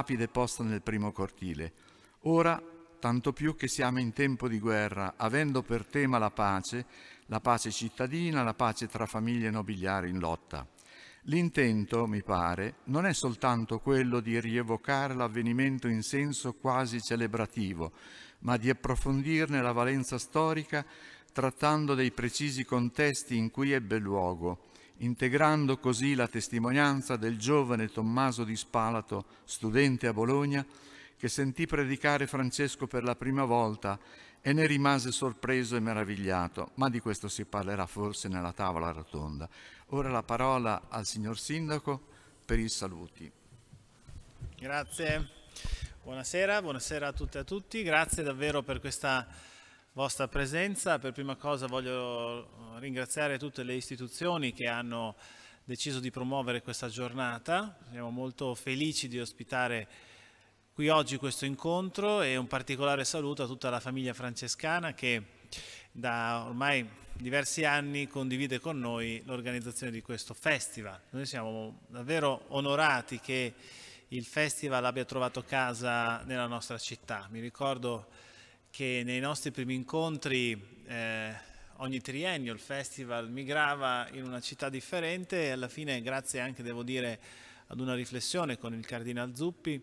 lapide posta nel primo cortile. Ora, tanto più che siamo in tempo di guerra, avendo per tema la pace, la pace cittadina, la pace tra famiglie nobiliari in lotta. L'intento, mi pare, non è soltanto quello di rievocare l'avvenimento in senso quasi celebrativo, ma di approfondirne la valenza storica trattando dei precisi contesti in cui ebbe luogo, integrando così la testimonianza del giovane Tommaso di Spalato, studente a Bologna, che sentì predicare Francesco per la prima volta e ne rimase sorpreso e meravigliato, ma di questo si parlerà forse nella tavola rotonda. Ora la parola al signor Sindaco per i saluti. Grazie, buonasera, buonasera a tutte e a tutti, grazie davvero per questa vostra presenza. Per prima cosa voglio eh, ringraziare tutte le istituzioni che hanno deciso di promuovere questa giornata. Siamo molto felici di ospitare qui oggi questo incontro e un particolare saluto a tutta la famiglia francescana che da ormai diversi anni condivide con noi l'organizzazione di questo festival. Noi siamo davvero onorati che il festival abbia trovato casa nella nostra città. Mi ricordo che nei nostri primi incontri eh, ogni triennio il festival migrava in una città differente e alla fine grazie anche devo dire ad una riflessione con il Cardinal Zuppi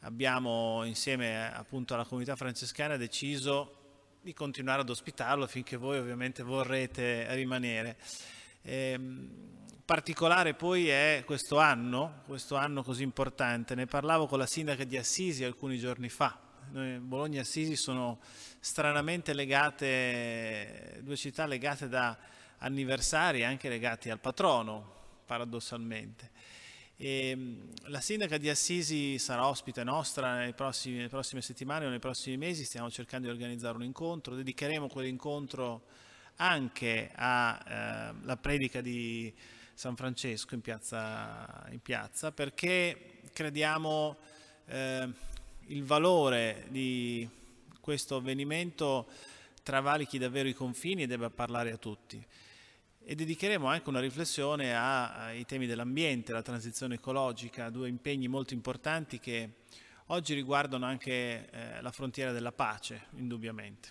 abbiamo insieme eh, appunto alla comunità francescana deciso di continuare ad ospitarlo finché voi ovviamente vorrete rimanere. Eh, particolare poi è questo anno, questo anno così importante, ne parlavo con la sindaca di Assisi alcuni giorni fa, Bologna e Assisi sono stranamente legate, due città legate da anniversari anche legati al patrono, paradossalmente. E ehm, la sindaca di Assisi sarà ospite nostra nelle prossime, nelle prossime, settimane o nei prossimi mesi, stiamo cercando di organizzare un incontro, dedicheremo quell'incontro anche alla eh, predica di San Francesco in piazza, in piazza perché crediamo eh, il valore di questo avvenimento travalichi davvero i confini e debba parlare a tutti. E dedicheremo anche una riflessione ai temi dell'ambiente, la transizione ecologica, due impegni molto importanti che oggi riguardano anche eh, la frontiera della pace, indubbiamente.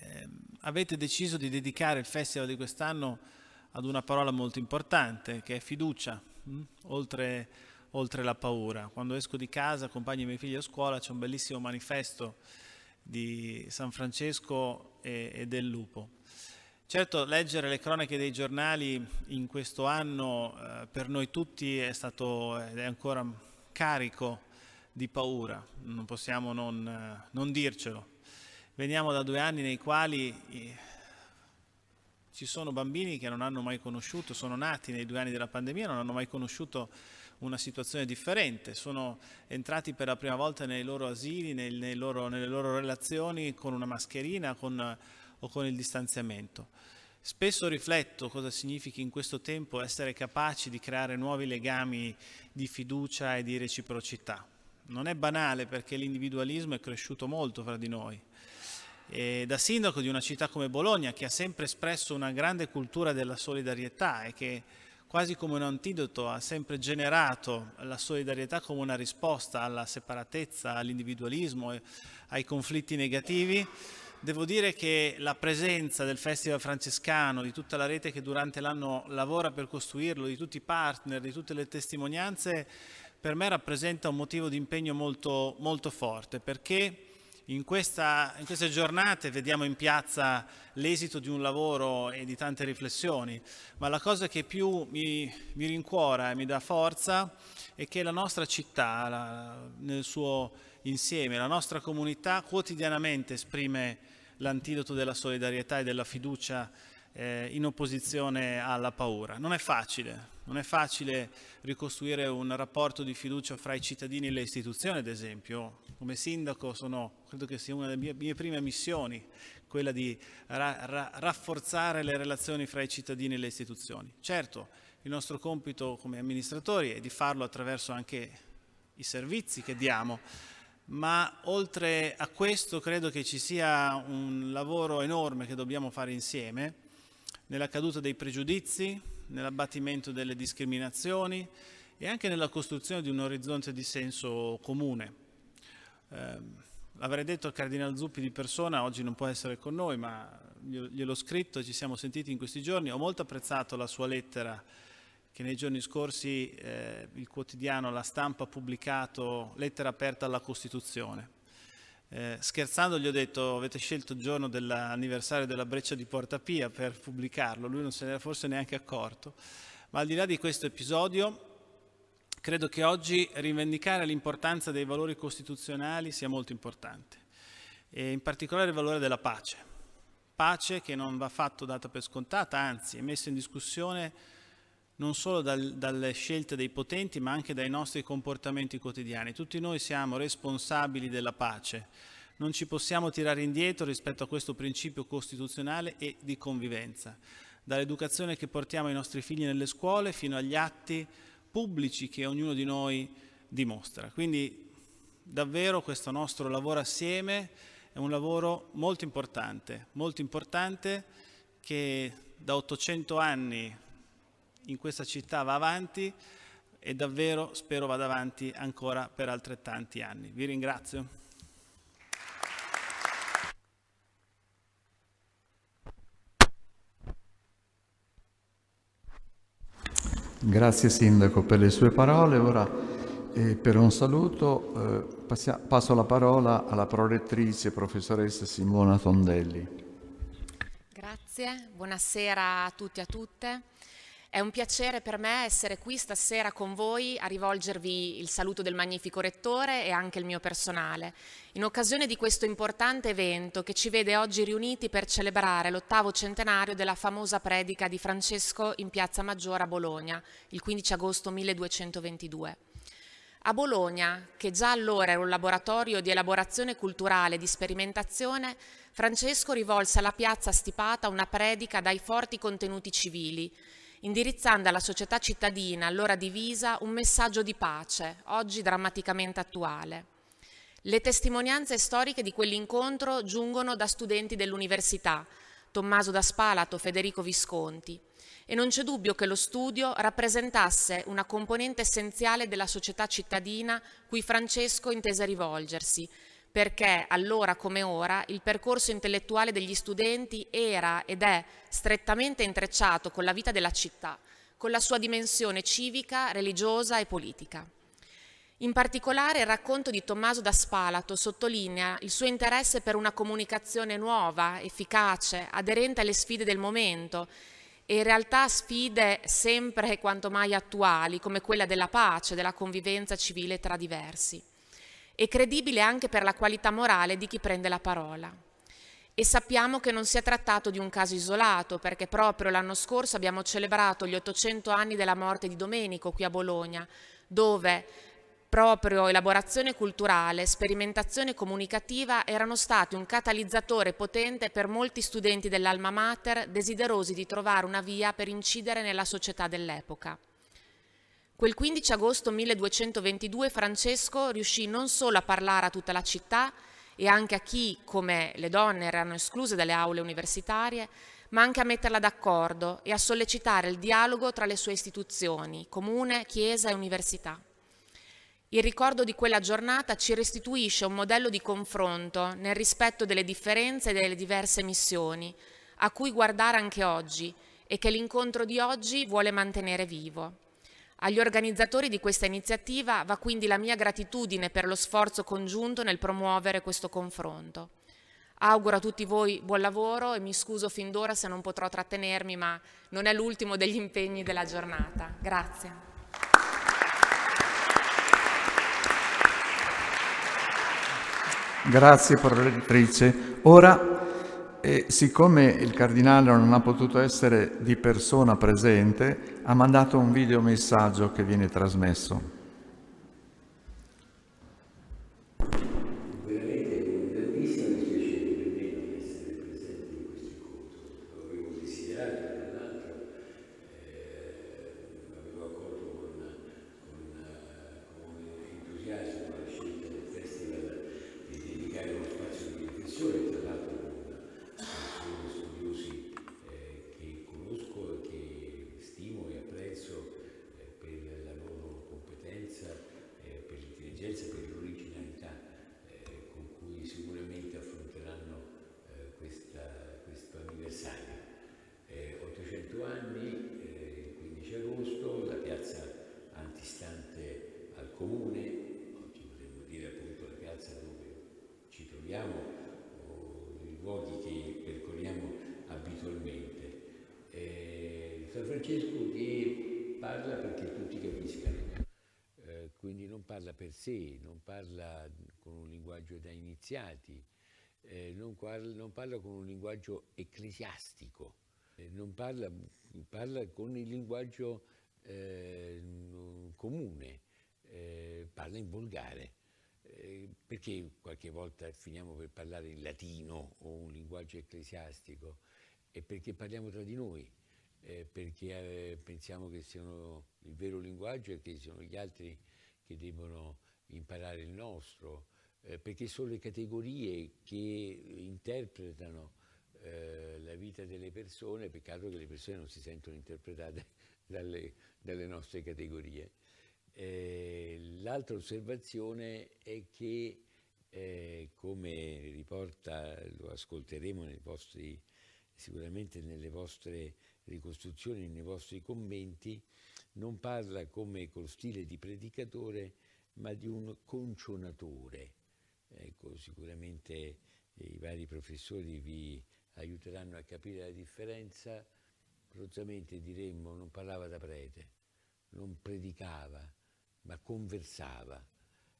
Eh, avete deciso di dedicare il festival di quest'anno ad una parola molto importante che è fiducia, mh? Hm? oltre oltre la paura. Quando esco di casa, accompagno i miei figli a scuola, c'è un bellissimo manifesto di San Francesco e, e del lupo. Certo, leggere le cronache dei giornali in questo anno eh, per noi tutti è stato ed è ancora carico di paura, non possiamo non, eh, non dircelo. Veniamo da due anni nei quali eh, ci sono bambini che non hanno mai conosciuto, sono nati nei due anni della pandemia, non hanno mai conosciuto una situazione differente, sono entrati per la prima volta nei loro asili, nei, nei loro, nelle loro relazioni con una mascherina con, o con il distanziamento. Spesso rifletto cosa significhi in questo tempo essere capaci di creare nuovi legami di fiducia e di reciprocità. Non è banale perché l'individualismo è cresciuto molto fra di noi. E da sindaco di una città come Bologna, che ha sempre espresso una grande cultura della solidarietà e che quasi come un antidoto, ha sempre generato la solidarietà come una risposta alla separatezza, all'individualismo, ai conflitti negativi. Devo dire che la presenza del Festival Francescano, di tutta la rete che durante l'anno lavora per costruirlo, di tutti i partner, di tutte le testimonianze, per me rappresenta un motivo di impegno molto, molto forte, perché in, questa, in, queste giornate vediamo in piazza l'esito di un lavoro e di tante riflessioni, ma la cosa che più mi, mi rincuora e mi dà forza è che la nostra città, la, nel suo insieme, la nostra comunità quotidianamente esprime l'antidoto della solidarietà e della fiducia eh, in opposizione alla paura. Non è facile, non è facile ricostruire un rapporto di fiducia fra i cittadini e le istituzioni, ad esempio. Come sindaco sono, credo che sia una delle mie, mie prime missioni, quella di ra ra rafforzare le relazioni fra i cittadini e le istituzioni. Certo, il nostro compito come amministratori è di farlo attraverso anche i servizi che diamo, ma oltre a questo credo che ci sia un lavoro enorme che dobbiamo fare insieme nella caduta dei pregiudizi, nell'abbattimento delle discriminazioni e anche nella costruzione di un orizzonte di senso comune. Eh, l'avrei detto al Cardinale Zuppi di persona, oggi non può essere con noi, ma gliel'ho scritto, ci siamo sentiti in questi giorni, ho molto apprezzato la sua lettera che nei giorni scorsi eh, il quotidiano La Stampa ha pubblicato, lettera aperta alla Costituzione eh, scherzando gli ho detto avete scelto il giorno dell'anniversario della breccia di Porta Pia per pubblicarlo, lui non se n'era forse neanche accorto, ma al di là di questo episodio credo che oggi rivendicare l'importanza dei valori costituzionali sia molto importante, e in particolare il valore della pace, pace che non va affatto data per scontata, anzi è messa in discussione non solo dal, dalle scelte dei potenti, ma anche dai nostri comportamenti quotidiani. Tutti noi siamo responsabili della pace, non ci possiamo tirare indietro rispetto a questo principio costituzionale e di convivenza, dall'educazione che portiamo ai nostri figli nelle scuole fino agli atti pubblici che ognuno di noi dimostra. Quindi davvero questo nostro lavoro assieme è un lavoro molto importante, molto importante che da 800 anni in questa città va avanti e davvero spero vada avanti ancora per altrettanti anni. Vi ringrazio. Grazie Sindaco per le sue parole. Ora eh, per un saluto eh, passia, passo la parola alla prorettrice professoressa Simona Tondelli. Grazie, buonasera a tutti e a tutte. È un piacere per me essere qui stasera con voi a rivolgervi il saluto del magnifico rettore e anche il mio personale, in occasione di questo importante evento che ci vede oggi riuniti per celebrare l'ottavo centenario della famosa predica di Francesco in Piazza Maggiore a Bologna, il 15 agosto 1222. A Bologna, che già allora era un laboratorio di elaborazione culturale e di sperimentazione, Francesco rivolse alla piazza stipata una predica dai forti contenuti civili indirizzando alla società cittadina, allora divisa, un messaggio di pace, oggi drammaticamente attuale. Le testimonianze storiche di quell'incontro giungono da studenti dell'università, Tommaso da Spalato, Federico Visconti, e non c'è dubbio che lo studio rappresentasse una componente essenziale della società cittadina cui Francesco intese rivolgersi, perché allora come ora il percorso intellettuale degli studenti era ed è strettamente intrecciato con la vita della città, con la sua dimensione civica, religiosa e politica. In particolare il racconto di Tommaso da Spalato sottolinea il suo interesse per una comunicazione nuova, efficace, aderente alle sfide del momento e in realtà sfide sempre e quanto mai attuali come quella della pace, della convivenza civile tra diversi e credibile anche per la qualità morale di chi prende la parola. E sappiamo che non si è trattato di un caso isolato, perché proprio l'anno scorso abbiamo celebrato gli 800 anni della morte di Domenico qui a Bologna, dove proprio elaborazione culturale, sperimentazione comunicativa erano stati un catalizzatore potente per molti studenti dell'alma mater desiderosi di trovare una via per incidere nella società dell'epoca. Quel 15 agosto 1222 Francesco riuscì non solo a parlare a tutta la città e anche a chi, come le donne, erano escluse dalle aule universitarie, ma anche a metterla d'accordo e a sollecitare il dialogo tra le sue istituzioni, comune, chiesa e università. Il ricordo di quella giornata ci restituisce un modello di confronto nel rispetto delle differenze e delle diverse missioni, a cui guardare anche oggi e che l'incontro di oggi vuole mantenere vivo. Agli organizzatori di questa iniziativa va quindi la mia gratitudine per lo sforzo congiunto nel promuovere questo confronto. Auguro a tutti voi buon lavoro e mi scuso fin d'ora se non potrò trattenermi, ma non è l'ultimo degli impegni della giornata. Grazie. Grazie prorettrice. Ora e siccome il cardinale non ha potuto essere di persona presente, ha mandato un videomessaggio che viene trasmesso. parla, non parla con un linguaggio ecclesiastico, eh, parla, parla, con il linguaggio eh, comune, eh, parla in volgare. Eh, perché qualche volta finiamo per parlare in latino o un linguaggio ecclesiastico? È perché parliamo tra di noi, perché eh, pensiamo che siano il vero linguaggio e che siano gli altri che devono imparare il nostro. Eh, perché sono le categorie che interpretano eh, la vita delle persone, peccato che le persone non si sentono interpretate dalle, dalle nostre categorie. Eh, l'altra osservazione è che, eh, come riporta, lo ascolteremo vostri, sicuramente nelle vostre ricostruzioni, nei vostri commenti, non parla come con stile di predicatore, ma di un concionatore Ecco, sicuramente eh, i vari professori vi aiuteranno a capire la differenza. prontamente diremmo non parlava da prete, non predicava, ma conversava.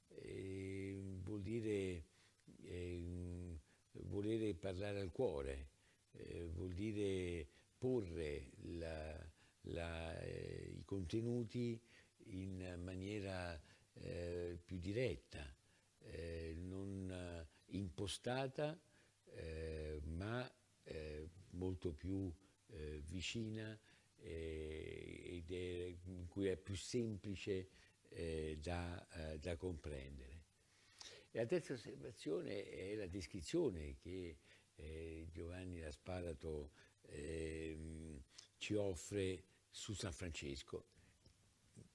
E ehm, vuol dire eh, volere parlare al cuore, eh, vuol dire porre la, la, eh, i contenuti in maniera eh, più diretta eh, non eh, impostata, eh, ma eh, molto più eh, vicina ed è, in cui è più semplice da, da, comprendere. la terza osservazione è la descrizione che Giovanni da Sparato ehm, ci offre su San Francesco.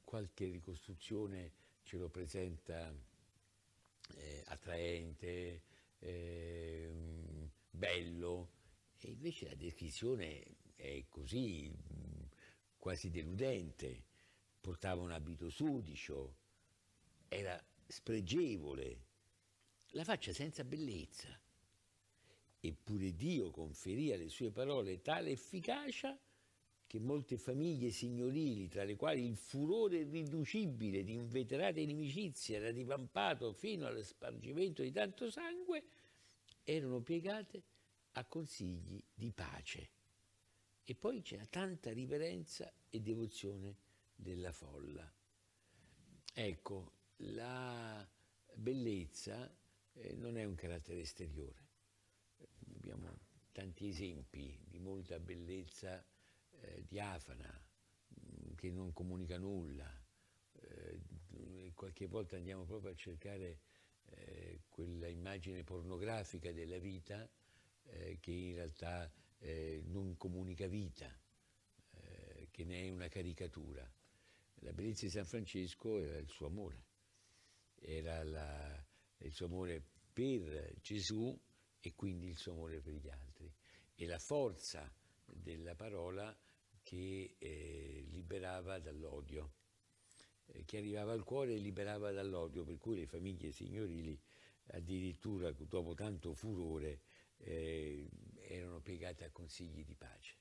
Qualche ricostruzione ce lo presenta eh, attraente, eh, bello, e invece la descrizione è così, mm, quasi deludente, portava un abito sudicio, era spregevole, la faccia senza bellezza. Eppure Dio conferì alle sue parole tale efficacia che molte famiglie signorili, tra le quali il furore irriducibile di inveterate inimicizie era divampato fino allo spargimento di tanto sangue, erano piegate a consigli di pace. E poi c'era tanta riverenza e devozione della folla. Ecco, la bellezza eh, non è un carattere esteriore. Abbiamo tanti esempi di molta bellezza eh, diafana, che non comunica nulla. Eh, qualche volta andiamo proprio a cercare eh, quella immagine pornografica della vita eh, che in realtà eh, non comunica vita, eh, che ne è una caricatura. La bellezza di San Francesco era il suo amore, era la, il suo amore per Gesù e quindi il suo amore per gli altri. E la forza della parola che eh, liberava dall'odio, eh, che arrivava al cuore e liberava dall'odio, per cui le famiglie signorili addirittura dopo tanto furore eh, erano piegate a consigli di pace.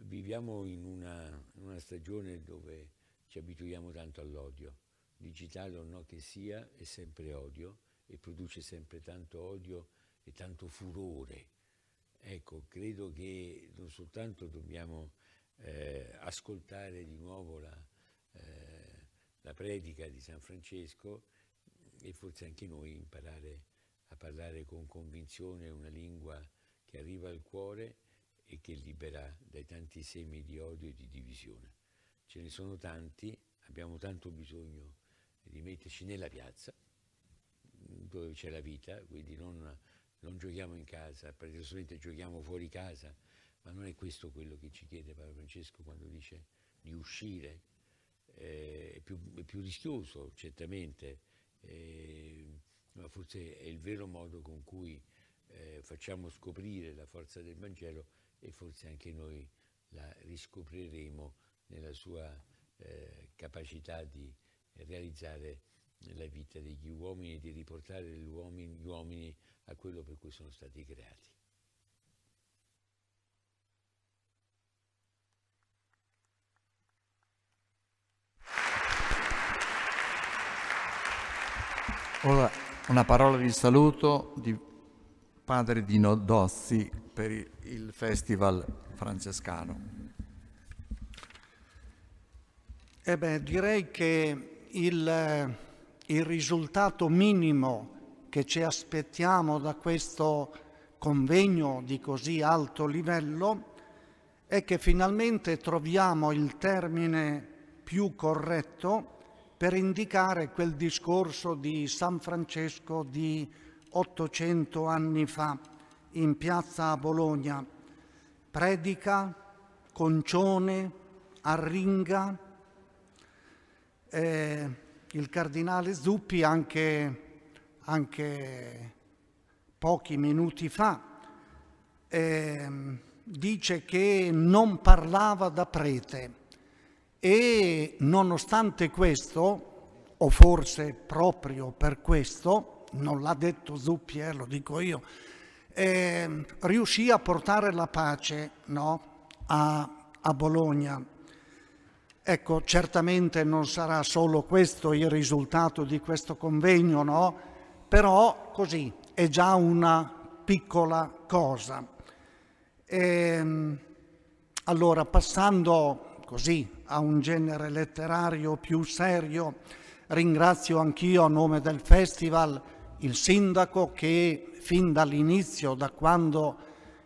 Viviamo in una, in una stagione dove ci abituiamo tanto all'odio, digitale o no che sia, è sempre odio e produce sempre tanto odio e tanto furore Ecco, credo che non soltanto dobbiamo eh, ascoltare di nuovo la, eh, la, predica di San Francesco e forse anche noi imparare a parlare con convinzione una lingua che arriva al cuore e che libera dai tanti semi di odio e di divisione. Ce ne sono tanti, abbiamo tanto bisogno di metterci nella piazza dove c'è la vita, quindi non non giochiamo in casa, perché solamente giochiamo fuori casa, ma non è questo quello che ci chiede Papa Francesco quando dice di uscire, eh, è, più, è, più, rischioso certamente, eh, ma forse è il vero modo con cui eh, facciamo scoprire la forza del Vangelo e forse anche noi la riscopriremo nella sua eh, capacità di realizzare la vita degli uomini, di riportare gli uomini, gli uomini a quello per cui sono stati creati. Ora una parola di saluto di padre Dino Dozzi per il Festival Francescano. Eh beh, direi che il, eh, il risultato minimo che ci aspettiamo da questo convegno di così alto livello è che finalmente troviamo il termine più corretto per indicare quel discorso di San Francesco di 800 anni fa in piazza a Bologna. Predica, concione, arringa. Eh, il cardinale Zuppi anche anche pochi minuti fa, eh, dice che non parlava da prete e nonostante questo, o forse proprio per questo, non l'ha detto Zuppi, eh, lo dico io, eh, riuscì a portare la pace no? a, a Bologna. Ecco, certamente non sarà solo questo il risultato di questo convegno, no? però così è già una piccola cosa. E, ehm, allora, passando così a un genere letterario più serio, ringrazio anch'io a nome del festival il sindaco che fin dall'inizio, da quando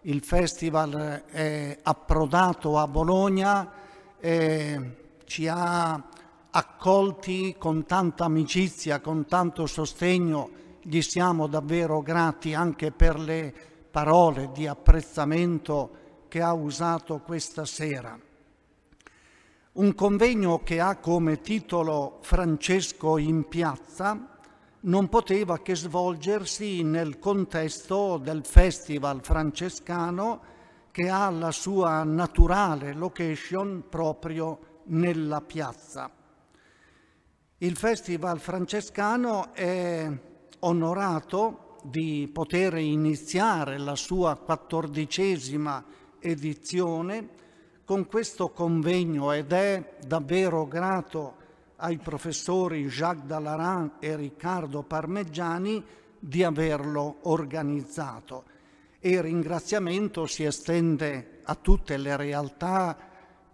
il festival è approdato a Bologna, eh, ci ha accolti con tanta amicizia, con tanto sostegno gli siamo davvero grati anche per le parole di apprezzamento che ha usato questa sera. Un convegno che ha come titolo Francesco in piazza non poteva che svolgersi nel contesto del Festival francescano che ha la sua naturale location proprio nella piazza. Il Festival francescano è onorato di poter iniziare la sua quattordicesima edizione con questo convegno ed è davvero grato ai professori Jacques Dallaran e Riccardo Parmeggiani di averlo organizzato. E il ringraziamento si estende a tutte le realtà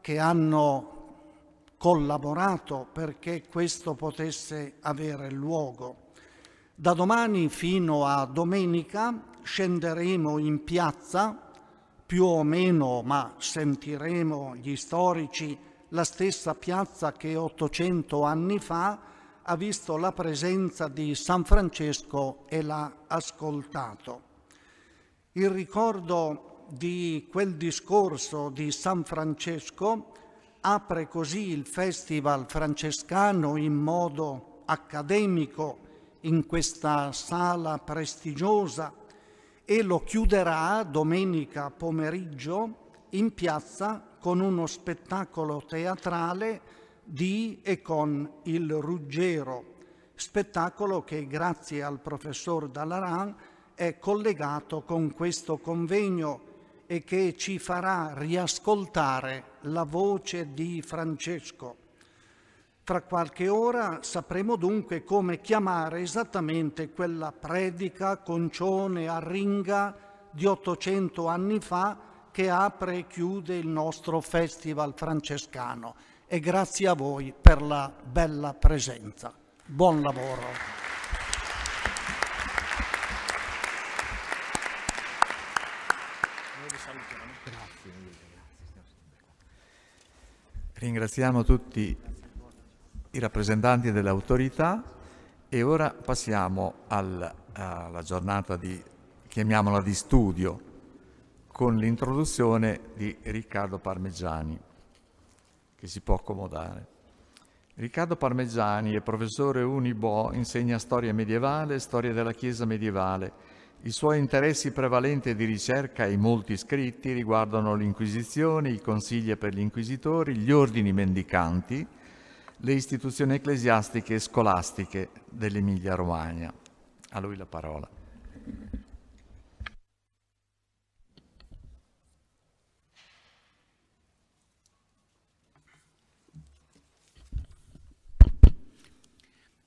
che hanno collaborato perché questo potesse avere luogo da domani fino a domenica scenderemo in piazza più o meno, ma sentiremo gli storici, la stessa piazza che 800 anni fa ha visto la presenza di San Francesco e l'ha ascoltato. Il ricordo di quel discorso di San Francesco apre così il Festival francescano in modo accademico in questa sala prestigiosa e lo chiuderà domenica pomeriggio in piazza con uno spettacolo teatrale di e con il Ruggero, spettacolo che grazie al professor Dallaran è collegato con questo convegno e che ci farà riascoltare la voce di Francesco. Tra qualche ora sapremo dunque come chiamare esattamente quella predica, concione, arringa di 800 anni fa che apre e chiude il nostro festival francescano. E grazie a voi per la bella presenza. Buon lavoro. Ringraziamo tutti i rappresentanti delle autorità e ora passiamo al, eh, alla giornata di, chiamiamola di studio, con l'introduzione di Riccardo Parmigiani, che si può accomodare. Riccardo Parmigiani è professore Unibo, insegna storia medievale e storia della Chiesa medievale. I suoi interessi prevalenti di ricerca e molti scritti riguardano l'Inquisizione, i consigli per gli inquisitori, gli ordini mendicanti, le istituzioni ecclesiastiche e scolastiche dell'Emilia Romagna. A lui la parola.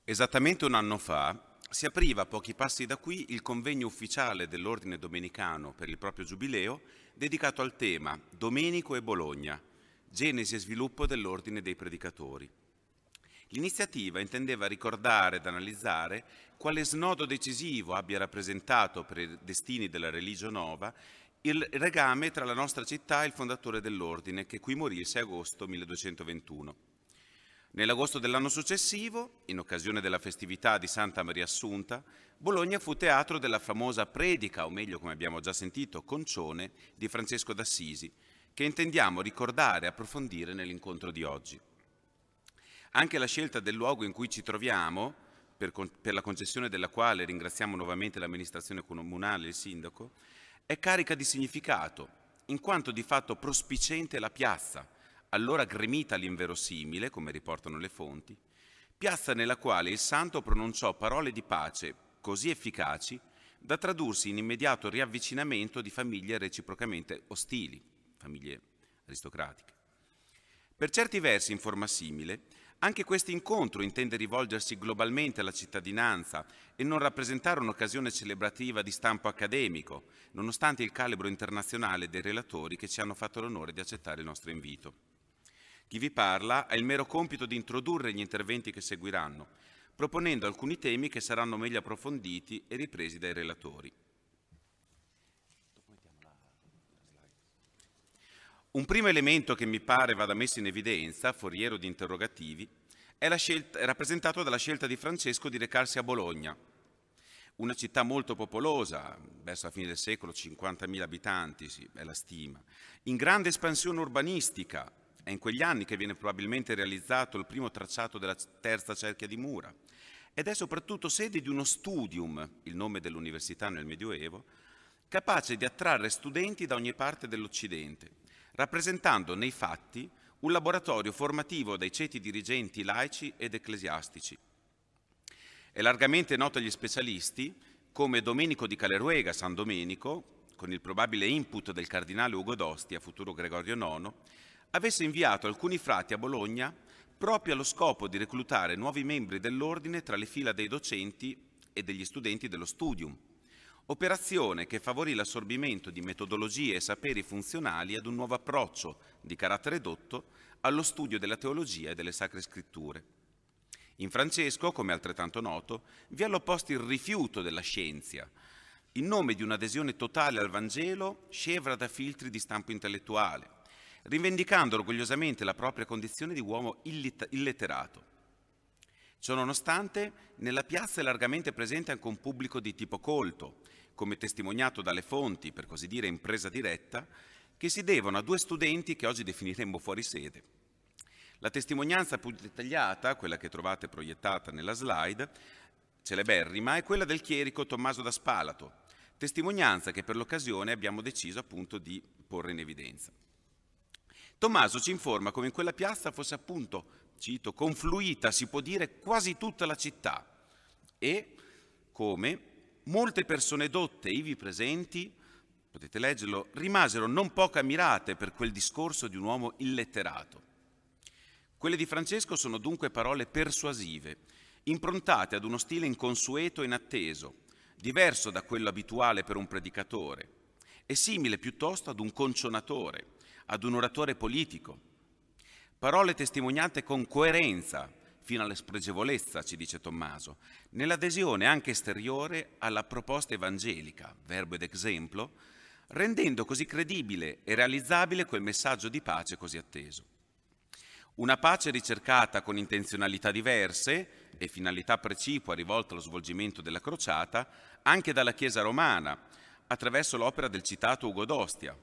Esattamente un anno fa si apriva a pochi passi da qui il convegno ufficiale dell'Ordine Domenicano per il proprio giubileo dedicato al tema Domenico e Bologna, genesi e sviluppo dell'Ordine dei Predicatori. L'iniziativa intendeva ricordare ed analizzare quale snodo decisivo abbia rappresentato per i destini della Religio Nova il legame tra la nostra città e il fondatore dell'ordine, che qui morì il 6 agosto 1221. Nell'agosto dell'anno successivo, in occasione della festività di Santa Maria Assunta, Bologna fu teatro della famosa predica, o meglio come abbiamo già sentito, concione di Francesco d'Assisi, che intendiamo ricordare e approfondire nell'incontro di oggi. Anche la scelta del luogo in cui ci troviamo, per, con, per la concessione della quale ringraziamo nuovamente l'amministrazione comunale e il sindaco, è carica di significato, in quanto di fatto prospicente la piazza, allora gremita all'inverosimile, come riportano le fonti, piazza nella quale il santo pronunciò parole di pace così efficaci da tradursi in immediato riavvicinamento di famiglie reciprocamente ostili, famiglie aristocratiche. Per certi versi, in forma simile, anche questo incontro intende rivolgersi globalmente alla cittadinanza e non rappresentare un'occasione celebrativa di stampo accademico, nonostante il calibro internazionale dei relatori che ci hanno fatto l'onore di accettare il nostro invito. Chi vi parla ha il mero compito di introdurre gli interventi che seguiranno, proponendo alcuni temi che saranno meglio approfonditi e ripresi dai relatori. Un primo elemento che mi pare vada messo in evidenza, foriero di interrogativi, è, scelta, è, rappresentato dalla scelta di Francesco di recarsi a Bologna, una città molto popolosa, verso la fine del secolo 50.000 abitanti sì, è la stima, in grande espansione urbanistica, è in quegli anni che viene probabilmente realizzato il primo tracciato della terza cerchia di mura, ed è soprattutto sede di uno studium, il nome dell'università nel Medioevo, capace di attrarre studenti da ogni parte dell'Occidente rappresentando nei fatti un laboratorio formativo dei ceti dirigenti laici ed ecclesiastici. È largamente noto agli specialisti come Domenico di Caleruega San Domenico, con il probabile input del cardinale Ugo d'Ostia, futuro Gregorio IX, avesse inviato alcuni frati a Bologna proprio allo scopo di reclutare nuovi membri dell'ordine tra le fila dei docenti e degli studenti dello studium operazione che favorì l'assorbimento di metodologie e saperi funzionali ad un nuovo approccio di carattere dotto allo studio della teologia e delle sacre scritture. In Francesco, come altrettanto noto, vi è all'opposto il rifiuto della scienza, in nome di un'adesione totale al Vangelo, scevra da filtri di stampo intellettuale, rivendicando orgogliosamente la propria condizione di uomo illetterato. Ciononostante, nella piazza è largamente presente anche un pubblico di tipo colto, come testimoniato dalle fonti, per così dire in presa diretta, che si devono a due studenti che oggi definiremmo fuori sede. La testimonianza più dettagliata, quella che trovate proiettata nella slide, celeberrima, è quella del chierico Tommaso da Spalato, testimonianza che per l'occasione abbiamo deciso appunto di porre in evidenza. Tommaso ci informa come in quella piazza fosse appunto, cito, confluita, si può dire, quasi tutta la città e come molte persone dotte, ivi presenti, potete leggerlo, rimasero non poco ammirate per quel discorso di un uomo illetterato. Quelle di Francesco sono dunque parole persuasive, improntate ad uno stile inconsueto e inatteso, diverso da quello abituale per un predicatore, e simile piuttosto ad un concionatore, ad un oratore politico. Parole testimoniate con coerenza fino alla spregevolezza, ci dice Tommaso, nell'adesione anche esteriore alla proposta evangelica, verbo ed exemplo, rendendo così credibile e realizzabile quel messaggio di pace così atteso. Una pace ricercata con intenzionalità diverse e finalità precipua rivolta allo svolgimento della crociata anche dalla Chiesa romana, attraverso l'opera del citato Ugo d'Ostia,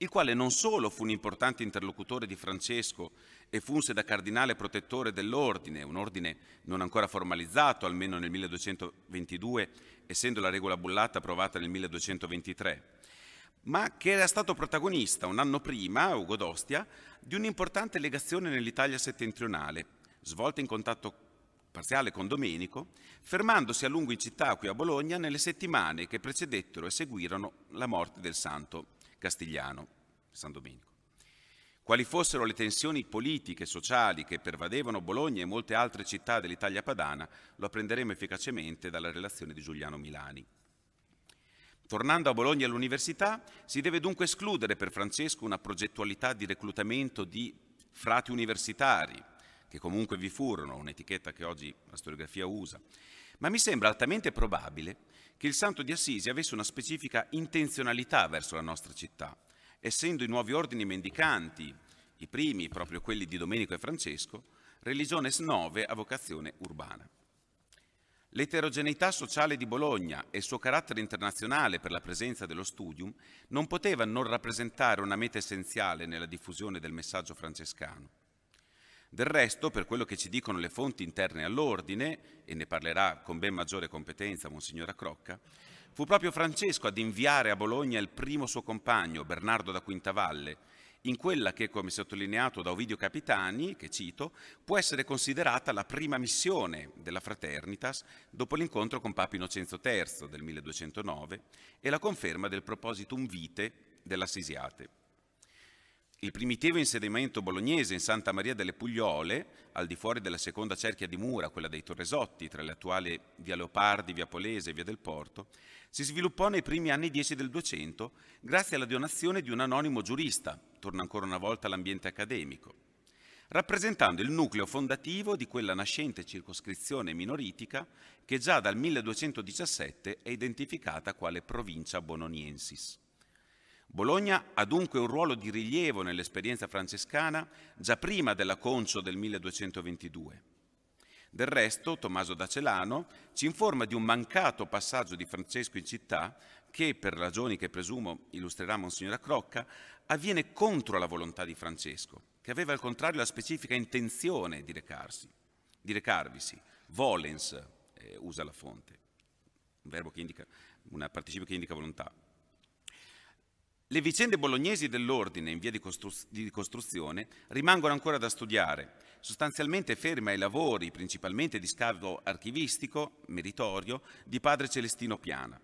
il quale non solo fu un importante interlocutore di Francesco e funse da cardinale protettore dell'ordine, un ordine non ancora formalizzato, almeno nel 1222, essendo la regola bullata approvata nel 1223, ma che era stato protagonista un anno prima, Ugo d'Ostia, di un'importante legazione nell'Italia settentrionale, svolta in contatto parziale con Domenico, fermandosi a lungo in città qui a Bologna nelle settimane che precedettero e seguirono la morte del santo castigliano, San Domenico quali fossero le tensioni politiche e sociali che pervadevano Bologna e molte altre città dell'Italia padana, lo apprenderemo efficacemente dalla relazione di Giuliano Milani. Tornando a Bologna e all'università, si deve dunque escludere per Francesco una progettualità di reclutamento di frati universitari, che comunque vi furono, un'etichetta che oggi la storiografia usa, ma mi sembra altamente probabile che il santo di Assisi avesse una specifica intenzionalità verso la nostra città, essendo i nuovi ordini mendicanti, i primi proprio quelli di Domenico e Francesco, religione snove a vocazione urbana. L'eterogeneità sociale di Bologna e il suo carattere internazionale per la presenza dello studium non poteva non rappresentare una meta essenziale nella diffusione del messaggio francescano. Del resto, per quello che ci dicono le fonti interne all'ordine, e ne parlerà con ben maggiore competenza Monsignora Crocca, Fu proprio Francesco ad inviare a Bologna il primo suo compagno, Bernardo da Quintavalle, in quella che, come sottolineato da Ovidio Capitani, che cito, può essere considerata la prima missione della Fraternitas dopo l'incontro con Papa Innocenzo III del 1209 e la conferma del propositum vitae dell'Assisiate. Il primitivo insediamento bolognese in Santa Maria delle Pugliole, al di fuori della seconda cerchia di mura, quella dei Torresotti, tra le attuali via Leopardi, via Polese e via del Porto, si sviluppò nei primi anni 10 del 200 grazie alla donazione di un anonimo giurista, torna ancora una volta all'ambiente accademico, rappresentando il nucleo fondativo di quella nascente circoscrizione minoritica che già dal 1217 è identificata quale provincia bononiensis. Bologna ha dunque un ruolo di rilievo nell'esperienza francescana già prima della Concio del 1222. Del resto, Tommaso da Celano ci informa di un mancato passaggio di Francesco in città che, per ragioni che presumo illustrerà Monsignora Crocca, avviene contro la volontà di Francesco, che aveva al contrario la specifica intenzione di recarsi, di recarvisi. Volens eh, usa la fonte, un verbo che indica, una participio che indica volontà. Le vicende bolognesi dell'ordine in via di, costru- di, costruzione rimangono ancora da studiare, sostanzialmente ferme ai lavori principalmente di scavo archivistico, meritorio, di padre Celestino Piana.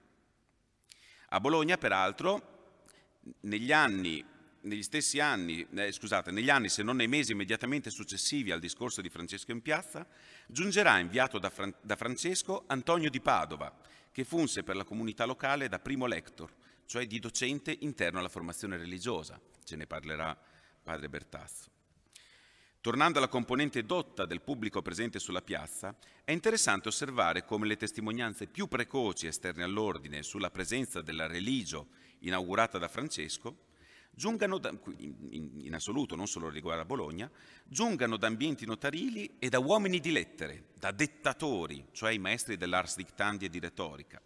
A Bologna, peraltro, negli anni, negli stessi anni, eh, scusate, negli anni se non nei mesi immediatamente successivi al discorso di Francesco in piazza, giungerà inviato da, Fran- da Francesco Antonio di Padova, che funse per la comunità locale da primo lector cioè di docente interno alla formazione religiosa, ce ne parlerà padre Bertazzo. Tornando alla componente dotta del pubblico presente sulla piazza, è interessante osservare come le testimonianze più precoci esterne all'ordine sulla presenza della religio inaugurata da Francesco giungano da, in, assoluto, non solo riguardo a Bologna, giungano da ambienti notarili e da uomini di lettere, da dettatori, cioè i maestri dell'ars dictandi e di retorica.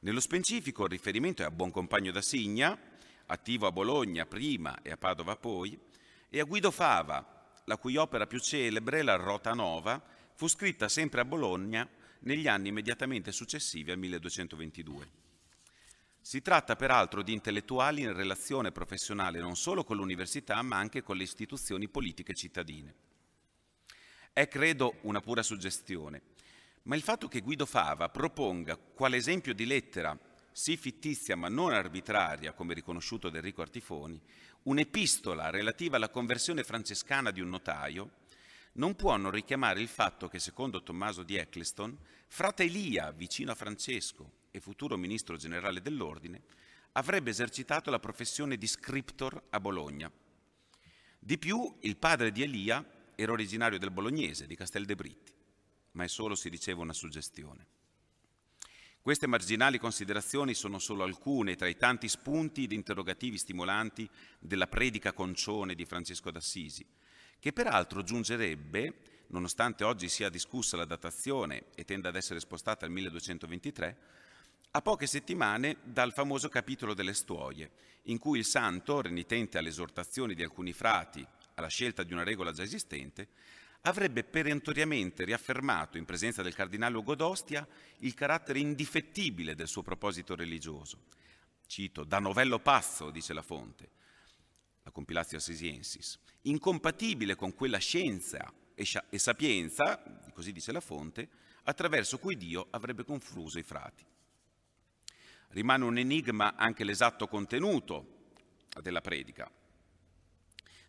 Nello specifico il riferimento è a Buoncompagno da Signa, attivo a Bologna prima e a Padova poi, e a Guido Fava, la cui opera più celebre, la Rota Nova, fu scritta sempre a Bologna negli anni immediatamente successivi al 1222. Si tratta peraltro di intellettuali in relazione professionale non solo con l'università, ma anche con le istituzioni politiche cittadine. È, credo, una pura suggestione, ma il fatto che Guido Fava proponga quale esempio di lettera, sì fittizia ma non arbitraria, come riconosciuto da Enrico Artifoni, un'epistola relativa alla conversione francescana di un notaio, non può non richiamare il fatto che, secondo Tommaso di Eccleston, frate Elia, vicino a Francesco e futuro ministro generale dell'ordine, avrebbe esercitato la professione di scriptor a Bologna. Di più, il padre di Elia era originario del Bolognese, di Castel de Britti ma è solo, si diceva, una suggestione. Queste marginali considerazioni sono solo alcune tra i tanti spunti ed interrogativi stimolanti della predica concione di Francesco d'Assisi, che peraltro giungerebbe, nonostante oggi sia discussa la datazione e tenda ad essere spostata al 1223, a poche settimane dal famoso capitolo delle stuoie, in cui il santo, renitente alle esortazioni di alcuni frati alla scelta di una regola già esistente, avrebbe perentoriamente riaffermato in presenza del cardinale Ugo d'Ostia il carattere indifettibile del suo proposito religioso. Cito, da novello pazzo, dice la fonte, la compilatio Assisiensis, incompatibile con quella scienza e sapienza, così dice la fonte, attraverso cui Dio avrebbe confuso i frati. Rimane un enigma anche l'esatto contenuto della predica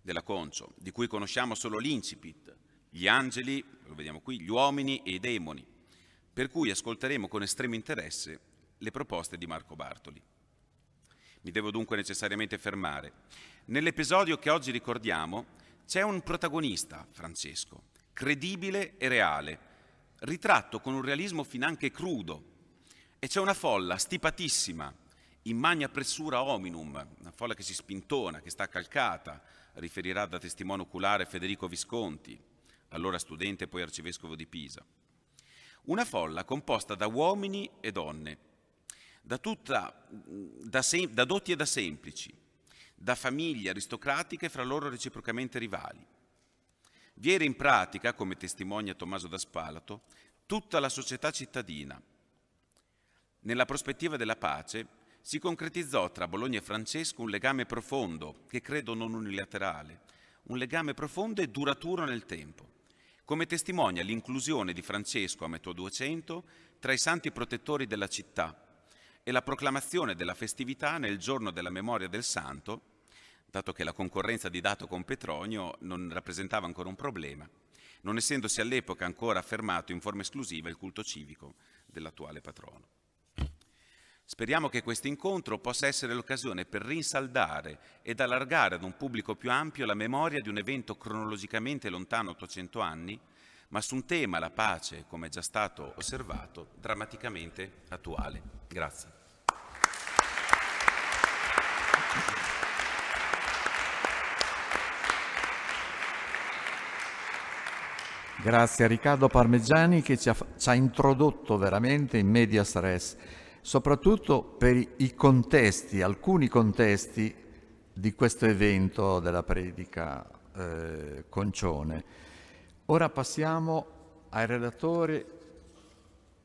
della Concio, di cui conosciamo solo l'incipit, gli angeli, lo vediamo qui, gli uomini e i demoni, per cui ascolteremo con estremo interesse le proposte di Marco Bartoli. Mi devo dunque necessariamente fermare. Nell'episodio che oggi ricordiamo c'è un protagonista, Francesco, credibile e reale, ritratto con un realismo finanche crudo, e c'è una folla stipatissima, in magna pressura hominum, una folla che si spintona, che sta calcata, riferirà da testimone oculare Federico Visconti allora studente e poi arcivescovo di Pisa. Una folla composta da uomini e donne, da, tutta, da, sem- da dotti e da semplici, da famiglie aristocratiche fra loro reciprocamente rivali. Vi era in pratica, come testimonia Tommaso da Spalato, tutta la società cittadina. Nella prospettiva della pace si concretizzò tra Bologna e Francesco un legame profondo, che credo non unilaterale, un legame profondo e duraturo nel tempo come testimonia l'inclusione di Francesco a metà 200 tra i santi protettori della città e la proclamazione della festività nel giorno della memoria del santo, dato che la concorrenza di dato con Petronio non rappresentava ancora un problema, non essendosi all'epoca ancora affermato in forma esclusiva il culto civico dell'attuale patrono. Speriamo che questo incontro possa essere l'occasione per rinsaldare ed allargare ad un pubblico più ampio la memoria di un evento cronologicamente lontano 800 anni, ma su un tema, la pace, come è già stato osservato, drammaticamente attuale. Grazie. Grazie a Riccardo Parmeggiani che ci ha, ci ha introdotto veramente in media stress soprattutto per i contesti, alcuni contesti di questo evento della predica eh, concione. Ora passiamo al relatore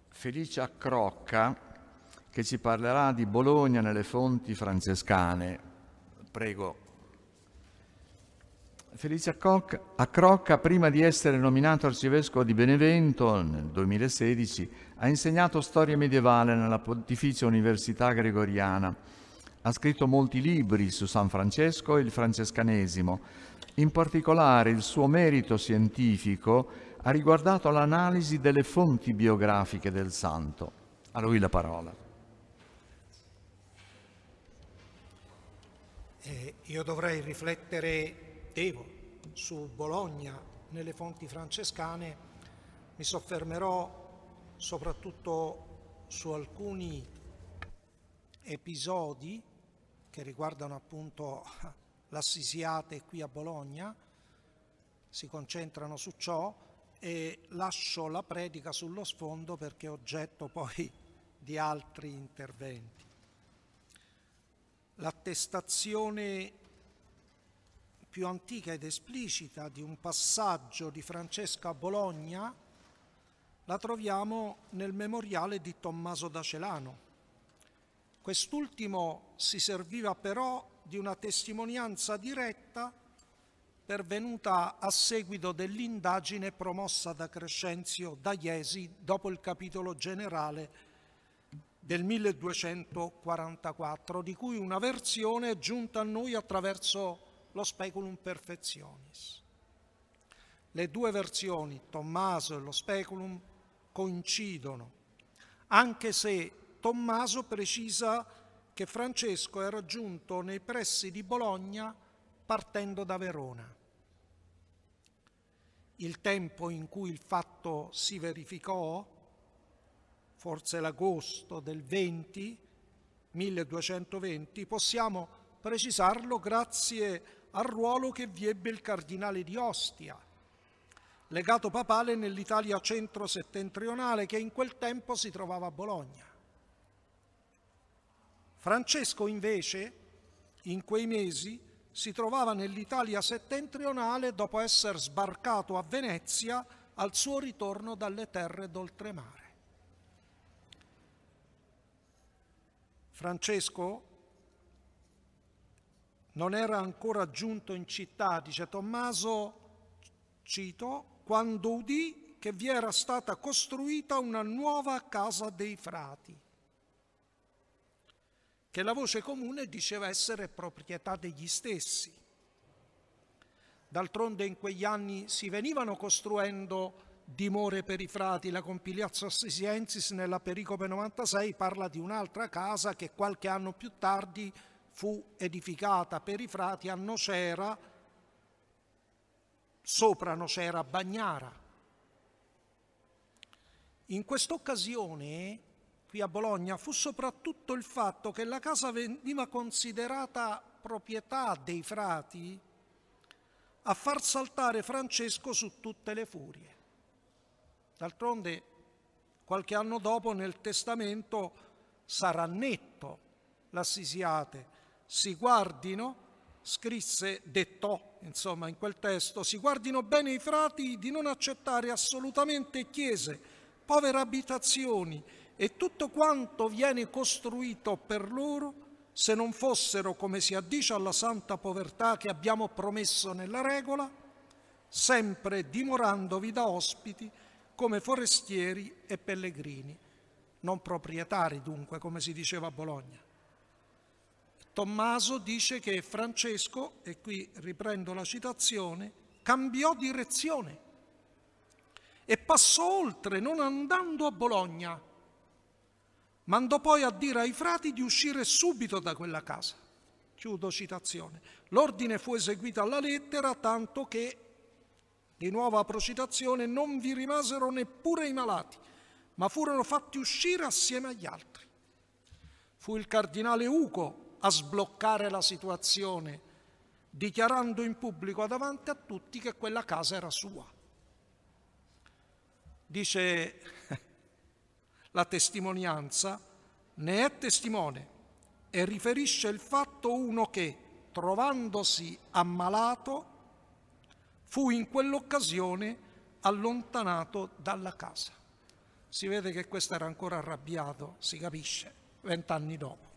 Felice Accrocca che ci parlerà di Bologna nelle fonti francescane. Prego. Felicia a Crocca, prima di essere nominato arcivescovo di Benevento nel 2016, ha insegnato storia medievale nella Pontificia Università Gregoriana. Ha scritto molti libri su San Francesco e il francescanesimo. In particolare il suo merito scientifico ha riguardato l'analisi delle fonti biografiche del santo. A lui la parola. Eh, io dovrei riflettere mettevo su Bologna nelle fonti francescane, mi soffermerò soprattutto su alcuni episodi che riguardano appunto l'assisiate qui a Bologna, si concentrano su ciò e lascio la predica sullo sfondo perché è oggetto poi di altri interventi. L'attestazione più antica ed esplicita di un passaggio di Francesco a Bologna la troviamo nel memoriale di Tommaso da Celano. Quest'ultimo si serviva però di una testimonianza diretta pervenuta a seguito dell'indagine promossa da Crescenzio da Iesi dopo il capitolo generale del 1244, di cui una versione è giunta a noi attraverso lo speculum perfezionis. Le due versioni, Tommaso e lo speculum, coincidono, anche se Tommaso precisa che Francesco era giunto nei pressi di Bologna partendo da Verona. Il tempo in cui il fatto si verificò, forse l'agosto del 20, 1220, possiamo precisarlo grazie a al ruolo che vi ebbe il cardinale di Ostia, legato papale nell'Italia centro-settentrionale che in quel tempo si trovava a Bologna. Francesco invece, in quei mesi, si trovava nell'Italia settentrionale dopo essere sbarcato a Venezia al suo ritorno dalle terre d'oltremare. Francesco non era ancora giunto in città, dice Tommaso, cito, quando udì che vi era stata costruita una nuova casa dei frati, che la voce comune diceva essere proprietà degli stessi. D'altronde in quegli anni si venivano costruendo dimore per i frati. La compilazio Assisiensis nella pericope 96 parla di un'altra casa che qualche anno più tardi fu edificata per i frati a Nocera, sopra Nocera Bagnara. In quest'occasione, qui a Bologna, fu soprattutto il fatto che la casa veniva considerata proprietà dei frati a far saltare Francesco su tutte le furie. D'altronde, qualche anno dopo nel testamento sarà netto l'assisiate si guardino, scrisse, dettò, insomma, in quel testo, si guardino bene i frati di non accettare assolutamente chiese, povere abitazioni e tutto quanto viene costruito per loro, se non fossero, come si addice alla santa povertà che abbiamo promesso nella regola, sempre dimorandovi da ospiti come forestieri e pellegrini, non proprietari dunque, come si diceva a Bologna. Tommaso dice che Francesco, e qui riprendo la citazione, cambiò direzione e passò oltre, non andando a Bologna. Mandò poi a dire ai frati di uscire subito da quella casa. Chiudo citazione. L'ordine fu eseguito alla lettera, tanto che, di nuova procitazione, non vi rimasero neppure i malati, ma furono fatti uscire assieme agli altri. Fu il cardinale Ugo a sbloccare la situazione, dichiarando in pubblico davanti a tutti che quella casa era sua. Dice la testimonianza, ne è testimone e riferisce il fatto uno che, trovandosi ammalato, fu in quell'occasione allontanato dalla casa. Si vede che questo era ancora arrabbiato, si capisce, vent'anni dopo.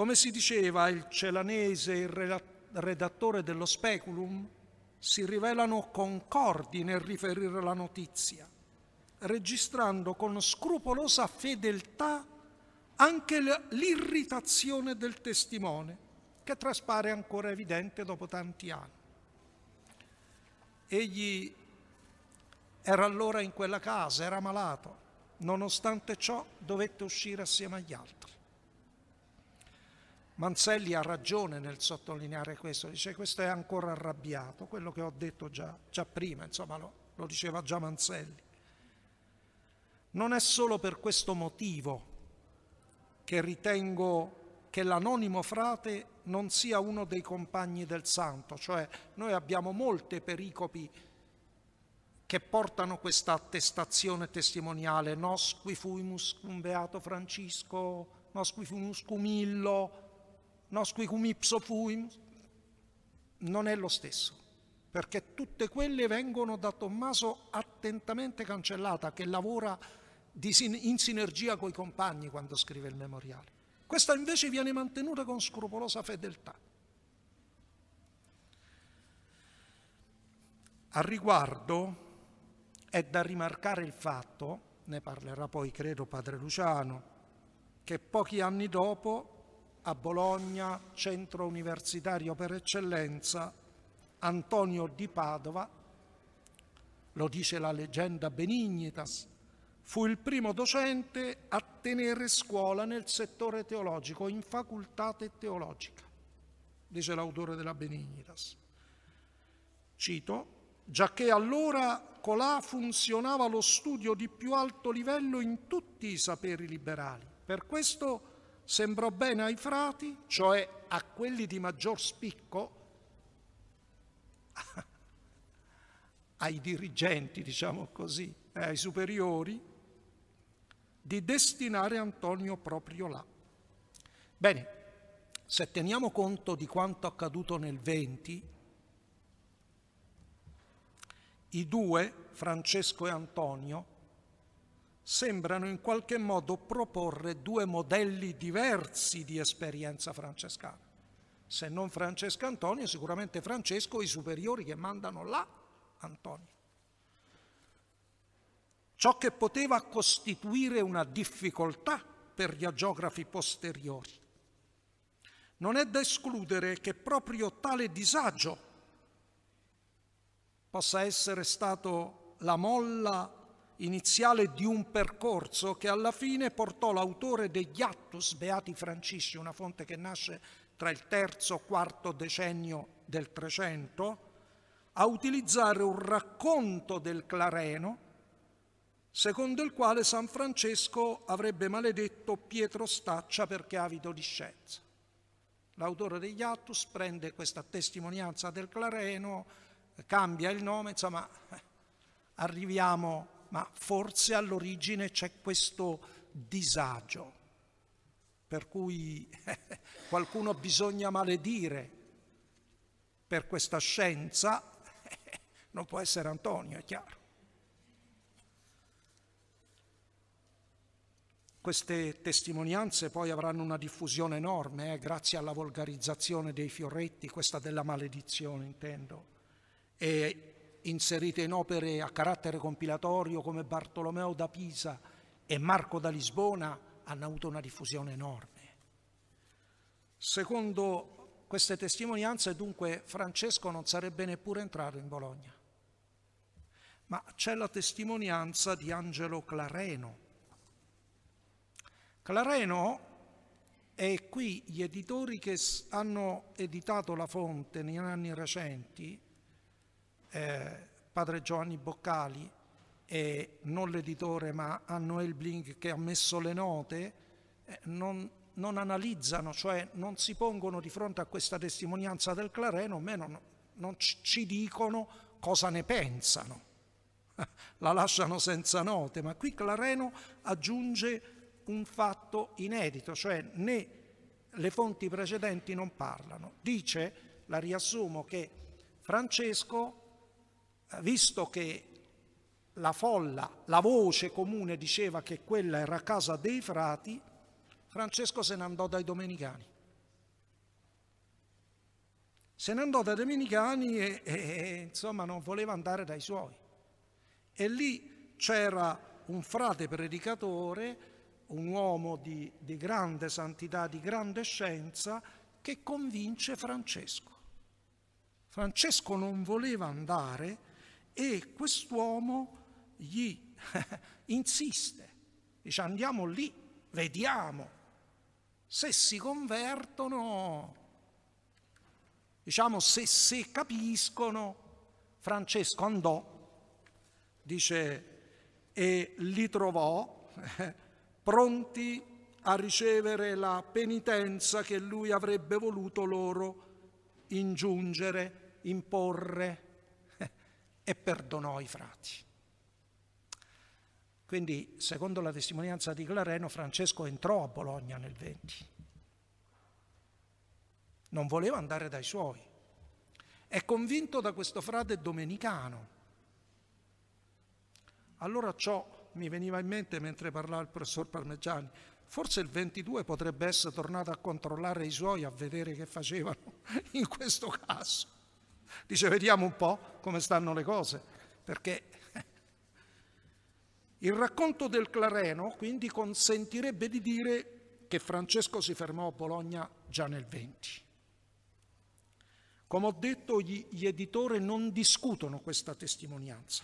Come si diceva il celanese, il redattore dello Speculum, si rivelano concordi nel riferire la notizia, registrando con scrupolosa fedeltà anche l'irritazione del testimone, che traspare ancora evidente dopo tanti anni. Egli era allora in quella casa, era malato, nonostante ciò dovette uscire assieme agli altri. Manselli ha ragione nel sottolineare questo, dice questo è ancora arrabbiato, quello che ho detto già, già prima, insomma lo, lo diceva già Manselli. Non è solo per questo motivo che ritengo che l'anonimo frate non sia uno dei compagni del santo, cioè noi abbiamo molte pericopi che portano questa attestazione testimoniale, nos qui fuimus un beato Francisco, nos qui fuimus cumillo, nos cum ipso fuim, non è lo stesso, perché tutte quelle vengono da Tommaso attentamente cancellata, che lavora in sinergia coi compagni quando scrive il memoriale. Questa invece viene mantenuta con scrupolosa fedeltà. Al riguardo è da rimarcare il fatto, ne parlerà poi credo padre Luciano, che pochi anni dopo a Bologna, centro universitario per eccellenza, Antonio di Padova, lo dice la leggenda Benignitas, fu il primo docente a tenere scuola nel settore teologico, in facoltà teologica, dice l'autore della Benignitas. Cito, giacché allora colà funzionava lo studio di più alto livello in tutti i saperi liberali. Per questo sembrò bene ai frati, cioè a quelli di maggior spicco, ai dirigenti, diciamo così, eh, ai superiori, di destinare Antonio proprio là. Bene, se teniamo conto di quanto accaduto nel 20, i due, Francesco e Antonio, sembrano in qualche modo proporre due modelli diversi di esperienza francescana. Se non Francesco Antonio, sicuramente Francesco e i superiori che mandano là Antonio. Ciò che poteva costituire una difficoltà per gli agiografi posteriori. Non è da escludere che proprio tale disagio possa essere stato la molla iniziale di un percorso che alla fine portò l'autore degli Attus Beati Francisci, una fonte che nasce tra il terzo e quarto decennio del Trecento, a utilizzare un racconto del Clareno secondo il quale San Francesco avrebbe maledetto Pietro Staccia perché avido di scienza. L'autore degli Attus prende questa testimonianza del Clareno, cambia il nome, insomma arriviamo ma forse all'origine c'è questo disagio, per cui qualcuno bisogna maledire per questa scienza, non può essere Antonio, è chiaro. Queste testimonianze poi avranno una diffusione enorme, eh, grazie alla volgarizzazione dei fioretti, questa della maledizione intendo, e inserite in opere a carattere compilatorio come Bartolomeo da Pisa e Marco da Lisbona, hanno avuto una diffusione enorme. Secondo queste testimonianze, dunque, Francesco non sarebbe neppure entrato in Bologna. Ma c'è la testimonianza di Angelo Clareno. Clareno e qui gli editori che hanno editato La Fonte negli anni recenti eh, padre Giovanni Boccali e non l'editore ma Anno Blink che ha messo le note, eh, non, non, analizzano, cioè non si pongono di fronte a questa testimonianza del Clareno, meno non, non ci dicono cosa ne pensano. La lasciano senza note, ma qui Clareno aggiunge un fatto inedito, cioè né le fonti precedenti non parlano. Dice, la riassumo, che Francesco visto che la folla, la voce comune diceva che quella era casa dei frati, Francesco se ne andò dai domenicani. Se ne andò dai domenicani e, e insomma non voleva andare dai suoi. E lì c'era un frate predicatore, un uomo di, di, grande santità, di grande scienza, che convince Francesco. Francesco non voleva andare e quest'uomo gli insiste, dice andiamo lì, vediamo. Se si convertono, diciamo se, se capiscono, Francesco andò, dice, e li trovò pronti a ricevere la penitenza che lui avrebbe voluto loro ingiungere, imporre e perdonò i frati. Quindi, secondo la testimonianza di Clareno, Francesco entrò a Bologna nel 20. Non voleva andare dai suoi. È convinto da questo frate domenicano. Allora ciò mi veniva in mente mentre parlava il professor Parmegiani. Forse il 22 potrebbe essere tornato a controllare i suoi, a vedere che facevano in questo caso. Dice vediamo un po' come stanno le cose, perché il racconto del Clareno quindi consentirebbe di dire che Francesco si fermò a Bologna già nel 20. Come ho detto, gli, gli editori non discutono questa testimonianza.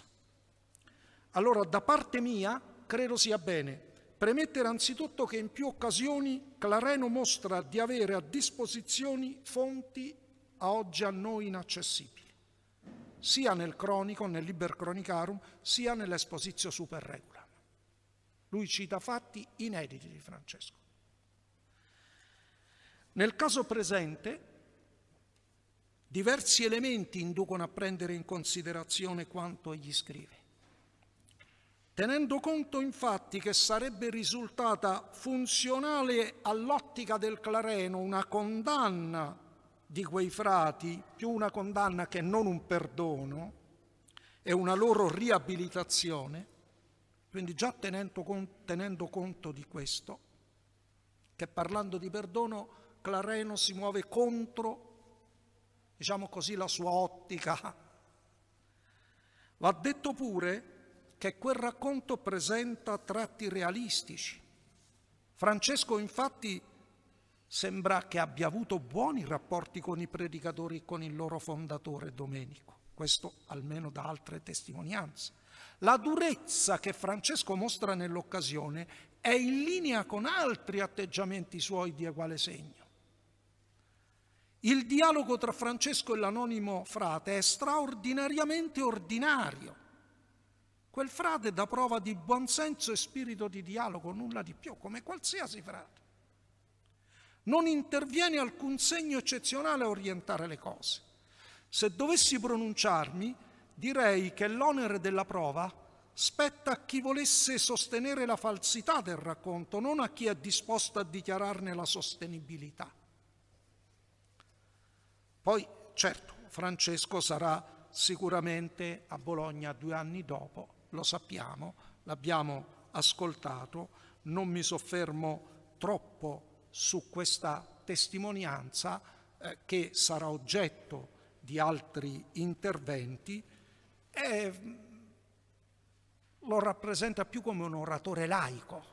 Allora, da parte mia, credo sia bene premettere anzitutto che in più occasioni Clareno mostra di avere a disposizione fonti a oggi a noi inaccessibili, sia nel cronico, nel Liber Cronicarum, sia nell'Esposizio Super Regulam. Lui cita fatti inediti di Francesco. Nel caso presente, diversi elementi inducono a prendere in considerazione quanto egli scrive. Tenendo conto infatti che sarebbe risultata funzionale all'ottica del Clareno una condanna di quei frati più una condanna che non un perdono e una loro riabilitazione, quindi già tenendo, tenendo conto di questo, che parlando di perdono Clareno si muove contro, diciamo così, la sua ottica. Va detto pure che quel racconto presenta tratti realistici. Francesco infatti sembra che abbia avuto buoni rapporti con i predicatori e con il loro fondatore Domenico, questo almeno da altre testimonianze. La durezza che Francesco mostra nell'occasione è in linea con altri atteggiamenti suoi di uguale segno. Il dialogo tra Francesco e l'anonimo frate è straordinariamente ordinario. Quel frate dà prova di buonsenso e spirito di dialogo, nulla di più, come qualsiasi frate. Non interviene alcun segno eccezionale a orientare le cose. Se dovessi pronunciarmi, direi che l'onere della prova spetta a chi volesse sostenere la falsità del racconto, non a chi è disposto a dichiararne la sostenibilità. Poi, certo, Francesco sarà sicuramente a Bologna due anni dopo, lo sappiamo, l'abbiamo ascoltato, non mi soffermo troppo su questa testimonianza eh, che sarà oggetto di altri interventi e mm, lo rappresenta più come un oratore laico.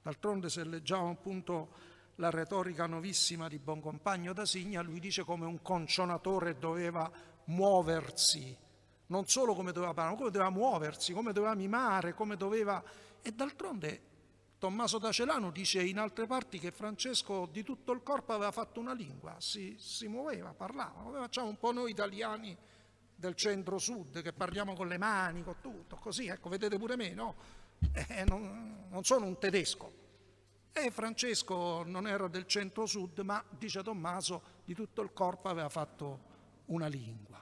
D'altronde se leggiamo appunto la retorica novissima di Boncompagno da Signa, lui dice come un concionatore doveva muoversi, non solo come doveva parlare, ma come doveva muoversi, come doveva mimare, come doveva... E d'altronde Tommaso d'Acelano dice in altre parti che Francesco di tutto il corpo aveva fatto una lingua, si, si muoveva, parlava, come facciamo un po' noi italiani del centro-sud che parliamo con le mani, con tutto, così, ecco, vedete pure me, no? Eh, non, non sono un tedesco. E Francesco non era del centro-sud, ma, dice Tommaso, di tutto il corpo aveva fatto una lingua.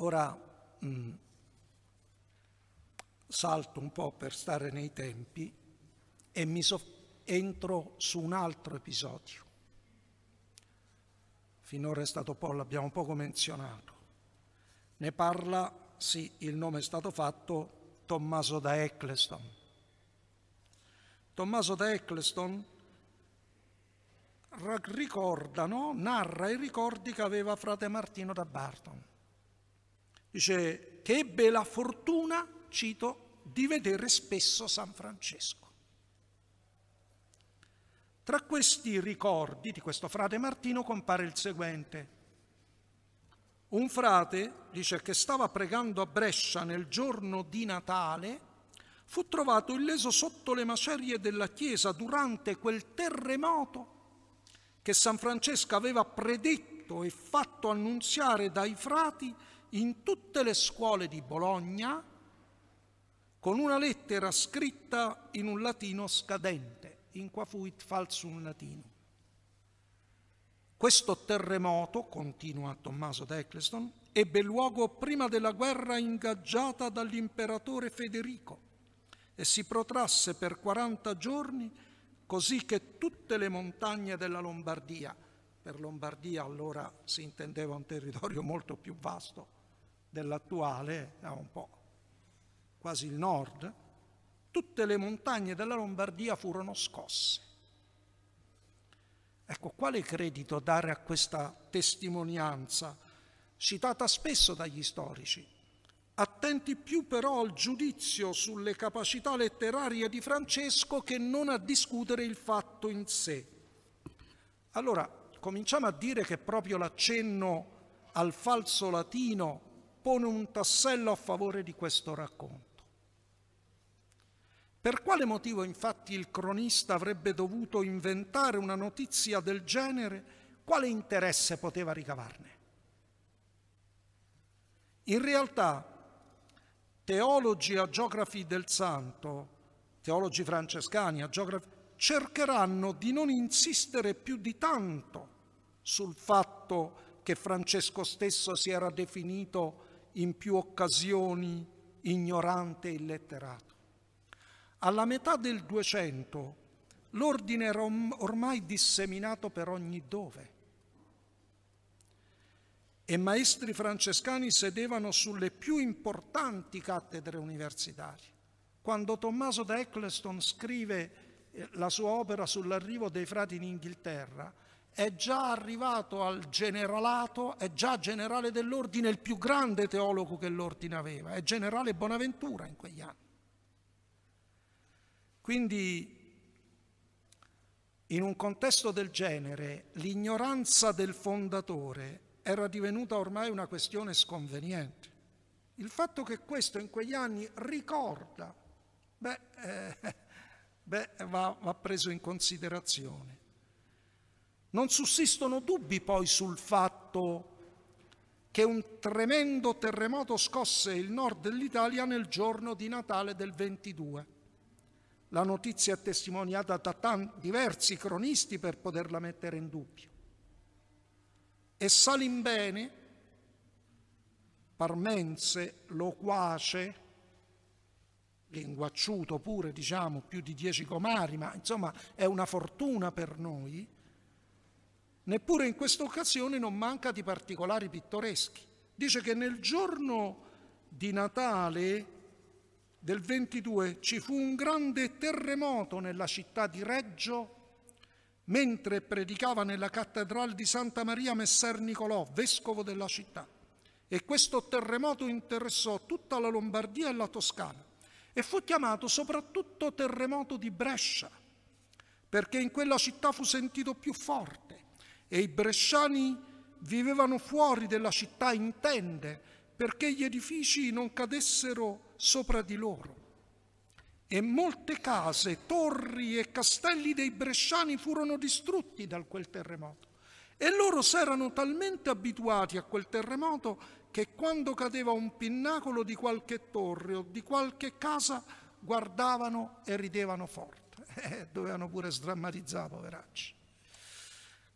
Ora mm, salto un po' per stare nei tempi e mi entro su un altro episodio. Finora è stato Paul, l'abbiamo poco menzionato. Ne parla, sì, il nome è stato fatto, Tommaso da Eccleston. Tommaso da Eccleston ricordano, narra i ricordi che aveva frate Martino da Barton. Dice che ebbe la fortuna, cito, di vedere spesso San Francesco. Tra questi ricordi di questo frate Martino compare il seguente. Un frate, dice, che stava pregando a Brescia nel giorno di Natale, fu trovato illeso sotto le macerie della chiesa durante quel terremoto che San Francesco aveva predetto e fatto annunziare dai frati in tutte le scuole di Bologna con una lettera scritta in un latino scadente, in qua fuit falsum latino. Questo terremoto, continua Tommaso d'Eccleston, ebbe luogo prima della guerra ingaggiata dall'imperatore Federico e si protrasse per 40 giorni così che tutte le montagne della Lombardia, per Lombardia allora si intendeva un territorio molto più vasto, dell'attuale, un po' quasi il nord, tutte le montagne della Lombardia furono scosse. Ecco, quale credito dare a questa testimonianza, citata spesso dagli storici? Attenti più però al giudizio sulle capacità letterarie di Francesco che non a discutere il fatto in sé. Allora, cominciamo a dire che proprio l'accenno al falso latino pone un tassello a favore di questo racconto. Per quale motivo infatti il cronista avrebbe dovuto inventare una notizia del genere? Quale interesse poteva ricavarne? In realtà teologi e agiografi del santo, teologi francescani, agiografi, cercheranno di non insistere più di tanto sul fatto che Francesco stesso si era definito in più occasioni ignorante e illetterato. Alla metà del 200 l'ordine era ormai disseminato per ogni dove e maestri francescani sedevano sulle più importanti cattedre universitarie. Quando Tommaso da Eccleston scrive eh, la sua opera sull'arrivo dei frati in Inghilterra, è già arrivato al generalato, è già generale dell'ordine il più grande teologo che l'ordine aveva, è generale Bonaventura in quegli anni. Quindi in un contesto del genere l'ignoranza del fondatore era divenuta ormai una questione sconveniente. Il fatto che questo in quegli anni ricorda, beh, eh, beh va, va preso in considerazione. Non sussistono dubbi poi sul fatto che un tremendo terremoto scosse il nord dell'Italia nel giorno di Natale del 22. La notizia è testimoniata da tanti, diversi cronisti per poterla mettere in dubbio. E Salimbene, parmense, loquace, linguacciuto pure, diciamo, più di dieci comari, ma insomma è una fortuna per noi, Neppure in questa occasione non manca di particolari pittoreschi. Dice che nel giorno di Natale del 22 ci fu un grande terremoto nella città di Reggio mentre predicava nella cattedrale di Santa Maria Messer Nicolò, vescovo della città. E questo terremoto interessò tutta la Lombardia e la Toscana e fu chiamato soprattutto terremoto di Brescia, perché in quella città fu sentito più forte e i bresciani vivevano fuori della città in tende perché gli edifici non cadessero sopra di loro. E molte case, torri e castelli dei bresciani furono distrutti da quel terremoto. E loro s'erano talmente abituati a quel terremoto che quando cadeva un pinnacolo di qualche torre o di qualche casa guardavano e ridevano forte. Eh, dovevano pure sdrammatizzare, poveracci.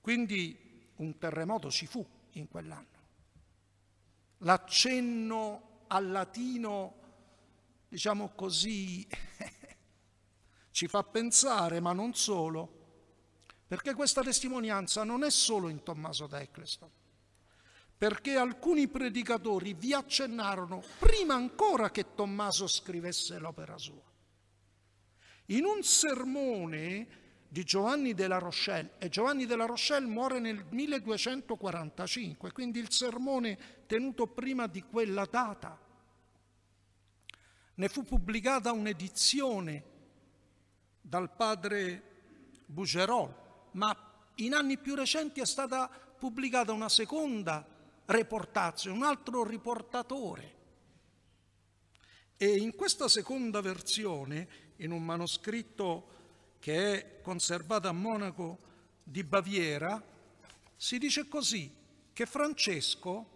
Quindi un terremoto ci fu in quell'anno. L'accenno al latino, diciamo così, ci fa pensare, ma non solo, perché questa testimonianza non è solo in Tommaso da perché alcuni predicatori vi accennarono prima ancora che Tommaso scrivesse l'opera sua. In un sermone di Giovanni della Rochelle e Giovanni della Rochelle muore nel 1245, quindi il sermone tenuto prima di quella data. Ne fu pubblicata un'edizione dal padre Bougerol, ma in anni più recenti è stata pubblicata una seconda reportazione, un altro riportatore. E in questa seconda versione, in un manoscritto che è conservata a Monaco di Baviera, si dice così che Francesco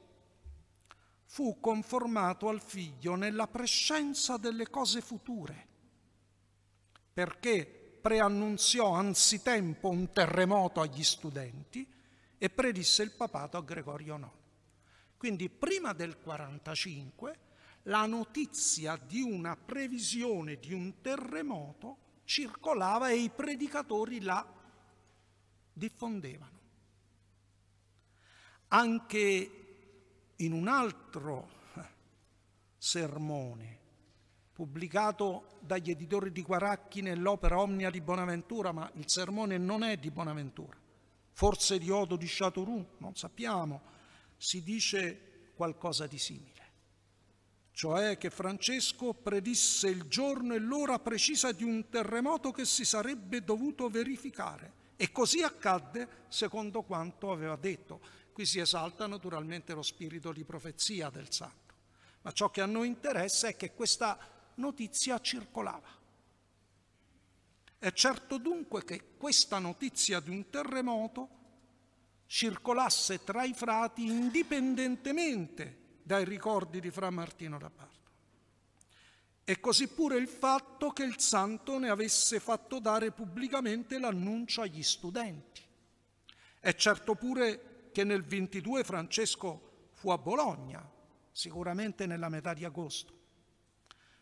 fu conformato al figlio nella prescenza delle cose future, perché preannunziò anzitempo un terremoto agli studenti e predisse il papato a Gregorio IX. Quindi prima del 45 la notizia di una previsione di un terremoto circolava e i predicatori la diffondevano. Anche in un altro sermone pubblicato dagli editori di Guaracchi nell'opera Omnia di Bonaventura, ma il sermone non è di Bonaventura, forse di Odo di Chateauroux, non sappiamo, si dice qualcosa di simile cioè che Francesco predisse il giorno e l'ora precisa di un terremoto che si sarebbe dovuto verificare. E così accadde secondo quanto aveva detto. Qui si esalta naturalmente lo spirito di profezia del santo. Ma ciò che a noi interessa è che questa notizia circolava. È certo dunque che questa notizia di un terremoto circolasse tra i frati indipendentemente dai ricordi di Fra Martino da Parto. E così pure il fatto che il santo ne avesse fatto dare pubblicamente l'annuncio agli studenti. È certo pure che nel 22 Francesco fu a Bologna, sicuramente nella metà di agosto.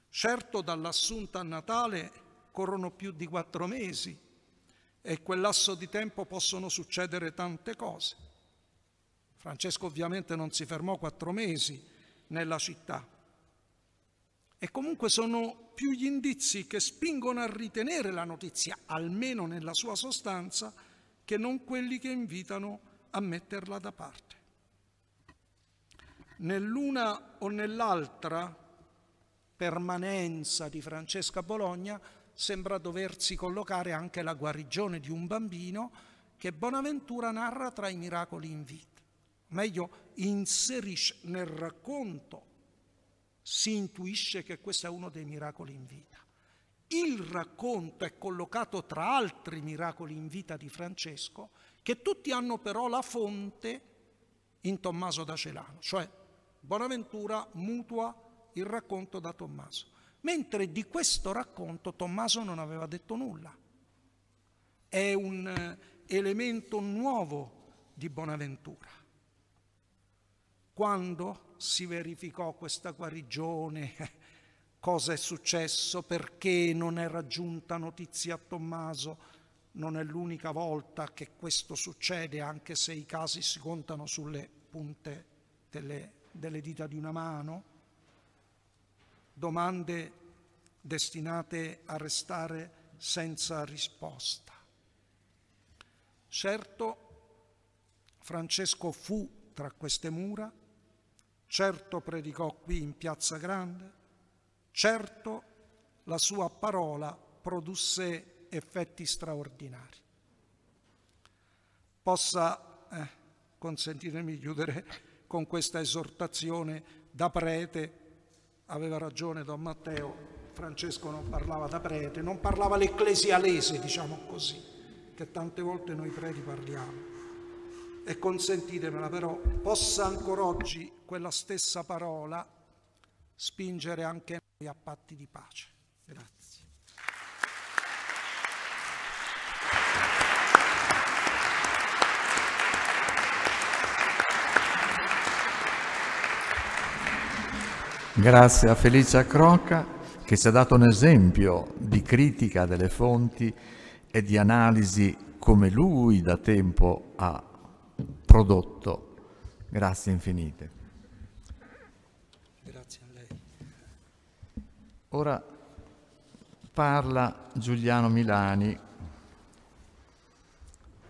Certo dall'assunta a Natale corrono più di quattro mesi e in quel lasso di tempo possono succedere tante cose. Francesco ovviamente non si fermò quattro mesi nella città. E comunque sono più gli indizi che spingono a ritenere la notizia, almeno nella sua sostanza, che non quelli che invitano a metterla da parte. Nell'una o nell'altra permanenza di Francesca Bologna sembra doversi collocare anche la guarigione di un bambino che Bonaventura narra tra i miracoli in vita meglio inserisce nel racconto, si intuisce che questo è uno dei miracoli in vita. Il racconto è collocato tra altri miracoli in vita di Francesco, che tutti hanno però la fonte in Tommaso da Celano, cioè Bonaventura mutua il racconto da Tommaso, mentre di questo racconto Tommaso non aveva detto nulla. È un eh, elemento nuovo di Bonaventura. Quando si verificò questa guarigione? Cosa è successo? Perché non è raggiunta notizia a Tommaso? Non è l'unica volta che questo succede, anche se i casi si contano sulle punte delle, delle dita di una mano. Domande destinate a restare senza risposta. Certo, Francesco fu tra queste mura certo predicò qui in Piazza Grande, certo la sua parola produsse effetti straordinari. Possa, eh, consentitemi di chiudere con questa esortazione da prete, aveva ragione Don Matteo, Francesco non parlava da prete, non parlava l'ecclesialese, diciamo così, che tante volte noi preti parliamo e consentitemela però, possa ancora oggi quella stessa parola spingere anche noi a patti di pace. Grazie. Grazie a Felicia Croca che ci ha dato un esempio di critica delle fonti e di analisi come lui da tempo ha prodotto. Grazie infinite. Grazie a lei. Ora parla Giuliano Milani,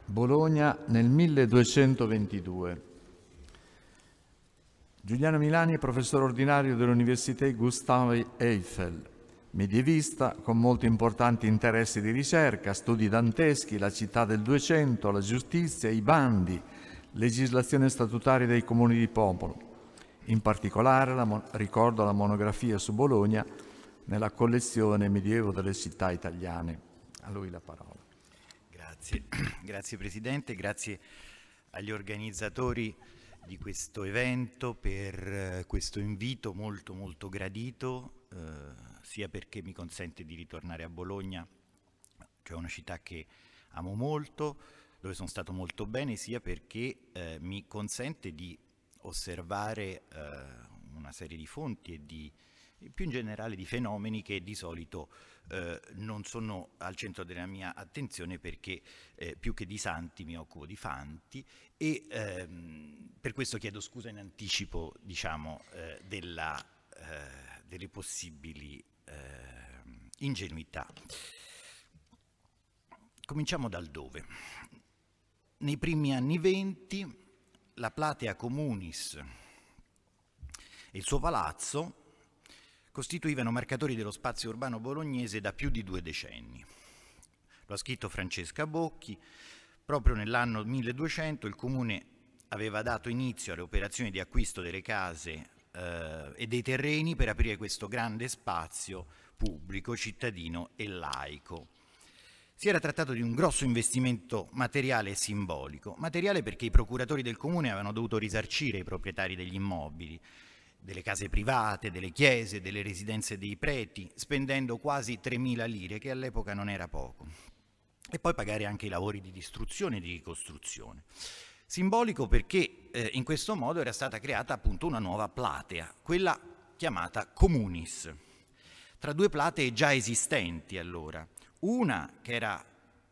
Bologna nel 1222. Giuliano Milani è professore ordinario dell'Università Gustave Eiffel, medievista con molti importanti interessi di ricerca, studi danteschi, la città del 200, la giustizia, i bandi, legislazione statutaria dei comuni di popolo. In particolare la ricordo la monografia su Bologna nella collezione Medievo delle città italiane. A lui la parola. Grazie, grazie Presidente, grazie agli organizzatori di questo evento per eh, questo invito molto molto gradito, eh, sia perché mi consente di ritornare a Bologna, cioè una città che amo molto, dove sono stato molto bene sia perché eh, mi consente di osservare eh, una serie di fonti e di più in generale di fenomeni che di solito eh, non sono al centro della mia attenzione perché eh, più che di santi mi occupo di fanti e ehm, per questo chiedo scusa in anticipo diciamo, eh, della, eh, delle possibili ehm, ingenuità. Cominciamo dal dove nei primi anni venti la Platea Comunis e il suo palazzo costituivano marcatori dello spazio urbano bolognese da più di due decenni. Lo ha scritto Francesca Bocchi, proprio nell'anno 1200 il comune aveva dato inizio alle operazioni di acquisto delle case eh, e dei terreni per aprire questo grande spazio pubblico, cittadino e laico. Si era trattato di un grosso investimento materiale e simbolico, materiale perché i procuratori del comune avevano dovuto risarcire i proprietari degli immobili, delle case private, delle chiese, delle residenze dei preti, spendendo quasi 3.000 lire, che all'epoca non era poco, e poi pagare anche i lavori di distruzione e di ricostruzione. Simbolico perché eh, in questo modo era stata creata appunto una nuova platea, quella chiamata comunis, tra due platee già esistenti allora una che era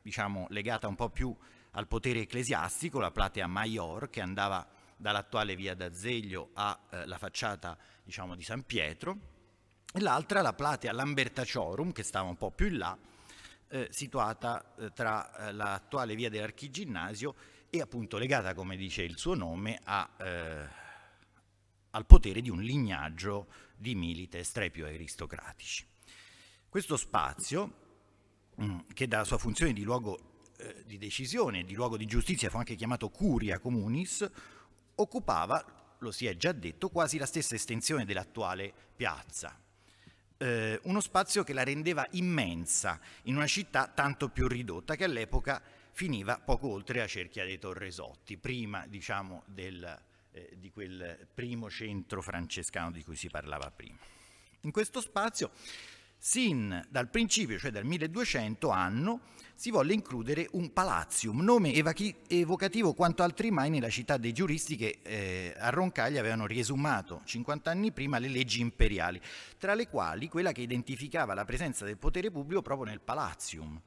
diciamo, legata un po' più al potere ecclesiastico, la platea Maior, che andava dall'attuale via d'Azeglio alla eh, facciata diciamo, di San Pietro, e l'altra la platea Lambertaciorum, che stava un po' più in là, eh, situata eh, tra eh, l'attuale via dell'Archiginnasio e appunto legata, come dice il suo nome, a, eh, al potere di un lignaggio di milite tra i più aristocratici. Questo spazio Mm, che dalla sua funzione di luogo eh, di decisione, di luogo di giustizia, fu anche chiamato curia comunis, occupava, lo si è già detto, quasi la stessa estensione dell'attuale piazza. Eh, uno spazio che la rendeva immensa in una città tanto più ridotta che all'epoca finiva poco oltre la cerchia dei Torresotti, prima diciamo, del, eh, di quel primo centro francescano di cui si parlava prima. In questo spazio Sin dal principio, cioè dal 1200 anno, si volle includere un palazium, nome evocativo quanto altri mai nella città dei giuristi che eh, a Roncaglia avevano riesumato 50 anni prima le leggi imperiali, tra le quali quella che identificava la presenza del potere pubblico proprio nel palazium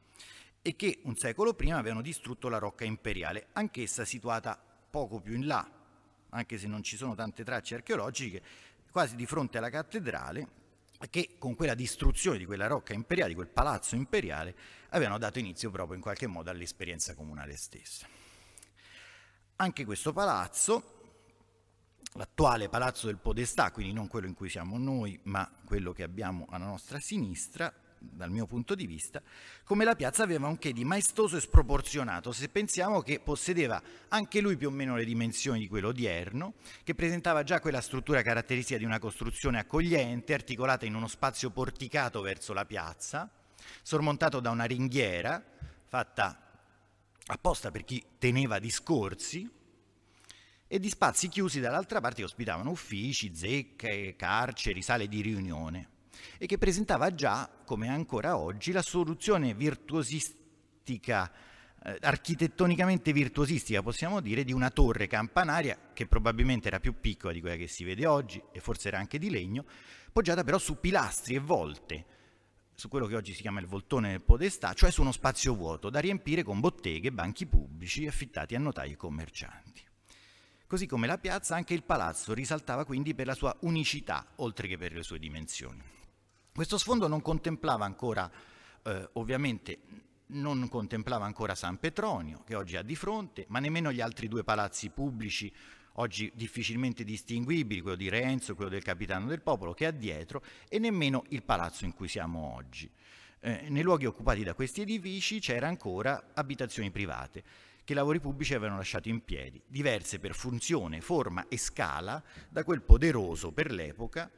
e che un secolo prima avevano distrutto la rocca imperiale, anch'essa situata poco più in là, anche se non ci sono tante tracce archeologiche, quasi di fronte alla cattedrale che con quella distruzione di quella rocca imperiale, di quel palazzo imperiale, avevano dato inizio proprio in qualche modo all'esperienza comunale stessa. Anche questo palazzo, l'attuale palazzo del Podestà, quindi non quello in cui siamo noi, ma quello che abbiamo alla nostra sinistra, dal mio punto di vista, come la piazza aveva un che di maestoso e sproporzionato, se pensiamo che possedeva anche lui più o meno le dimensioni di quello odierno, che presentava già quella struttura caratteristica di una costruzione accogliente, articolata in uno spazio porticato verso la piazza, sormontato da una ringhiera fatta apposta per chi teneva discorsi, e di spazi chiusi dall'altra parte che ospitavano uffici, zecche, carceri, sale di riunione e che presentava già, come ancora oggi, la soluzione virtuosistica eh, architettonicamente virtuosistica, possiamo dire, di una torre campanaria che probabilmente era più piccola di quella che si vede oggi e forse era anche di legno, poggiata però su pilastri e volte, su quello che oggi si chiama il voltone del podestà, cioè su uno spazio vuoto da riempire con botteghe, banchi pubblici affittati a notai e commercianti. Così come la piazza, anche il palazzo risaltava quindi per la sua unicità, oltre che per le sue dimensioni. Questo sfondo non contemplava ancora, eh, ovviamente, non contemplava ancora San Petronio, che oggi ha di fronte, ma nemmeno gli altri due palazzi pubblici oggi difficilmente distinguibili, quello di Renzo, quello del Capitano del Popolo, che ha dietro, e nemmeno il palazzo in cui siamo oggi. Eh, nei luoghi occupati da questi edifici c'erano ancora abitazioni private, che i lavori pubblici avevano lasciato in piedi, diverse per funzione, forma e scala da quel poderoso per l'epoca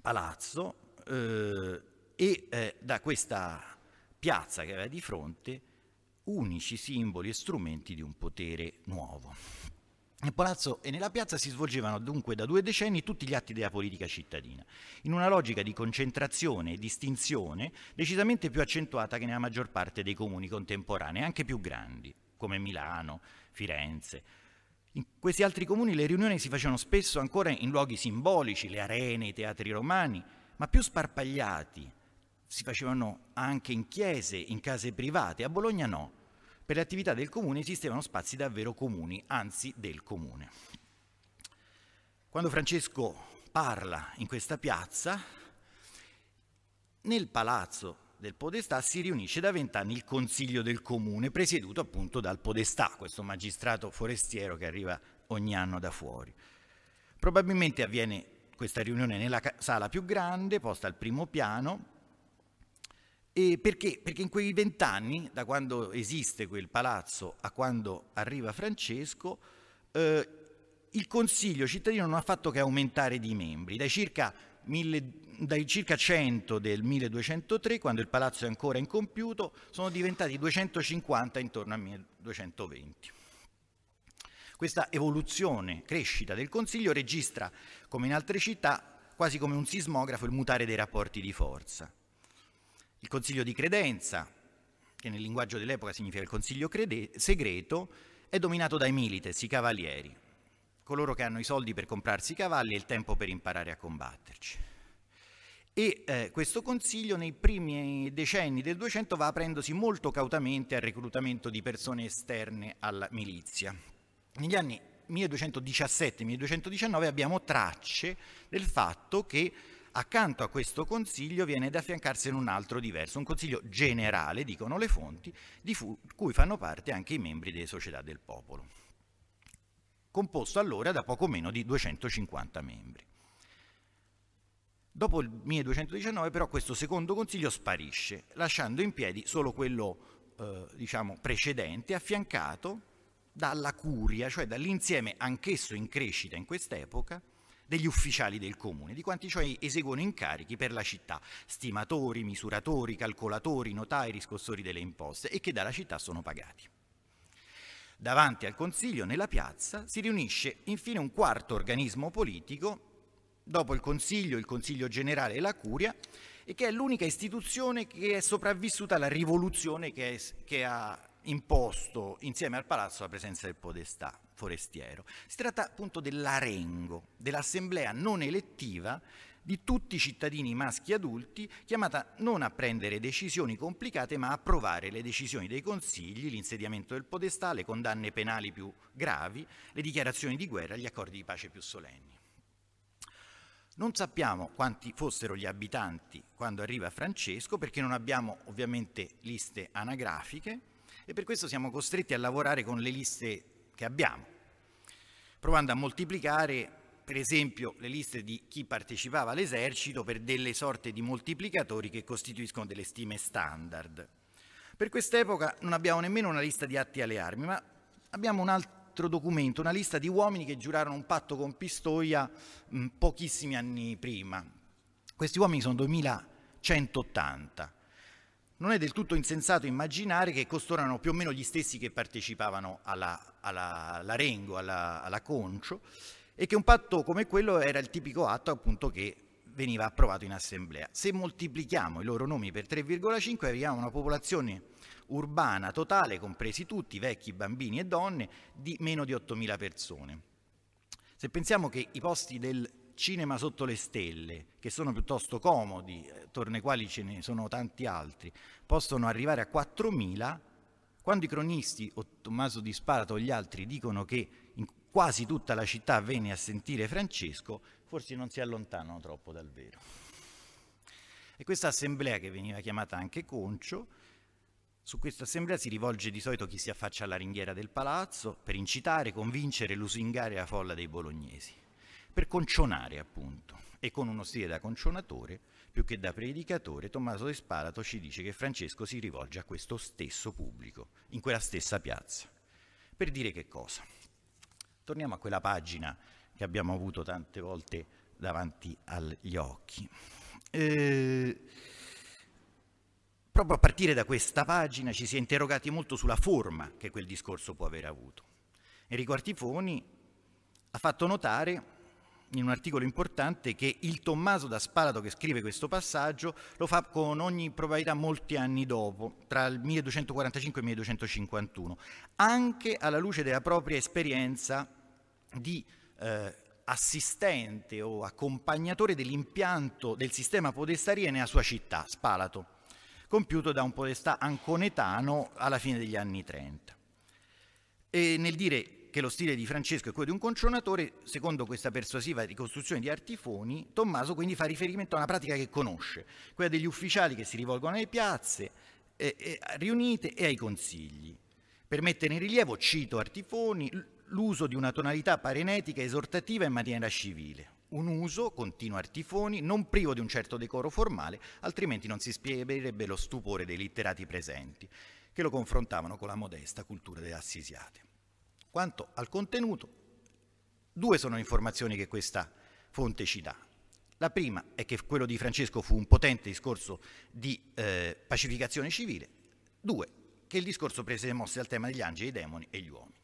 palazzo eh, e eh, da questa piazza che aveva di fronte unici simboli e strumenti di un potere nuovo. Nel palazzo e nella piazza si svolgevano dunque da due decenni tutti gli atti della politica cittadina, in una logica di concentrazione e distinzione decisamente più accentuata che nella maggior parte dei comuni contemporanei, anche più grandi, come Milano, Firenze, in questi altri comuni le riunioni si facevano spesso ancora in luoghi simbolici, le arene, i teatri romani, ma più sparpagliati. Si facevano anche in chiese, in case private, a Bologna no. Per le attività del comune esistevano spazi davvero comuni, anzi del comune. Quando Francesco parla in questa piazza, nel palazzo del Podestà si riunisce da vent'anni il Consiglio del Comune, presieduto appunto dal Podestà, questo magistrato forestiero che arriva ogni anno da fuori. Probabilmente avviene questa riunione nella sala più grande, posta al primo piano, perché? perché in quei vent'anni, da quando esiste quel palazzo a quando arriva Francesco, eh, il Consiglio cittadino non ha fatto che aumentare di membri, dai circa 1200 dai circa 100 del 1203, quando il palazzo è ancora incompiuto, sono diventati 250 intorno al 1220. Questa evoluzione, crescita del Consiglio registra, come in altre città, quasi come un sismografo il mutare dei rapporti di forza. Il Consiglio di credenza, che nel linguaggio dell'epoca significa il Consiglio segreto, è dominato dai milites, i cavalieri, coloro che hanno i soldi per comprarsi i cavalli e il tempo per imparare a combatterci. E eh, questo consiglio nei primi eh, decenni del 200 va aprendosi molto cautamente al reclutamento di persone esterne alla milizia. Negli anni 1217-1219 abbiamo tracce del fatto che accanto a questo consiglio viene da affiancarsene un altro diverso, un consiglio generale, dicono le fonti, di cui fanno parte anche i membri delle società del popolo, composto allora da poco meno di 250 membri. Dopo il 1219 però questo secondo consiglio sparisce, lasciando in piedi solo quello eh, diciamo, precedente, affiancato dalla curia, cioè dall'insieme anch'esso in crescita in quest'epoca, degli ufficiali del comune, di quanti cioè eseguono incarichi per la città, stimatori, misuratori, calcolatori, notai, riscossori delle imposte e che dalla città sono pagati. Davanti al Consiglio, nella piazza, si riunisce infine un quarto organismo politico dopo il Consiglio, il Consiglio generale e la Curia, e che è l'unica istituzione che è sopravvissuta alla rivoluzione che, è, che ha imposto insieme al palazzo la presenza del podestà forestiero. Si tratta appunto dell'arengo, dell'assemblea non elettiva di tutti i cittadini maschi adulti, chiamata non a prendere decisioni complicate, ma a approvare le decisioni dei consigli, l'insediamento del podestà, le condanne penali più gravi, le dichiarazioni di guerra, gli accordi di pace più solenni. Non sappiamo quanti fossero gli abitanti quando arriva Francesco perché non abbiamo ovviamente liste anagrafiche e per questo siamo costretti a lavorare con le liste che abbiamo, provando a moltiplicare per esempio le liste di chi partecipava all'esercito per delle sorte di moltiplicatori che costituiscono delle stime standard. Per quest'epoca non abbiamo nemmeno una lista di atti alle armi, ma abbiamo un'altra altro documento, una lista di uomini che giurarono un patto con Pistoia mh, mm, pochissimi anni prima. Questi uomini sono 2180. Non è del tutto insensato immaginare che costoro erano più o meno gli stessi che partecipavano alla, alla, alla Rengo, alla, alla Concio, e che un patto come quello era il tipico atto appunto che veniva approvato in assemblea. Se moltiplichiamo i loro nomi per 3,5 arriviamo a una popolazione urbana totale, compresi tutti, vecchi, bambini e donne, di meno di 8.000 persone. Se pensiamo che i posti del cinema sotto le stelle, che sono piuttosto comodi, eh, attorno ai quali ce ne sono tanti altri, possono arrivare a 4.000, quando i cronisti o Tommaso di Sparato o gli altri dicono che quasi tutta la città venne a sentire Francesco, forse non si allontanano troppo dal vero. E questa assemblea, che veniva chiamata anche Concio, su questa assemblea si rivolge di solito chi si affaccia alla ringhiera del palazzo per incitare, convincere, lusingare la folla dei bolognesi, per concionare appunto. E con uno stile da concionatore, più che da predicatore, Tommaso De Spalato ci dice che Francesco si rivolge a questo stesso pubblico, in quella stessa piazza. Per dire che cosa? Torniamo a quella pagina che abbiamo avuto tante volte davanti agli occhi. Eh, Proprio a partire da questa pagina ci si è interrogati molto sulla forma che quel discorso può aver avuto. Enrico Artifoni ha fatto notare in un articolo importante che il Tommaso da Spalato che scrive questo passaggio lo fa con ogni probabilità molti anni dopo, tra il 1245 e il 1251, anche alla luce della propria esperienza di eh, assistente o accompagnatore dell'impianto del sistema podestarie nella sua città, Spalato compiuto da un podestà anconetano alla fine degli anni 30. E nel dire che lo stile di Francesco è quello di un concionatore, secondo questa persuasiva ricostruzione di Artifoni, Tommaso quindi fa riferimento a una pratica che conosce, quella degli ufficiali che si rivolgono alle piazze eh, eh, riunite e ai consigli. Per mettere in rilievo, cito Artifoni, l'uso di una tonalità parenetica esortativa in maniera civile un uso continuo artifoni, non privo di un certo decoro formale, altrimenti non si spiegherebbe lo stupore dei letterati presenti, che lo confrontavano con la modesta cultura dell'assisiate. Quanto al contenuto, due sono le informazioni che questa fonte ci dà. La prima è che quello di Francesco fu un potente discorso di eh, pacificazione civile. Due, che il discorso prese le mosse al tema degli angeli, i demoni e gli uomini.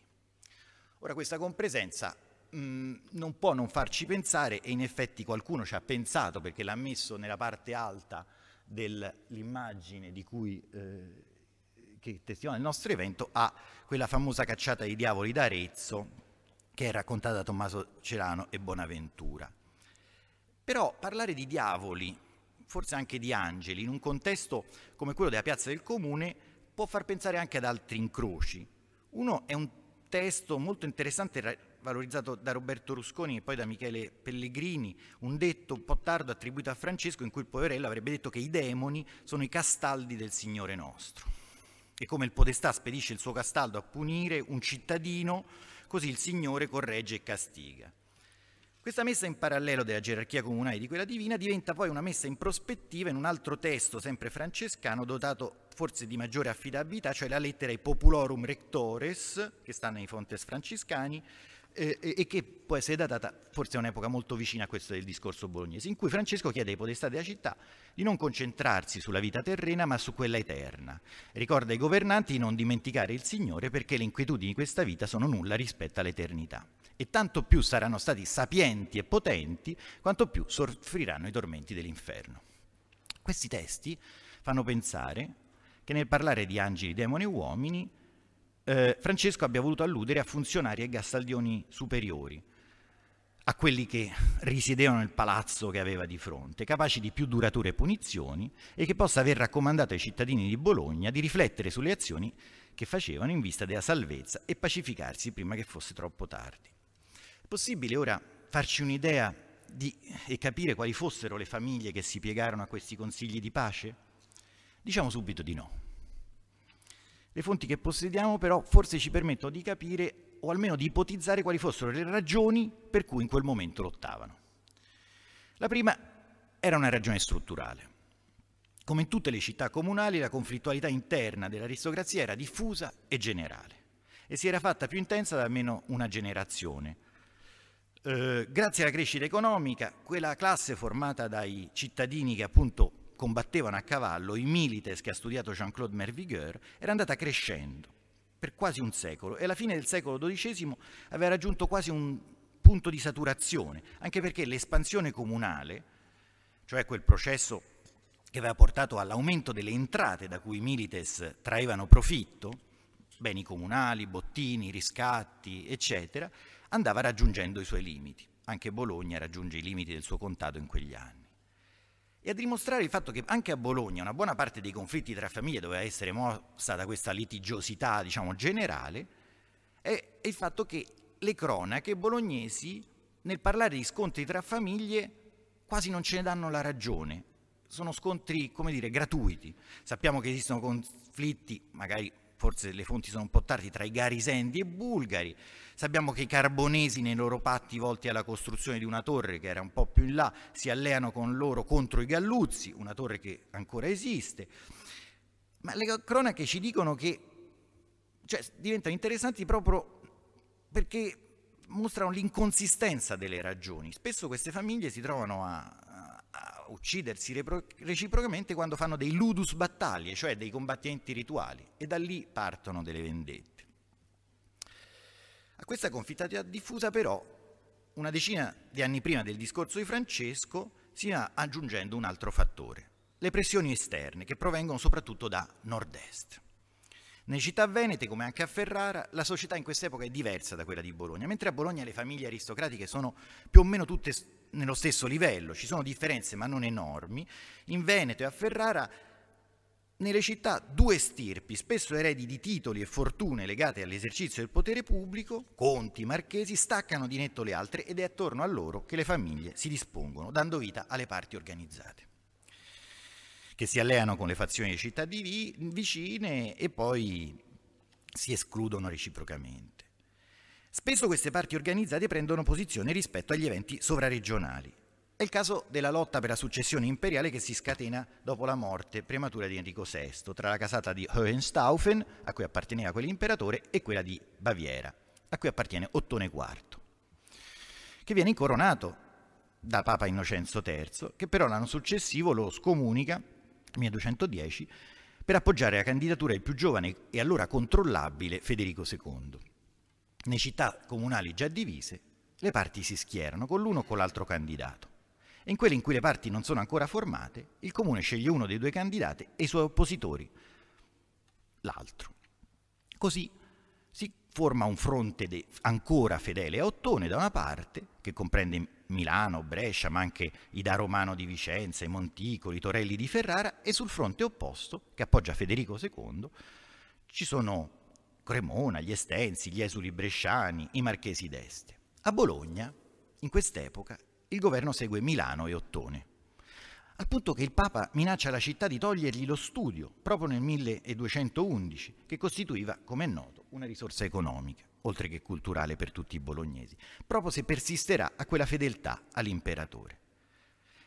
Ora questa compresenza mh, non può non farci pensare, e in effetti qualcuno ci ha pensato perché l'ha messo nella parte alta dell'immagine di cui, eh, che testimonia il nostro evento, a quella famosa cacciata ai diavoli d'Arezzo che è raccontata da Tommaso Cerano e Bonaventura. Però parlare di diavoli, forse anche di angeli, in un contesto come quello della piazza del comune, può far pensare anche ad altri incroci. Uno è un testo molto interessante valorizzato da Roberto Rusconi e poi da Michele Pellegrini, un detto un po' tardo attribuito a Francesco in cui il poverello avrebbe detto che i demoni sono i castaldi del Signore nostro. E come il podestà spedisce il suo castaldo a punire un cittadino, così il Signore corregge e castiga. Questa messa in parallelo della gerarchia comunale di quella divina diventa poi una messa in prospettiva in un altro testo, sempre francescano, dotato forse di maggiore affidabilità, cioè la lettera ai Populorum Rectores, che sta nei fontes franciscani, eh, e che può essere datata forse a un'epoca molto vicina a questo del discorso bolognese, in cui Francesco chiede ai podestà della città di non concentrarsi sulla vita terrena ma su quella eterna. Ricorda ai governanti di non dimenticare il Signore perché le inquietudini di questa vita sono nulla rispetto all'eternità e tanto più saranno stati sapienti e potenti, quanto più soffriranno i tormenti dell'inferno. Questi testi fanno pensare che nel parlare di angeli, demoni e uomini, eh, Francesco abbia voluto alludere a funzionari e gastaldioni superiori, a quelli che risiedevano nel palazzo che aveva di fronte, capaci di più durature punizioni e che possa aver raccomandato ai cittadini di Bologna di riflettere sulle azioni che facevano in vista della salvezza e pacificarsi prima che fosse troppo tardi. È possibile ora farci un'idea di, e capire quali fossero le famiglie che si piegarono a questi consigli di pace? Diciamo subito di no. Le fonti che possediamo però forse ci permettono di capire o almeno di ipotizzare quali fossero le ragioni per cui in quel momento lottavano. La prima era una ragione strutturale. Come in tutte le città comunali, la conflittualità interna dell'aristocrazia era diffusa e generale e si era fatta più intensa da almeno una generazione. Eh, grazie alla crescita economica, quella classe formata dai cittadini che appunto combattevano a cavallo, i milites che ha studiato Jean-Claude Mervigueur, era andata crescendo per quasi un secolo e alla fine del secolo XII aveva raggiunto quasi un punto di saturazione, anche perché l'espansione comunale, cioè quel processo che aveva portato all'aumento delle entrate da cui i milites traevano profitto, beni comunali, bottini, riscatti, eccetera, andava raggiungendo i suoi limiti. Anche Bologna raggiunge i limiti del suo contato in quegli anni e a dimostrare il fatto che anche a Bologna una buona parte dei conflitti tra famiglie doveva essere mossa da questa litigiosità, diciamo, generale, è il fatto che le cronache bolognesi nel parlare di scontri tra famiglie quasi non ce ne danno la ragione. Sono scontri, come dire, gratuiti. Sappiamo che esistono conflitti, magari forse le fonti sono un po' tardi, tra i garisendi e bulgari. Sappiamo che i carbonesi nei loro patti volti alla costruzione di una torre che era un po' più in là si alleano con loro contro i galluzzi, una torre che ancora esiste. Ma le cronache ci dicono che cioè, diventano interessanti proprio perché mostrano l'inconsistenza delle ragioni. Spesso queste famiglie si trovano a uccidersi reciprocamente quando fanno dei ludus battaglie, cioè dei combattimenti rituali, e da lì partono delle vendette. A questa confittata diffusa però, una decina di anni prima del discorso di Francesco, si va aggiungendo un altro fattore, le pressioni esterne che provengono soprattutto da nord-est. Nelle città venete, come anche a Ferrara, la società in quest'epoca è diversa da quella di Bologna. Mentre a Bologna le famiglie aristocratiche sono più o meno tutte nello stesso livello, ci sono differenze ma non enormi, in Veneto e a Ferrara nelle città due stirpi, spesso eredi di titoli e fortune legate all'esercizio del potere pubblico, conti, marchesi, staccano di netto le altre ed è attorno a loro che le famiglie si dispongono, dando vita alle parti organizzate, che si alleano con le fazioni delle città vicine e poi si escludono reciprocamente. Spesso queste parti organizzate prendono posizione rispetto agli eventi sovraregionali. È il caso della lotta per la successione imperiale che si scatena dopo la morte prematura di Enrico VI tra la casata di Hohenstaufen, a cui apparteneva quell'imperatore, e quella di Baviera, a cui appartiene Ottone IV, che viene incoronato da Papa Innocenzo III, che però l'anno successivo lo scomunica, 1210, per appoggiare la candidatura del più giovane e allora controllabile Federico II. Le città comunali già divise, le parti si schierano con l'uno o con l'altro candidato. E in quelle in cui le parti non sono ancora formate, il comune sceglie uno dei due candidati e i suoi oppositori l'altro. Così si forma un fronte ancora fedele a Ottone da una parte, che comprende Milano, Brescia, ma anche i da Romano di Vicenza, i Monticoli, i Torelli di Ferrara, e sul fronte opposto, che appoggia Federico II, ci sono Cremona, gli Estensi, gli esuli bresciani, i marchesi d'Este. A Bologna, in quest'epoca, il governo segue Milano e Ottone, al punto che il Papa minaccia la città di togliergli lo studio, proprio nel 1211, che costituiva, come è noto, una risorsa economica, oltre che culturale per tutti i bolognesi, proprio se persisterà a quella fedeltà all'imperatore.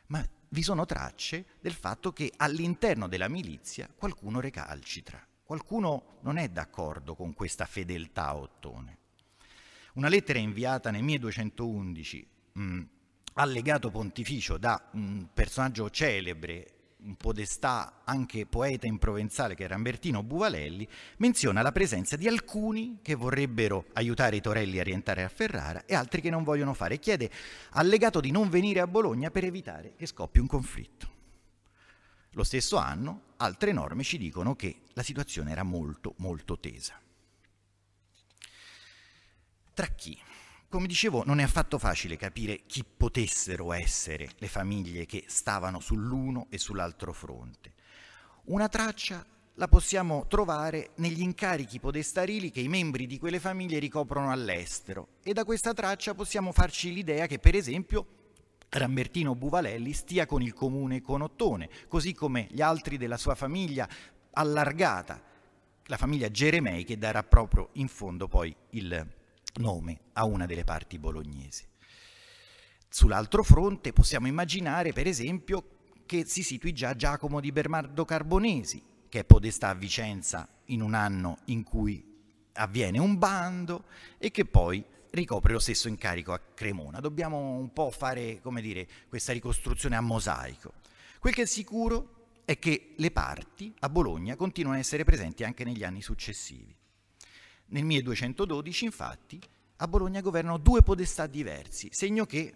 Ma vi sono tracce del fatto che all'interno della milizia qualcuno recalcitra Qualcuno non è d'accordo con questa fedeltà a Ottone. Una lettera inviata nel 1211 mh, al legato pontificio da un personaggio celebre un podestà anche poeta in provenzale che era Ambertino Buvalelli, menziona la presenza di alcuni che vorrebbero aiutare i Torelli a rientrare a Ferrara e altri che non vogliono fare. Chiede al legato di non venire a Bologna per evitare che scoppi un conflitto. Lo stesso anno altre norme ci dicono che la situazione era molto molto tesa. Tra chi? Come dicevo, non è affatto facile capire chi potessero essere le famiglie che stavano sull'uno e sull'altro fronte. Una traccia la possiamo trovare negli incarichi podestarili che i membri di quelle famiglie ricoprono all'estero e da questa traccia possiamo farci l'idea che per esempio Rambertino Buvalelli stia con il comune Conottone, così come gli altri della sua famiglia allargata, la famiglia Geremei che darà proprio in fondo poi il nome a una delle parti bolognesi. Sull'altro fronte possiamo immaginare per esempio che si situi già Giacomo di Bernardo Carbonesi, che è podestà a Vicenza in un anno in cui avviene un bando e che poi ricopre lo stesso incarico a Cremona. Dobbiamo un po' fare, come dire, questa ricostruzione a mosaico. Quel che è sicuro è che le parti a Bologna continuano a essere presenti anche negli anni successivi. Nel 1212, infatti, a Bologna governano due podestà diversi, segno che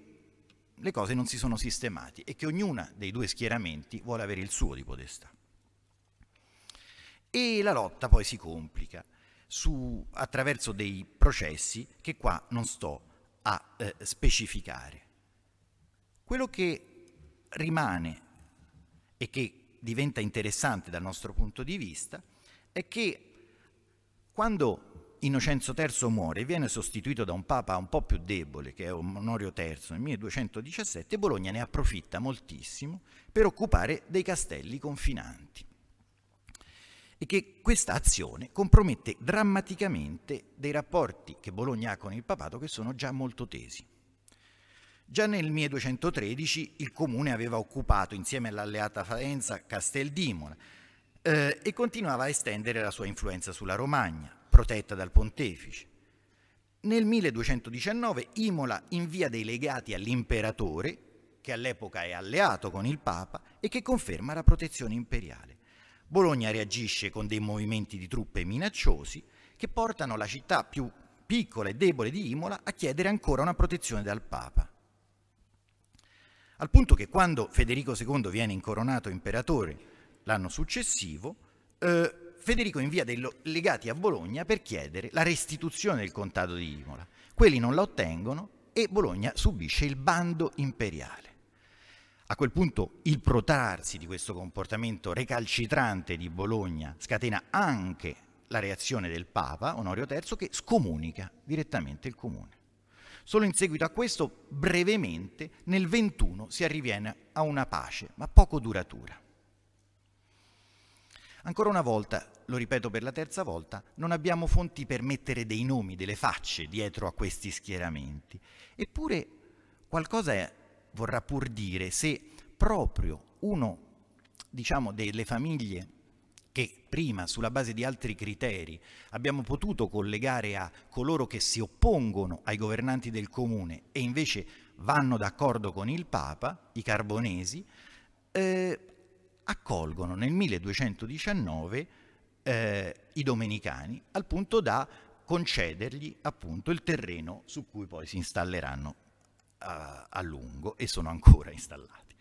le cose non si sono sistemate e che ognuna dei due schieramenti vuole avere il suo di podestà. E la lotta poi si complica su, attraverso dei processi che qua non sto a eh, specificare. Quello che rimane e che diventa interessante dal nostro punto di vista è che quando Innocenzo III muore e viene sostituito da un papa un po' più debole, che è Onorio III nel 1217, Bologna ne approfitta moltissimo per occupare dei castelli confinanti e che questa azione compromette drammaticamente dei rapporti che Bologna ha con il papato che sono già molto tesi. Già nel 1213 il comune aveva occupato insieme all'alleata Faenza Casteldimola eh, e continuava a estendere la sua influenza sulla Romagna, protetta dal pontefice. Nel 1219 Imola invia dei legati all'imperatore, che all'epoca è alleato con il Papa e che conferma la protezione imperiale. Bologna reagisce con dei movimenti di truppe minacciosi che portano la città più piccola e debole di Imola a chiedere ancora una protezione dal Papa. Al punto che quando Federico II viene incoronato imperatore l'anno successivo, eh, Federico invia dei legati a Bologna per chiedere la restituzione del contado di Imola. Quelli non la ottengono e Bologna subisce il bando imperiale. A quel punto il protrarsi di questo comportamento recalcitrante di Bologna scatena anche la reazione del Papa Onorio III che scomunica direttamente il comune. Solo in seguito a questo, brevemente, nel 21 si arriviene a una pace, ma poco duratura. Ancora una volta, lo ripeto per la terza volta, non abbiamo fonti per mettere dei nomi, delle facce dietro a questi schieramenti. Eppure qualcosa è vorrà pur dire se proprio uno diciamo, delle famiglie che prima sulla base di altri criteri abbiamo potuto collegare a coloro che si oppongono ai governanti del comune e invece vanno d'accordo con il Papa, i carbonesi, eh, accolgono nel 1219 eh, i domenicani al punto da concedergli appunto il terreno su cui poi si installeranno a, a lungo e sono ancora installati.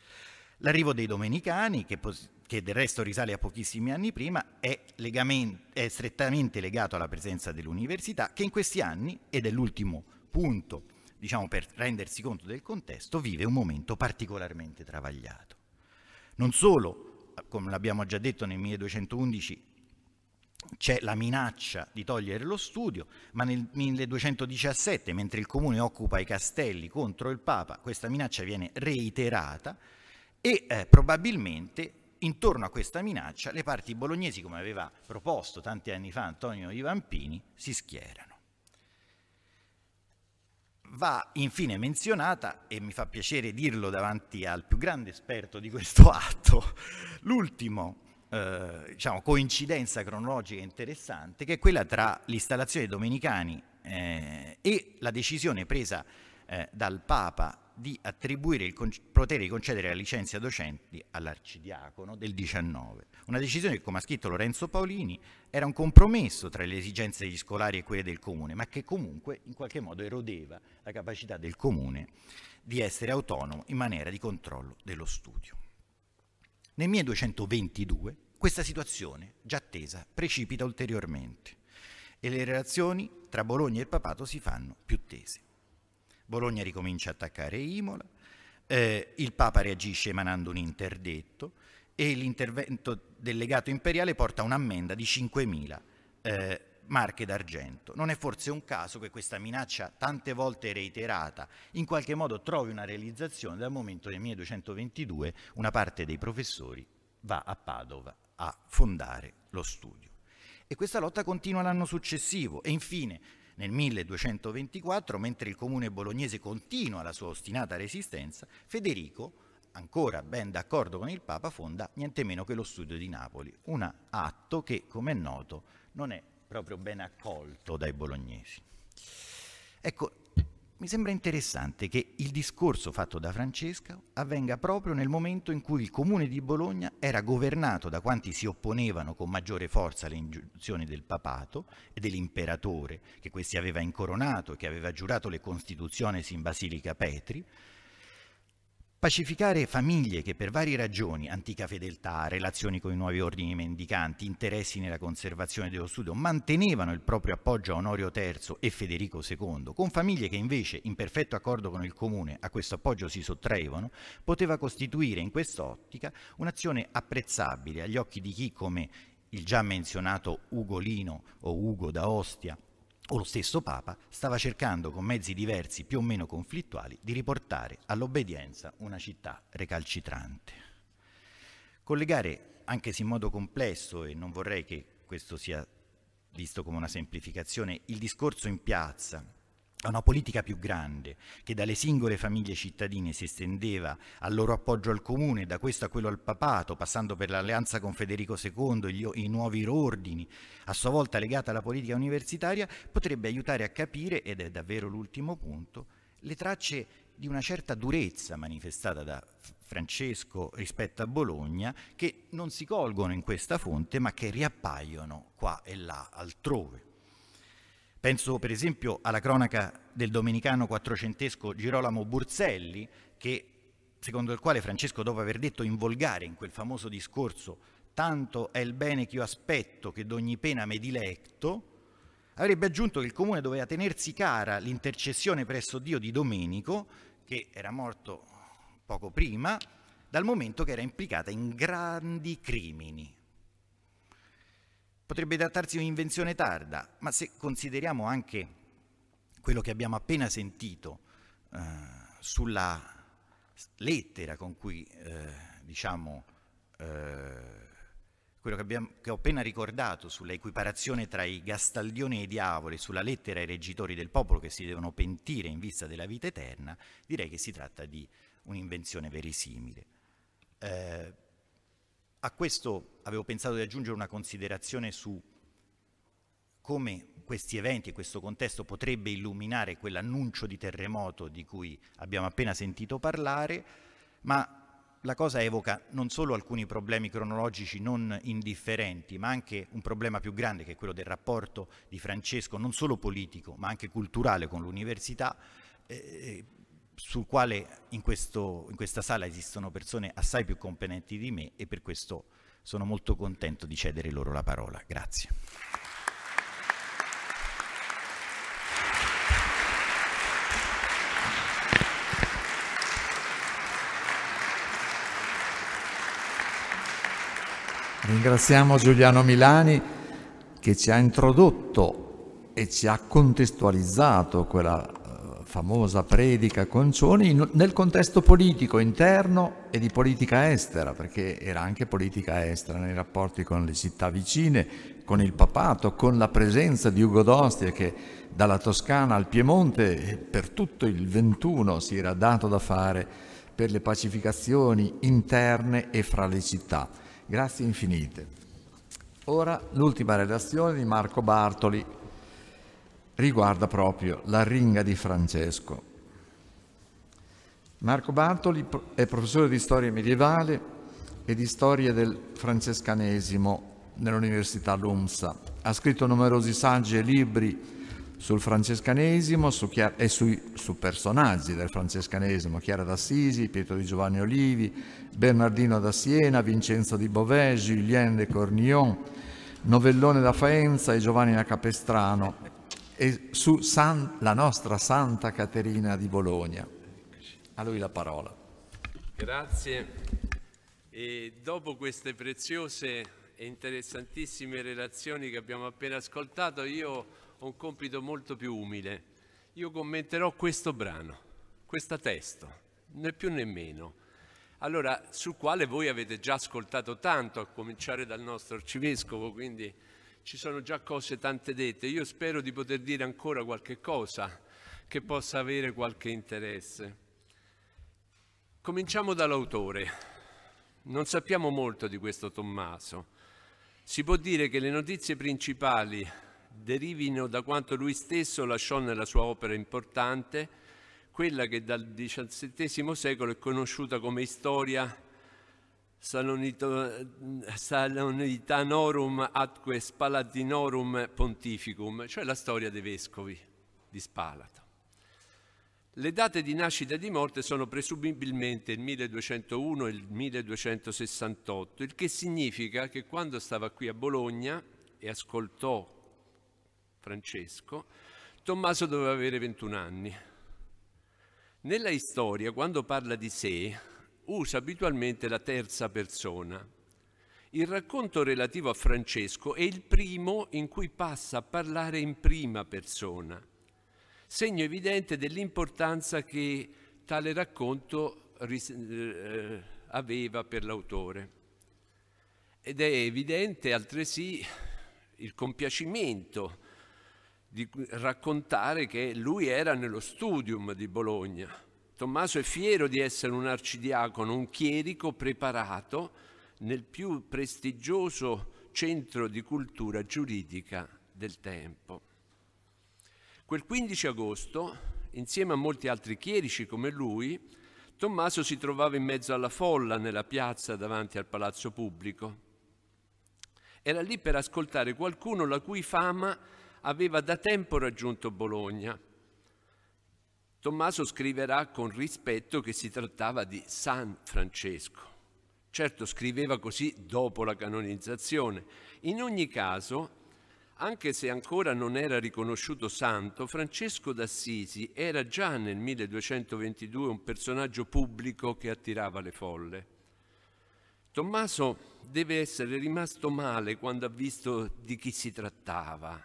L'arrivo dei domenicani, che, pos- che, del resto risale a pochissimi anni prima, è, legament- è strettamente legato alla presenza dell'università che in questi anni, ed è l'ultimo punto, diciamo per rendersi conto del contesto, vive un momento particolarmente travagliato. Non solo, come l'abbiamo già detto nel 1211, c'è la minaccia di togliere lo studio, ma nel 1217, mentre il comune occupa i castelli contro il Papa, questa minaccia viene reiterata e eh, probabilmente intorno a questa minaccia le parti bolognesi, come aveva proposto tanti anni fa Antonio Ivampini, si schierano. Va infine menzionata, e mi fa piacere dirlo davanti al più grande esperto di questo atto, l'ultimo eh, diciamo, coincidenza cronologica interessante che è quella tra l'installazione dei domenicani eh, e la decisione presa eh, dal Papa di attribuire il potere di concedere la licenza docenti all'arcidiacono del 19. Una decisione che, come ha scritto Lorenzo Paolini, era un compromesso tra le esigenze degli scolari e quelle del comune, ma che comunque in qualche modo erodeva la capacità del comune di essere autonomo in maniera di controllo dello studio. Nel 1222 questa situazione, già attesa, precipita ulteriormente e le relazioni tra Bologna e il papato si fanno più tese. Bologna ricomincia a attaccare Imola, eh, il Papa reagisce emanando un interdetto e l'intervento del legato imperiale porta un'ammenda di 5.000 eh, marche d'argento. Non è forse un caso che questa minaccia, tante volte reiterata, in qualche modo trovi una realizzazione dal momento che nel 1222 una parte dei professori va a Padova a fondare lo studio. E questa lotta continua l'anno successivo e infine nel 1224, mentre il comune bolognese continua la sua ostinata resistenza, Federico, ancora ben d'accordo con il Papa, fonda niente meno che lo studio di Napoli, un atto che, come è noto, non è proprio ben accolto dai bolognesi. Ecco, mi sembra interessante che il discorso fatto da Francesca avvenga proprio nel momento in cui il comune di Bologna era governato da quanti si opponevano con maggiore forza alle ingiunzioni del papato e dell'imperatore che questi aveva incoronato e che aveva giurato le costituzioni in Basilica Petri, Pacificare famiglie che per varie ragioni, antica fedeltà, relazioni con i nuovi ordini mendicanti, interessi nella conservazione dello studio, mantenevano il proprio appoggio a Onorio III e Federico II, con famiglie che invece, in perfetto accordo con il comune, a questo appoggio si sottraevano, poteva costituire in quest'ottica un'azione apprezzabile agli occhi di chi, come il già menzionato Ugolino o Ugo da Ostia, o lo stesso Papa stava cercando con mezzi diversi più o meno conflittuali di riportare all'obbedienza una città recalcitrante. Collegare, anche se in modo complesso, e non vorrei che questo sia visto come una semplificazione, il discorso in piazza a una politica più grande, che dalle singole famiglie cittadine si estendeva al loro appoggio al comune, da questo a quello al papato, passando per l'alleanza con Federico II, gli, i nuovi ordini, a sua volta legata alla politica universitaria, potrebbe aiutare a capire, ed è davvero l'ultimo punto, le tracce di una certa durezza manifestata da Francesco rispetto a Bologna, che non si colgono in questa fonte, ma che riappaiono qua e là, altrove. Penso per esempio alla cronaca del domenicano quattrocentesco Girolamo Burzelli, che, secondo il quale Francesco, dopo aver detto in volgare in quel famoso discorso, tanto è il bene che io aspetto che d'ogni pena me diletto, avrebbe aggiunto che il comune doveva tenersi cara l'intercessione presso Dio di Domenico, che era morto poco prima, dal momento che era implicata in grandi crimini. Potrebbe trattarsi di un'invenzione tarda, ma se consideriamo anche quello che abbiamo appena sentito eh, sulla lettera con cui, eh, diciamo, eh, quello che, abbiamo, che, ho appena ricordato sull'equiparazione tra i gastaldioni e i diavoli, sulla lettera ai reggitori del popolo che si devono pentire in vista della vita eterna, direi che si tratta di un'invenzione verisimile. Eh, a questo avevo pensato di aggiungere una considerazione su come questi eventi e questo contesto potrebbe illuminare quell'annuncio di terremoto di cui abbiamo appena sentito parlare, ma la cosa evoca non solo alcuni problemi cronologici non indifferenti, ma anche un problema più grande che è quello del rapporto di Francesco, non solo politico, ma anche culturale con l'università, eh, sul quale in, questo, in, questa sala esistono persone assai più competenti di me e per questo sono molto contento di cedere loro la parola. Grazie. Ringraziamo Giuliano Milani che ci ha introdotto e ci ha contestualizzato quella famosa predica Concioni nel contesto politico interno e di politica estera, perché era anche politica estera nei rapporti con le città vicine, con il papato, con la presenza di Ugo d'Ostia che dalla Toscana al Piemonte per tutto il 21 si era dato da fare per le pacificazioni interne e fra le città. Grazie infinite. Ora l'ultima relazione di Marco Bartoli, riguarda proprio la ringa di Francesco. Marco Bartoli è professore di storia medievale e di storia del francescanesimo nell'Università Lumsa. Ha scritto numerosi saggi e libri sul francescanesimo su e sui, su personaggi del francescanesimo, Chiara d'Assisi, Pietro di Giovanni Olivi, Bernardino da Siena, Vincenzo di Beauvais, Julien de Cornillon, Novellone da Faenza e Giovanni da Capestrano, e su San, la nostra Santa Caterina di Bologna. A lui la parola. Grazie. E dopo queste preziose e interessantissime relazioni che abbiamo appena ascoltato, io ho un compito molto più umile. Io commenterò questo brano, questo testo, né più né meno. Allora, sul quale voi avete già ascoltato tanto, a cominciare dal nostro arcivescovo, quindi ci sono già cose tante dette, io spero di poter dire ancora qualche cosa che possa avere qualche interesse. Cominciamo dall'autore. Non sappiamo molto di questo Tommaso. Si può dire che le notizie principali derivino da quanto lui stesso lasciò nella sua opera importante, quella che dal XVII secolo è conosciuta come storia Salonitanorum atque Spalatinorum Pontificum, cioè la storia dei vescovi di Spalato. Le date di nascita e di morte sono presumibilmente il 1201 e il 1268, il che significa che quando stava qui a Bologna e ascoltò Francesco, Tommaso doveva avere 21 anni. Nella storia, quando parla di sé, usa abitualmente la terza persona. Il racconto relativo a Francesco è il primo in cui passa a parlare in prima persona, segno evidente dell'importanza che tale racconto eh, aveva per l'autore. Ed è evidente altresì il compiacimento di raccontare che lui era nello studium di Bologna Tommaso è fiero di essere un arcidiacono, un chierico preparato nel più prestigioso centro di cultura giuridica del tempo. Quel 15 agosto, insieme a molti altri chierici come lui, Tommaso si trovava in mezzo alla folla nella piazza davanti al palazzo pubblico. Era lì per ascoltare qualcuno la cui fama aveva da tempo raggiunto Bologna Tommaso scriverà con rispetto che si trattava di San Francesco. Certo scriveva così dopo la canonizzazione. In ogni caso, anche se ancora non era riconosciuto santo, Francesco d'Assisi era già nel 1222 un personaggio pubblico che attirava le folle. Tommaso deve essere rimasto male quando ha visto di chi si trattava.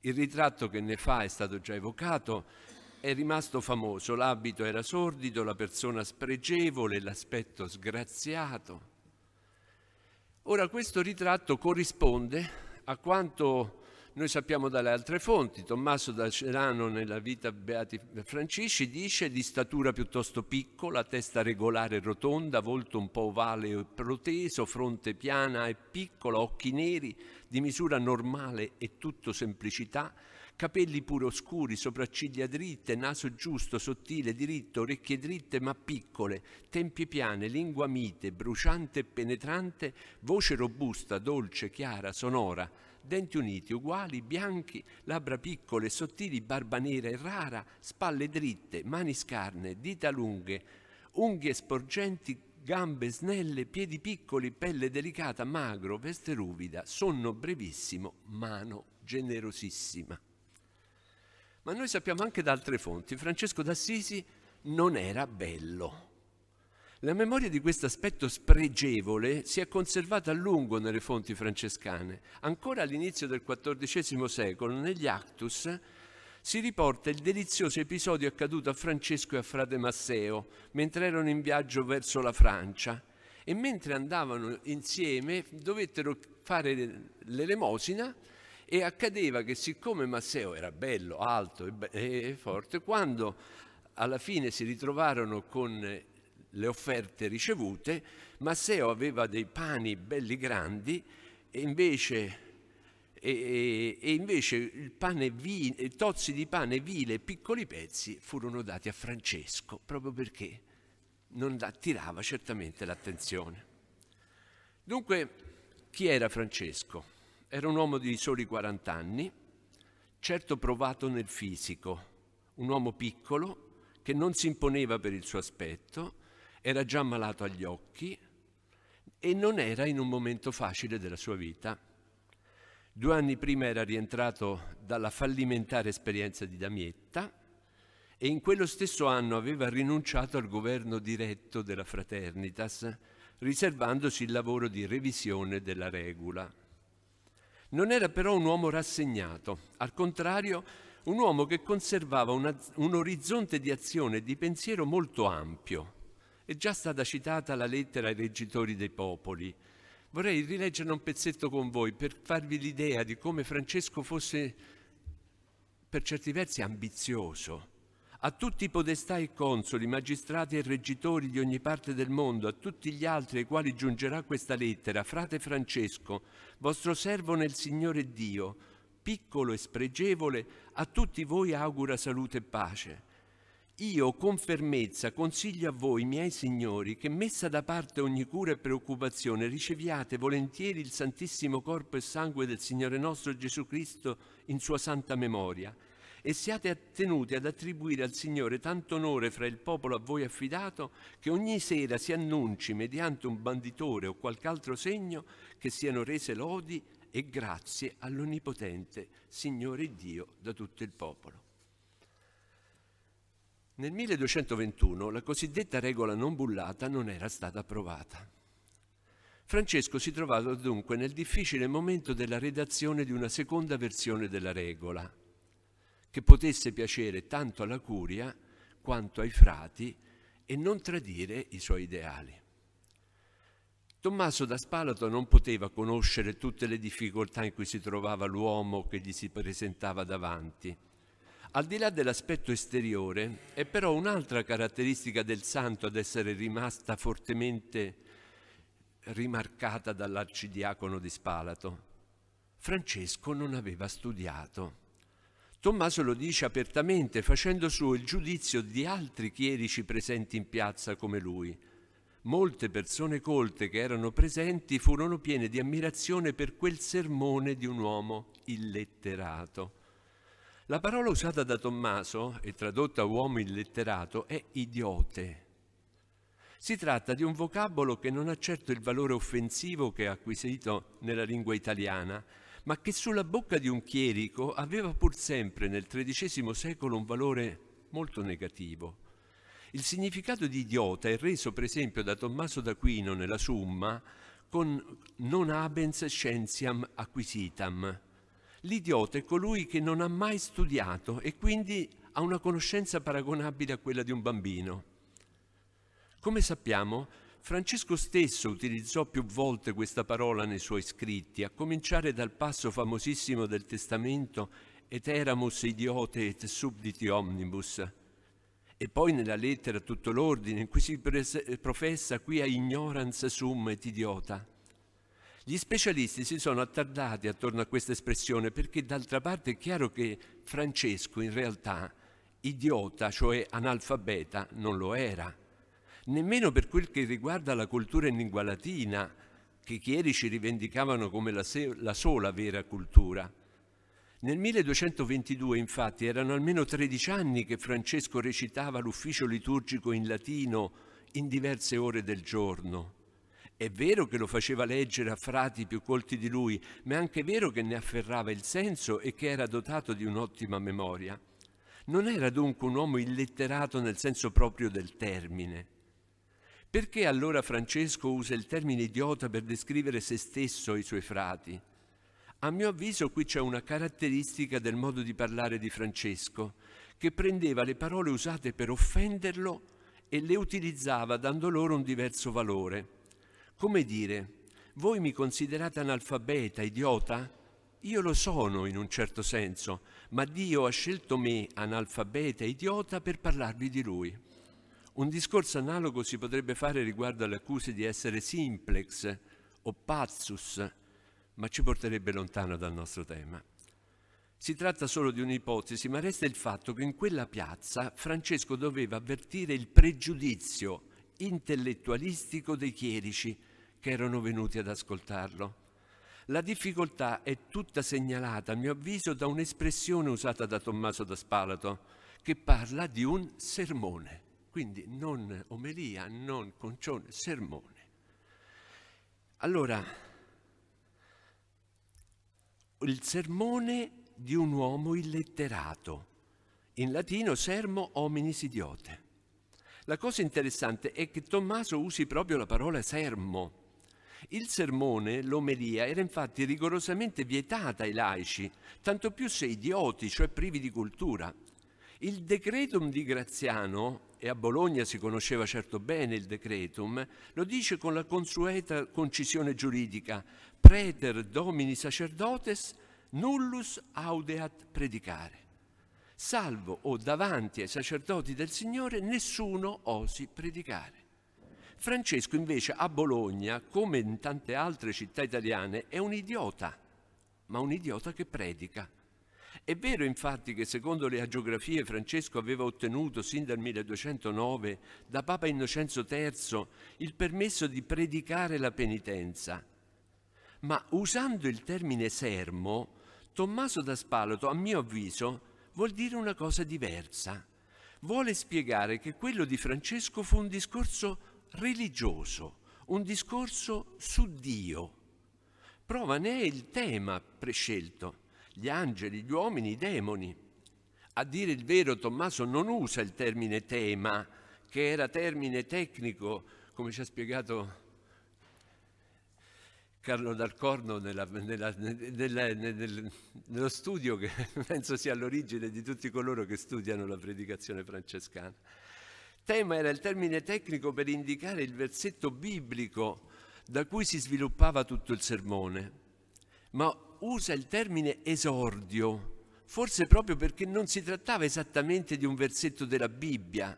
Il ritratto che ne fa è stato già evocato è rimasto famoso, l'abito era sordido, la persona spregevole, l'aspetto sgraziato. Ora questo ritratto corrisponde a quanto noi sappiamo dalle altre fonti. Tommaso da Cerano nella vita Beati Francisci dice di statura piuttosto piccola, testa regolare e rotonda, volto un po' ovale e proteso, fronte piana e piccola, occhi neri, di misura normale e tutto semplicità, capelli pure oscuri, sopracciglia dritte, naso giusto, sottile, diritto, orecchie dritte ma piccole, tempie piane, lingua mite, bruciante e penetrante, voce robusta, dolce, chiara, sonora, denti uniti, uguali, bianchi, labbra piccole e sottili, barba nera e rara, spalle dritte, mani scarne, dita lunghe, unghie sporgenti, gambe snelle, piedi piccoli, pelle delicata, magro, veste ruvida, sonno brevissimo, mano generosissima. Ma noi sappiamo anche da altre fonti, Francesco d'Assisi non era bello. La memoria di questo aspetto spregevole si è conservata a lungo nelle fonti francescane. Ancora all'inizio del XIV secolo, negli Actus, si riporta il delizioso episodio accaduto a Francesco e a frate Masseo mentre erano in viaggio verso la Francia e mentre andavano insieme dovettero fare l'elemosina e accadeva che siccome Masseo era bello, alto e, be- e forte, quando alla fine si ritrovarono con le offerte ricevute, Masseo aveva dei pani belli grandi e invece e, e, invece il pane vi, tozzi di pane vile e piccoli pezzi furono dati a Francesco proprio perché non attirava certamente l'attenzione. Dunque, chi era Francesco? Era un uomo di soli 40 anni, certo provato nel fisico, un uomo piccolo che non si imponeva per il suo aspetto, era già malato agli occhi e non era in un momento facile della sua vita. Due anni prima era rientrato dalla fallimentare esperienza di Damietta e in quello stesso anno aveva rinunciato al governo diretto della Fraternitas, riservandosi il lavoro di revisione della regola. Non era però un uomo rassegnato, al contrario, un uomo che conservava una, un orizzonte di azione e di pensiero molto ampio. È già stata citata la lettera ai reggitori dei popoli. Vorrei rileggere un pezzetto con voi per farvi l'idea di come Francesco fosse per certi versi ambizioso, a tutti i podestà e consoli, magistrati e reggitori di ogni parte del mondo, a tutti gli altri ai quali giungerà questa lettera, frate Francesco, vostro servo nel Signore Dio, piccolo e spregevole, a tutti voi augura salute e pace. Io con fermezza consiglio a voi, miei signori, che messa da parte ogni cura e preoccupazione, riceviate volentieri il santissimo corpo e sangue del Signore nostro Gesù Cristo in sua santa memoria e siate tenuti ad attribuire al Signore tanto onore fra il popolo a voi affidato che ogni sera si annunci mediante un banditore o qualche altro segno che siano rese lodi e grazie all'Onnipotente Signore Dio da tutto il popolo. Nel 1221 la cosiddetta regola non bullata non era stata approvata. Francesco si trovava dunque nel difficile momento della redazione di una seconda versione della regola, che potesse piacere tanto alla curia quanto ai frati e non tradire i suoi ideali. Tommaso da Spalato non poteva conoscere tutte le difficoltà in cui si trovava l'uomo che gli si presentava davanti. Al di là dell'aspetto esteriore, è però un'altra caratteristica del santo ad essere rimasta fortemente rimarcata dall'arcidiacono di Spalato. Francesco non aveva studiato. Tommaso lo dice apertamente, facendo suo il giudizio di altri chierici presenti in piazza come lui. Molte persone colte che erano presenti furono piene di ammirazione per quel sermone di un uomo illetterato. La parola usata da Tommaso e tradotta uomo illetterato è idiote. Si tratta di un vocabolo che non ha certo il valore offensivo che ha acquisito nella lingua italiana, ma che sulla bocca di un chierico aveva pur sempre nel XIII secolo un valore molto negativo. Il significato di idiota è reso per esempio da Tommaso d'Aquino nella Summa con non abens scientiam acquisitam. L'idiota è colui che non ha mai studiato e quindi ha una conoscenza paragonabile a quella di un bambino. Come sappiamo, Francesco stesso utilizzò più volte questa parola nei suoi scritti, a cominciare dal passo famosissimo del Testamento et eramus idiote et subditi omnibus, e poi nella lettera tutto l'ordine in cui si eh, professa qui a ignorans sum et idiota. Gli specialisti si sono attardati attorno a questa espressione perché d'altra parte è chiaro che Francesco in realtà idiota, cioè analfabeta, non lo era nemmeno per quel che riguarda la cultura in lingua latina, che i chierici rivendicavano come la, se- la sola vera cultura. Nel 1222 infatti erano almeno 13 anni che Francesco recitava l'ufficio liturgico in latino in diverse ore del giorno. È vero che lo faceva leggere a frati più colti di lui, ma è anche vero che ne afferrava il senso e che era dotato di un'ottima memoria. Non era dunque un uomo illetterato nel senso proprio del termine. Perché allora Francesco usa il termine idiota per descrivere se stesso e i suoi frati? A mio avviso qui c'è una caratteristica del modo di parlare di Francesco, che prendeva le parole usate per offenderlo e le utilizzava dando loro un diverso valore. Come dire, voi mi considerate analfabeta, idiota? Io lo sono in un certo senso, ma Dio ha scelto me, analfabeta idiota, per parlarvi di lui. Un discorso analogo si potrebbe fare riguardo alle accuse di essere simplex o pazzus, ma ci porterebbe lontano dal nostro tema. Si tratta solo di un'ipotesi, ma resta il fatto che in quella piazza Francesco doveva avvertire il pregiudizio intellettualistico dei chierici che erano venuti ad ascoltarlo. La difficoltà è tutta segnalata, a mio avviso, da un'espressione usata da Tommaso da Spalato, che parla di un sermone quindi non omelia, non concione, sermone. Allora, il sermone di un uomo illetterato, in latino sermo hominis idiote. La cosa interessante è che Tommaso usi proprio la parola sermo. Il sermone, l'omelia, era infatti rigorosamente vietata ai laici, tanto più se idioti, cioè privi di cultura. Il decretum di Graziano, e a Bologna si conosceva certo bene il decretum, lo dice con la consueta concisione giuridica, preter domini sacerdotes nullus audeat predicare, salvo o davanti ai sacerdoti del Signore nessuno osi predicare. Francesco invece a Bologna, come in tante altre città italiane, è un idiota, ma un idiota che predica. È vero infatti che secondo le agiografie Francesco aveva ottenuto sin dal 1209 da Papa Innocenzo III il permesso di predicare la penitenza, ma usando il termine sermo, Tommaso da Spalato, a mio avviso, vuol dire una cosa diversa. Vuole spiegare che quello di Francesco fu un discorso religioso, un discorso su Dio. Prova ne è il tema prescelto gli angeli, gli uomini, i demoni. A dire il vero, Tommaso non usa il termine tema, che era termine tecnico, come ci ha spiegato Carlo Dal Corno nella, nella, nella, nel, nello studio che penso sia all'origine di tutti coloro che studiano la predicazione francescana. Tema era il termine tecnico per indicare il versetto biblico da cui si sviluppava tutto il sermone ma usa il termine esordio, forse proprio perché non si trattava esattamente di un versetto della Bibbia,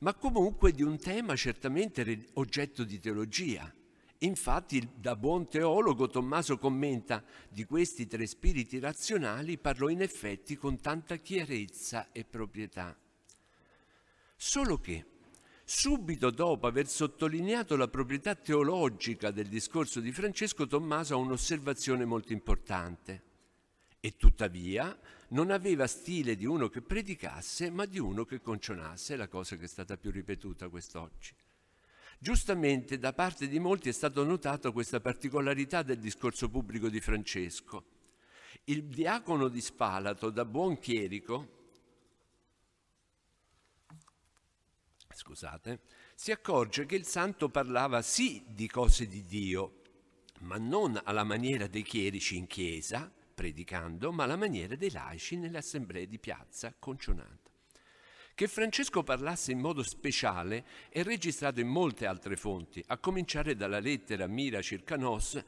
ma comunque di un tema certamente oggetto di teologia. Infatti, da buon teologo, Tommaso commenta di questi tre spiriti razionali parlò in effetti con tanta chiarezza e proprietà. Solo che Subito dopo aver sottolineato la proprietà teologica del discorso di Francesco, Tommaso ha un'osservazione molto importante. E tuttavia non aveva stile di uno che predicasse, ma di uno che concionasse, la cosa che è stata più ripetuta quest'oggi. Giustamente da parte di molti è stata notata questa particolarità del discorso pubblico di Francesco. Il diacono di Spalato, da buon chierico, scusate, si accorge che il santo parlava sì di cose di Dio, ma non alla maniera dei chierici in chiesa, predicando, ma alla maniera dei laici nelle assemblee di piazza, concionando. Che Francesco parlasse in modo speciale è registrato in molte altre fonti, a cominciare dalla lettera Mira Circanos,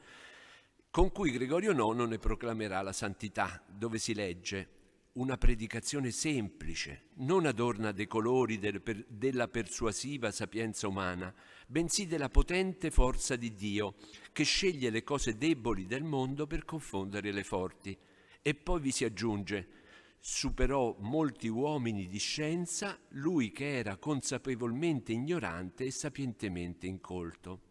con cui Gregorio IX ne proclamerà la santità, dove si legge una predicazione semplice, non adorna dei colori del, per, della persuasiva sapienza umana, bensì della potente forza di Dio, che sceglie le cose deboli del mondo per confondere le forti. E poi vi si aggiunge, superò molti uomini di scienza, lui che era consapevolmente ignorante e sapientemente incolto.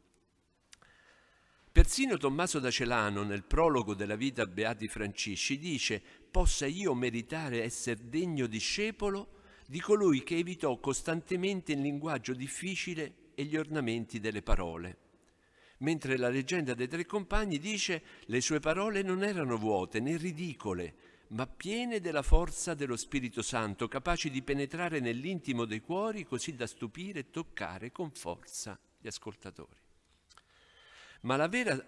Persino Tommaso da Celano, nel prologo della vita Beati Francisci, dice possa io meritare essere degno discepolo di colui che evitò costantemente il linguaggio difficile e gli ornamenti delle parole. Mentre la leggenda dei tre compagni dice le sue parole non erano vuote né ridicole, ma piene della forza dello Spirito Santo, capaci di penetrare nell'intimo dei cuori così da stupire e toccare con forza gli ascoltatori ma la vera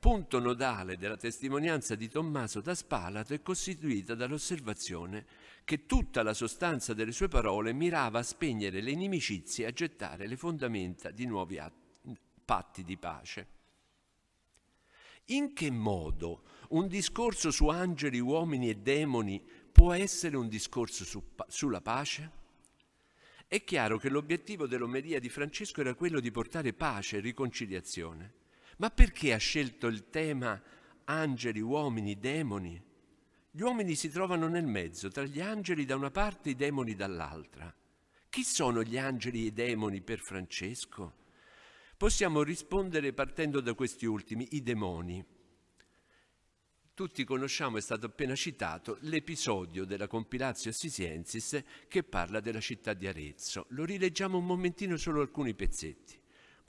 punto nodale della testimonianza di Tommaso da Spalato è costituita dall'osservazione che tutta la sostanza delle sue parole mirava a spegnere le inimicizie e a gettare le fondamenta di nuovi atti, patti di pace. In che modo un discorso su angeli, uomini e demoni può essere un discorso su, sulla pace? È chiaro che l'obiettivo dell'omelia di Francesco era quello di portare pace e riconciliazione. Ma perché ha scelto il tema angeli, uomini, demoni? Gli uomini si trovano nel mezzo, tra gli angeli da una parte e i demoni dall'altra. Chi sono gli angeli e i demoni per Francesco? Possiamo rispondere partendo da questi ultimi, i demoni. Tutti conosciamo, è stato appena citato, l'episodio della compilazio Assisiensis che parla della città di Arezzo. Lo rileggiamo un momentino solo alcuni pezzetti.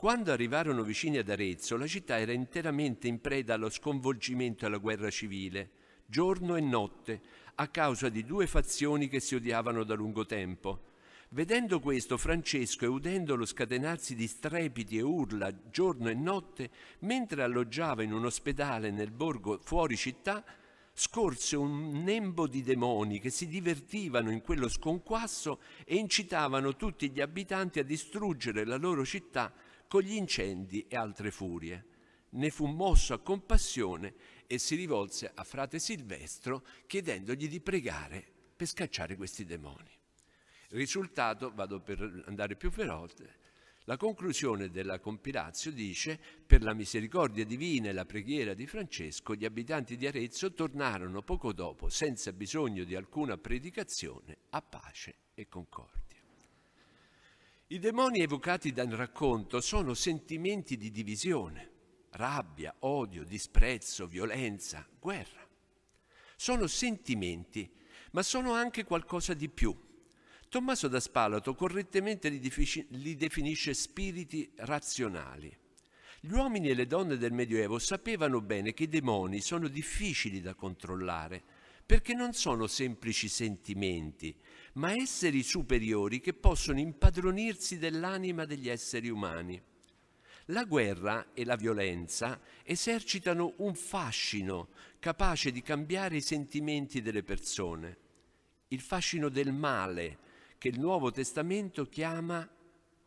Quando arrivarono vicini ad Arezzo, la città era interamente in preda allo sconvolgimento e alla guerra civile, giorno e notte, a causa di due fazioni che si odiavano da lungo tempo. Vedendo questo, Francesco e udendolo scatenarsi di strepiti e urla giorno e notte, mentre alloggiava in un ospedale nel borgo fuori città, scorse un nembo di demoni che si divertivano in quello sconquasso e incitavano tutti gli abitanti a distruggere la loro città con gli incendi e altre furie. Ne fu mosso a compassione e si rivolse a frate Silvestro chiedendogli di pregare per scacciare questi demoni. Risultato, vado per andare più veloce, la conclusione della compilazio dice, per la misericordia divina e la preghiera di Francesco, gli abitanti di Arezzo tornarono poco dopo, senza bisogno di alcuna predicazione, a pace e concordia. I demoni evocati dal racconto sono sentimenti di divisione, rabbia, odio, disprezzo, violenza, guerra. Sono sentimenti, ma sono anche qualcosa di più. Tommaso da Spalato correttamente li, defici- li definisce spiriti razionali. Gli uomini e le donne del Medioevo sapevano bene che i demoni sono difficili da controllare perché non sono semplici sentimenti, ma esseri superiori che possono impadronirsi dell'anima degli esseri umani. La guerra e la violenza esercitano un fascino capace di cambiare i sentimenti delle persone, il fascino del male che il Nuovo Testamento chiama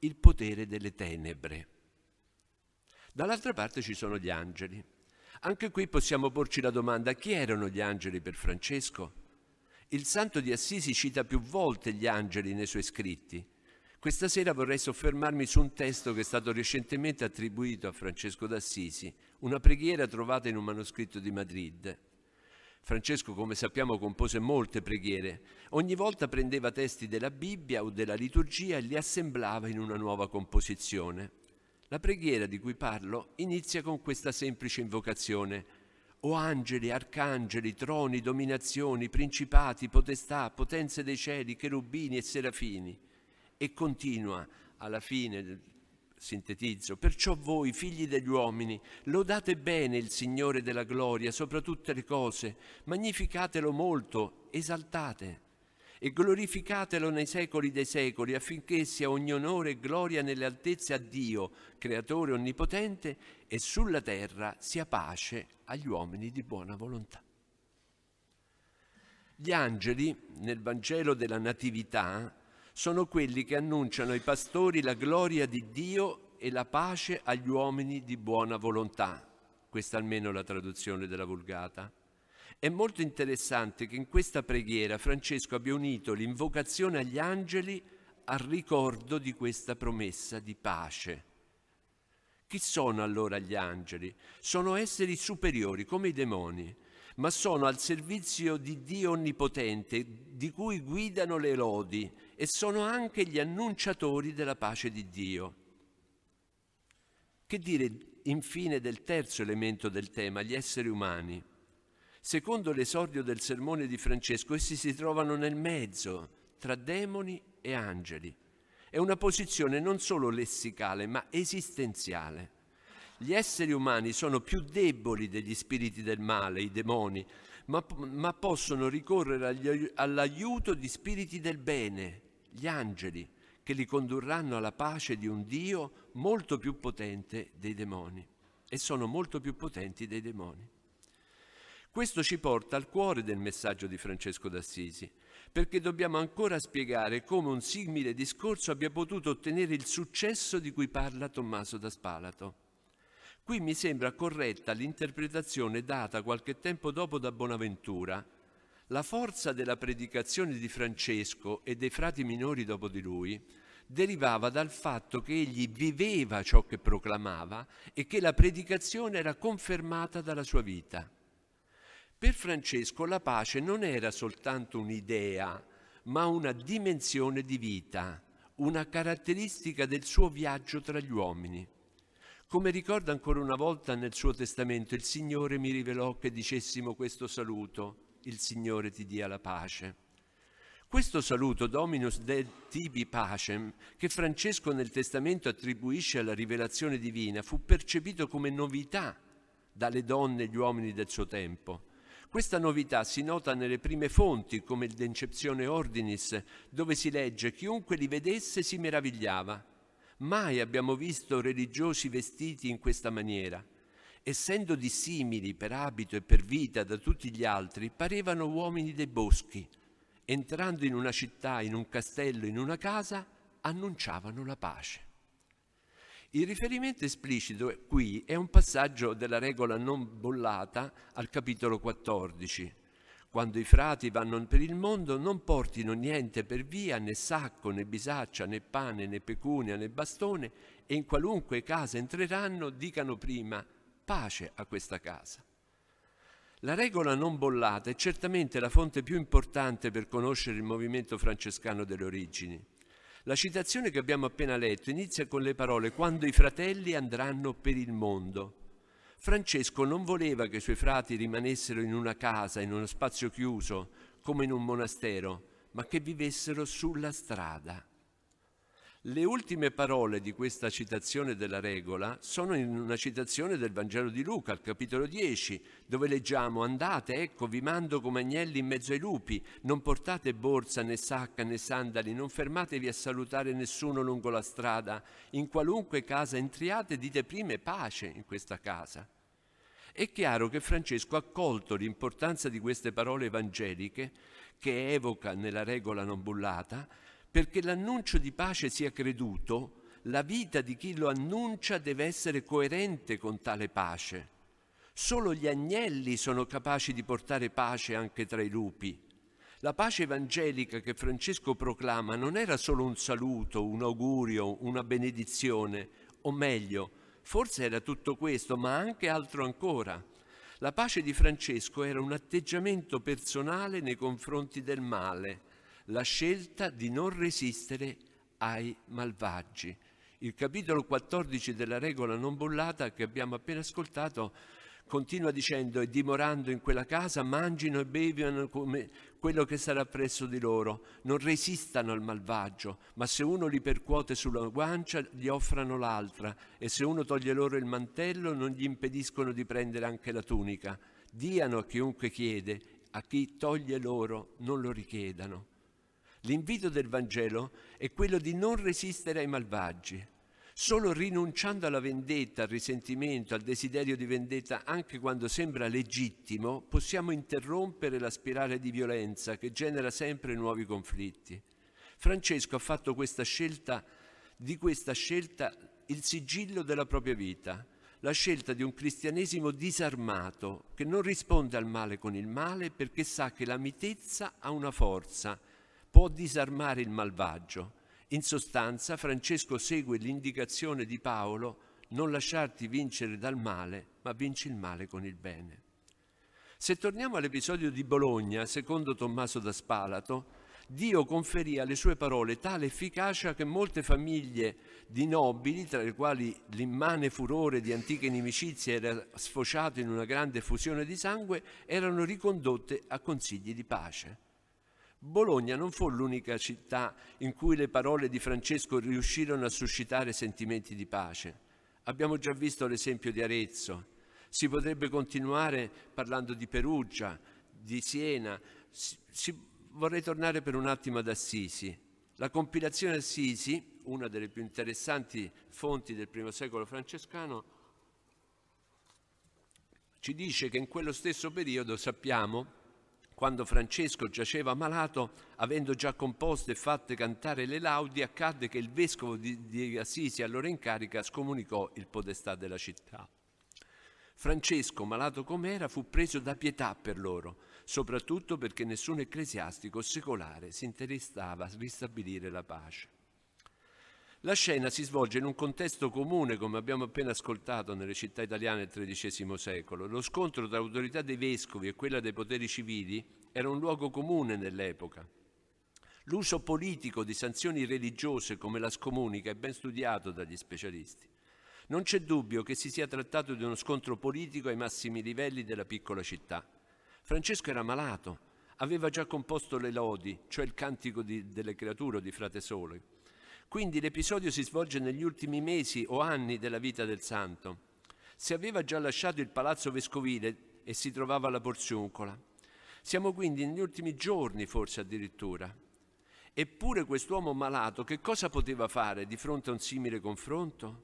il potere delle tenebre. Dall'altra parte ci sono gli angeli. Anche qui possiamo porci la domanda chi erano gli angeli per Francesco? Il santo di Assisi cita più volte gli angeli nei suoi scritti. Questa sera vorrei soffermarmi su un testo che è stato recentemente attribuito a Francesco d'Assisi, una preghiera trovata in un manoscritto di Madrid. Francesco, come sappiamo, compose molte preghiere. Ogni volta prendeva testi della Bibbia o della liturgia e li assemblava in una nuova composizione. La preghiera di cui parlo inizia con questa semplice invocazione o angeli, arcangeli, troni, dominazioni, principati, potestà, potenze dei cieli, cherubini e serafini. E continua alla fine, sintetizzo, perciò voi, figli degli uomini, lodate bene il Signore della gloria sopra tutte le cose, magnificatelo molto, esaltate e glorificatelo nei secoli dei secoli, affinché sia ogni onore e gloria nelle altezze a Dio, creatore onnipotente, e sulla terra sia pace agli uomini di buona volontà. Gli angeli, nel Vangelo della Natività, sono quelli che annunciano ai pastori la gloria di Dio e la pace agli uomini di buona volontà. Questa almeno è la traduzione della Vulgata. È molto interessante che in questa preghiera Francesco abbia unito l'invocazione agli angeli al ricordo di questa promessa di pace. Chi sono allora gli angeli? Sono esseri superiori come i demoni, ma sono al servizio di Dio Onnipotente, di cui guidano le lodi e sono anche gli annunciatori della pace di Dio. Che dire infine del terzo elemento del tema, gli esseri umani? Secondo l'esordio del sermone di Francesco, essi si trovano nel mezzo, tra demoni e angeli. È una posizione non solo lessicale, ma esistenziale. Gli esseri umani sono più deboli degli spiriti del male, i demoni, ma, ma possono ricorrere agli, all'aiuto di spiriti del bene, gli angeli, che li condurranno alla pace di un Dio molto più potente dei demoni. E sono molto più potenti dei demoni. Questo ci porta al cuore del messaggio di Francesco d'Assisi, perché dobbiamo ancora spiegare come un simile discorso abbia potuto ottenere il successo di cui parla Tommaso da Spalato. Qui mi sembra corretta l'interpretazione data qualche tempo dopo da Bonaventura. La forza della predicazione di Francesco e dei frati minori dopo di lui derivava dal fatto che egli viveva ciò che proclamava e che la predicazione era confermata dalla sua vita. Per Francesco la pace non era soltanto un'idea, ma una dimensione di vita, una caratteristica del suo viaggio tra gli uomini. Come ricorda ancora una volta nel suo testamento, il Signore mi rivelò che dicessimo questo saluto, il Signore ti dia la pace. Questo saluto Dominus de tibi pacem, che Francesco nel testamento attribuisce alla rivelazione divina, fu percepito come novità dalle donne e gli uomini del suo tempo questa novità si nota nelle prime fonti, come il Dencezione Ordinis, dove si legge chiunque li vedesse si meravigliava. Mai abbiamo visto religiosi vestiti in questa maniera. Essendo dissimili per abito e per vita da tutti gli altri, parevano uomini dei boschi. Entrando in una città, in un castello, in una casa, annunciavano la pace. Il riferimento esplicito qui è un passaggio della regola non bollata al capitolo 14. Quando i frati vanno per il mondo non portino niente per via, né sacco, né bisaccia, né pane, né pecunia, né bastone, e in qualunque casa entreranno dicano prima pace a questa casa. La regola non bollata è certamente la fonte più importante per conoscere il movimento francescano delle origini la citazione che abbiamo appena letto inizia con le parole quando i fratelli andranno per il mondo. Francesco non voleva che i suoi frati rimanessero in una casa, in uno spazio chiuso, come in un monastero, ma che vivessero sulla strada. Le ultime parole di questa citazione della regola sono in una citazione del Vangelo di Luca, al capitolo 10, dove leggiamo Andate, ecco, vi mando come agnelli in mezzo ai lupi, non portate borsa né sacca né sandali, non fermatevi a salutare nessuno lungo la strada, in qualunque casa entriate dite prima pace in questa casa. È chiaro che Francesco ha colto l'importanza di queste parole evangeliche che evoca nella regola non bullata perché l'annuncio di pace sia creduto, la vita di chi lo annuncia deve essere coerente con tale pace. Solo gli agnelli sono capaci di portare pace anche tra i lupi. La pace evangelica che Francesco proclama non era solo un saluto, un augurio, una benedizione, o meglio, forse era tutto questo, ma anche altro ancora. La pace di Francesco era un atteggiamento personale nei confronti del male, la scelta di non resistere ai malvagi. Il capitolo 14 della regola non bollata che abbiamo appena ascoltato continua dicendo e dimorando in quella casa mangino e bevono come quello che sarà presso di loro, non resistano al malvagio, ma se uno li percuote sulla guancia gli offrano l'altra e se uno toglie loro il mantello non gli impediscono di prendere anche la tunica. Diano a chiunque chiede, a chi toglie loro non lo richiedano. L'invito del Vangelo è quello di non resistere ai malvagi. Solo rinunciando alla vendetta, al risentimento, al desiderio di vendetta, anche quando sembra legittimo, possiamo interrompere la spirale di violenza che genera sempre nuovi conflitti. Francesco ha fatto questa scelta, di questa scelta il sigillo della propria vita, la scelta di un cristianesimo disarmato che non risponde al male con il male perché sa che la mitezza ha una forza può disarmare il malvagio. In sostanza Francesco segue l'indicazione di Paolo non lasciarti vincere dal male, ma vinci il male con il bene. Se torniamo all'episodio di Bologna, secondo Tommaso da Spalato, Dio conferì alle sue parole tale efficacia che molte famiglie di nobili, tra le quali l'immane furore di antiche inimicizie era sfociato in una grande fusione di sangue, erano ricondotte a consigli di pace. Bologna non fu l'unica città in cui le parole di Francesco riuscirono a suscitare sentimenti di pace. Abbiamo già visto l'esempio di Arezzo. Si potrebbe continuare parlando di Perugia, di Siena. Si, si, vorrei tornare per un attimo ad Assisi. La compilazione Assisi, una delle più interessanti fonti del primo secolo francescano, ci dice che in quello stesso periodo sappiamo quando Francesco giaceva malato, avendo già composto e fatte cantare le laudi, accadde che il vescovo di, di Assisi, allora in carica, scomunicò il podestà della città. Francesco, malato com'era, fu preso da pietà per loro, soprattutto perché nessun ecclesiastico secolare si interessava a ristabilire la pace. La scena si svolge in un contesto comune, come abbiamo appena ascoltato, nelle città italiane del XIII secolo. Lo scontro tra l'autorità dei vescovi e quella dei poteri civili era un luogo comune nell'epoca. L'uso politico di sanzioni religiose come la scomunica è ben studiato dagli specialisti. Non c'è dubbio che si sia trattato di uno scontro politico ai massimi livelli della piccola città. Francesco era malato, aveva già composto le lodi, cioè il cantico di, delle creature di Frate Sole, quindi l'episodio si svolge negli ultimi mesi o anni della vita del santo. Si aveva già lasciato il palazzo vescovile e si trovava alla Porziuncola. Siamo quindi negli ultimi giorni, forse addirittura. Eppure quest'uomo malato che cosa poteva fare di fronte a un simile confronto?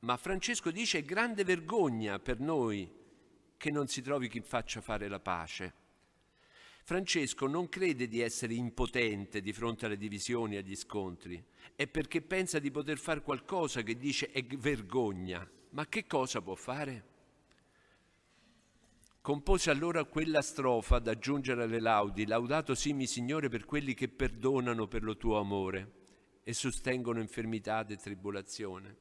Ma Francesco dice grande vergogna per noi che non si trovi chi faccia fare la pace. Francesco non crede di essere impotente di fronte alle divisioni e agli scontri, è perché pensa di poter fare qualcosa che dice è vergogna. Ma che cosa può fare? Compose allora quella strofa da aggiungere alle laudi, laudato simi Signore per quelli che perdonano per lo tuo amore e sostengono infermità e tribolazione.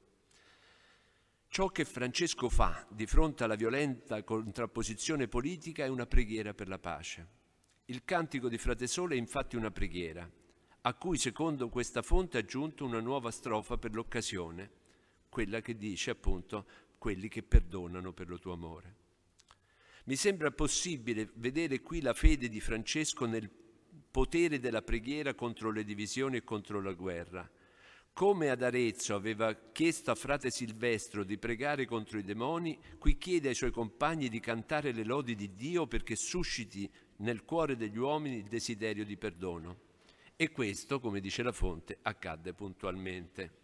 Ciò che Francesco fa di fronte alla violenta contrapposizione politica è una preghiera per la pace. Il cantico di Frate Sole è infatti una preghiera, a cui secondo questa fonte è aggiunto una nuova strofa per l'occasione, quella che dice appunto quelli che perdonano per lo tuo amore. Mi sembra possibile vedere qui la fede di Francesco nel potere della preghiera contro le divisioni e contro la guerra. Come ad Arezzo aveva chiesto a frate Silvestro di pregare contro i demoni, qui chiede ai suoi compagni di cantare le lodi di Dio perché susciti nel cuore degli uomini il desiderio di perdono. E questo, come dice la fonte, accadde puntualmente.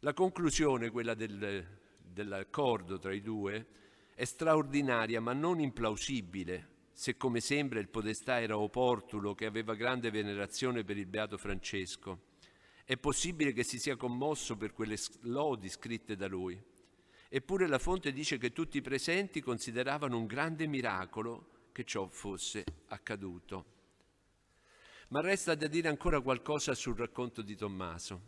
La conclusione, quella del, dell'accordo tra i due, è straordinaria ma non implausibile, se come sembra il podestà era Oportulo che aveva grande venerazione per il beato Francesco. È possibile che si sia commosso per quelle lodi scritte da lui. Eppure la fonte dice che tutti i presenti consideravano un grande miracolo che ciò fosse accaduto. Ma resta da dire ancora qualcosa sul racconto di Tommaso,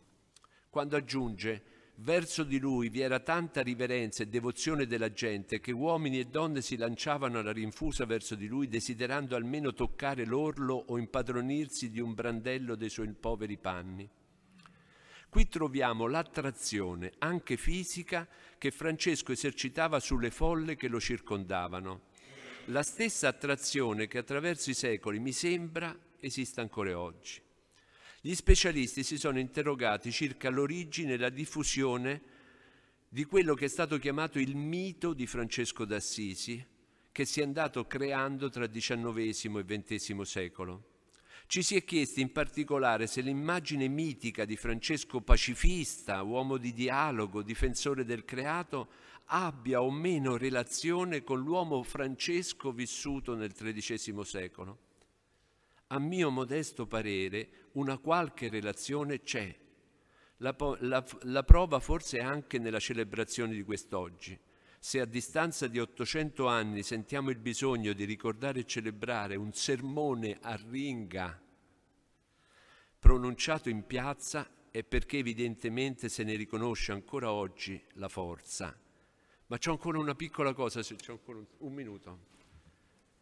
quando aggiunge Verso di lui vi era tanta riverenza e devozione della gente che uomini e donne si lanciavano alla rinfusa verso di lui desiderando almeno toccare l'orlo o impadronirsi di un brandello dei suoi poveri panni. Qui troviamo l'attrazione, anche fisica, che Francesco esercitava sulle folle che lo circondavano la stessa attrazione che attraverso i secoli mi sembra esista ancora oggi. Gli specialisti si sono interrogati circa l'origine e la diffusione di quello che è stato chiamato il mito di Francesco d'Assisi, che si è andato creando tra XIX e XX secolo. Ci si è chiesti in particolare se l'immagine mitica di Francesco pacifista, uomo di dialogo, difensore del creato, abbia o meno relazione con l'uomo francesco vissuto nel XIII secolo? A mio modesto parere una qualche relazione c'è. La, la, la prova forse è anche nella celebrazione di quest'oggi. Se a distanza di 800 anni sentiamo il bisogno di ricordare e celebrare un sermone a ringa pronunciato in piazza è perché evidentemente se ne riconosce ancora oggi la forza ma c'è ancora una piccola cosa, se c'è ancora un, un minuto.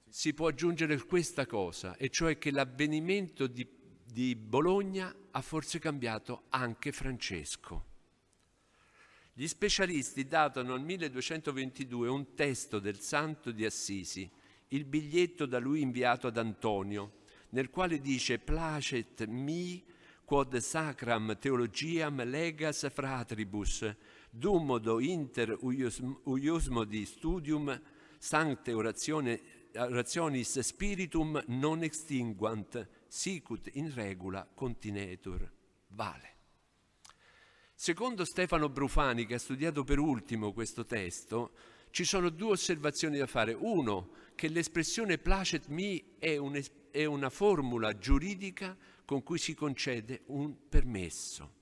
Si può aggiungere questa cosa, e cioè che l'avvenimento di, di Bologna ha forse cambiato anche Francesco. Gli specialisti datano al 1222 un testo del santo di Assisi, il biglietto da lui inviato ad Antonio, nel quale dice placet mi quod sacram theologiam legas fratribus dumodo inter uiusmo di studium sancte orazione, orationis spiritum non extinguant, sicut in regula continetur. Vale. Secondo Stefano Brufani, che ha studiato per ultimo questo testo, ci sono due osservazioni da fare. Uno, che l'espressione placet mi è, un, è una formula giuridica con cui si concede un permesso.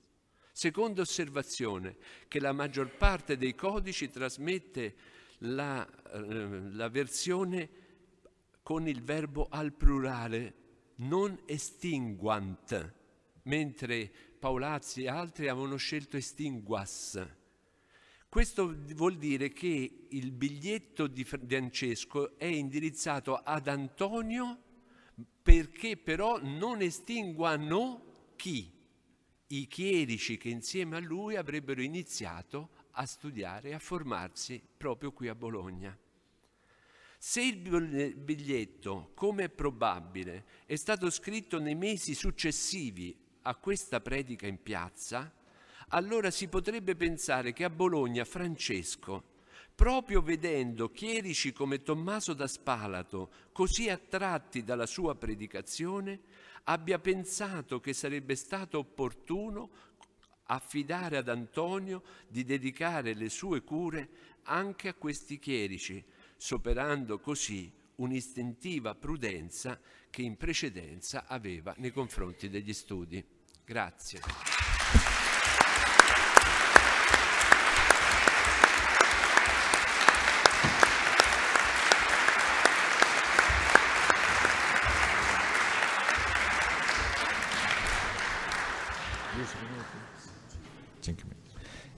Seconda osservazione, che la maggior parte dei codici trasmette la, eh, la versione con il verbo al plurale, non estinguant, mentre Paolazzi e altri avevano scelto estinguas. Questo vuol dire che il biglietto di Francesco è indirizzato ad Antonio perché però non estinguano chi? i chierici che insieme a lui avrebbero iniziato a studiare e a formarsi proprio qui a Bologna. Se il biglietto, come è probabile, è stato scritto nei mesi successivi a questa predica in piazza, allora si potrebbe pensare che a Bologna Francesco, proprio vedendo chierici come Tommaso da Spalato così attratti dalla sua predicazione, abbia pensato che sarebbe stato opportuno affidare ad Antonio di dedicare le sue cure anche a questi chierici, superando così un'istintiva prudenza che in precedenza aveva nei confronti degli studi. Grazie.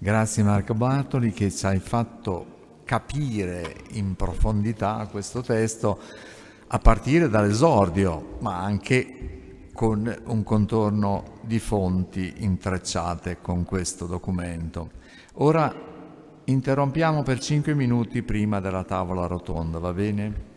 Grazie Marco Bartoli che ci hai fatto capire in profondità questo testo a partire dall'esordio, ma anche con un contorno di fonti intrecciate con questo documento. Ora interrompiamo per 5 minuti prima della tavola rotonda, va bene?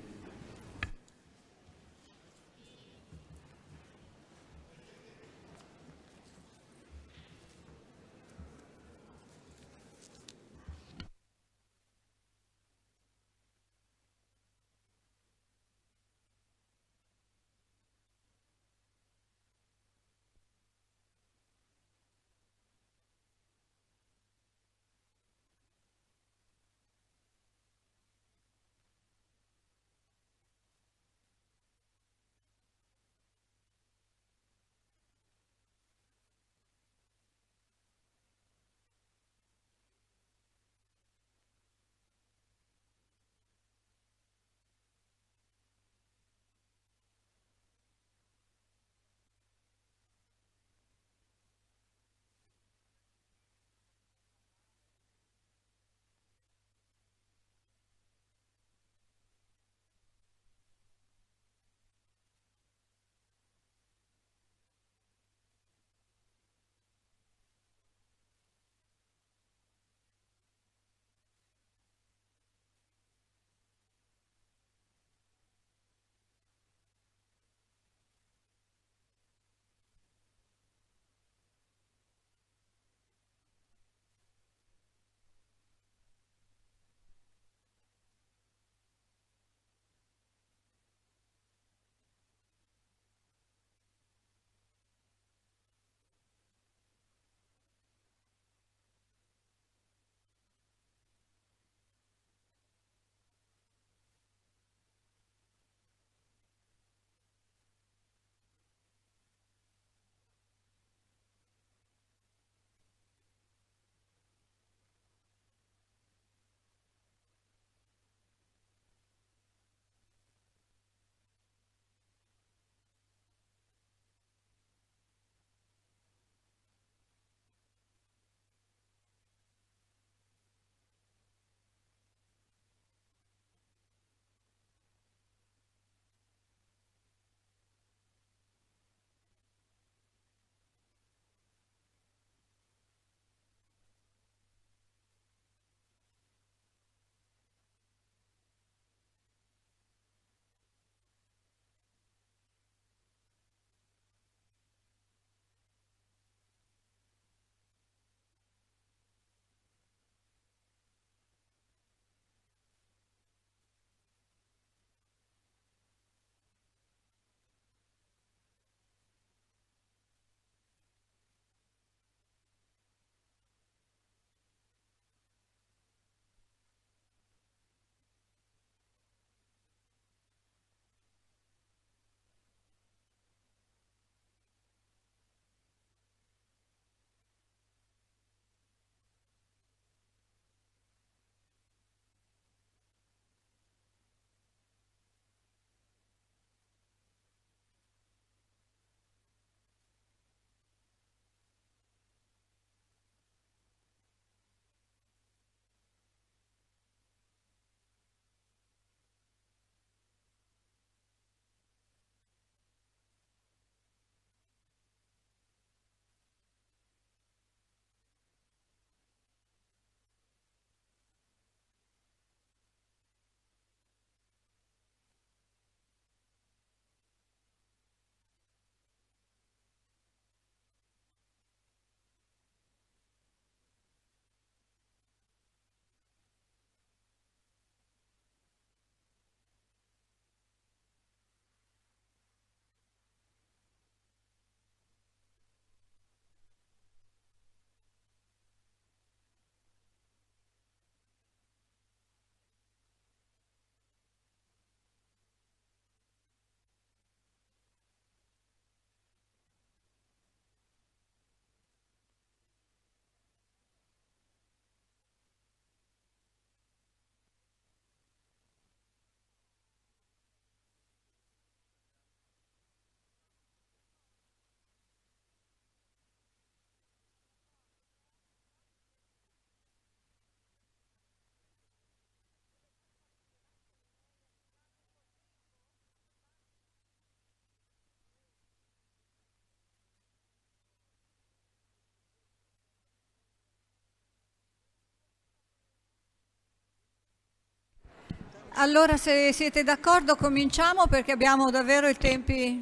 Allora se siete d'accordo cominciamo perché abbiamo davvero i tempi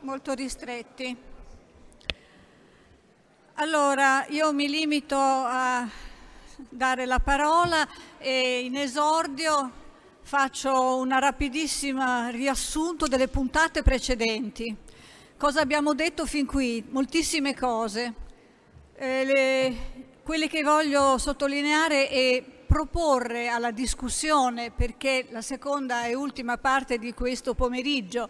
molto ristretti. Allora io mi limito a dare la parola e in esordio faccio una rapidissima riassunto delle puntate precedenti. Cosa abbiamo detto fin qui? Moltissime cose. Eh, le, quelle che voglio sottolineare è proporre alla discussione, perché la seconda e ultima parte di questo pomeriggio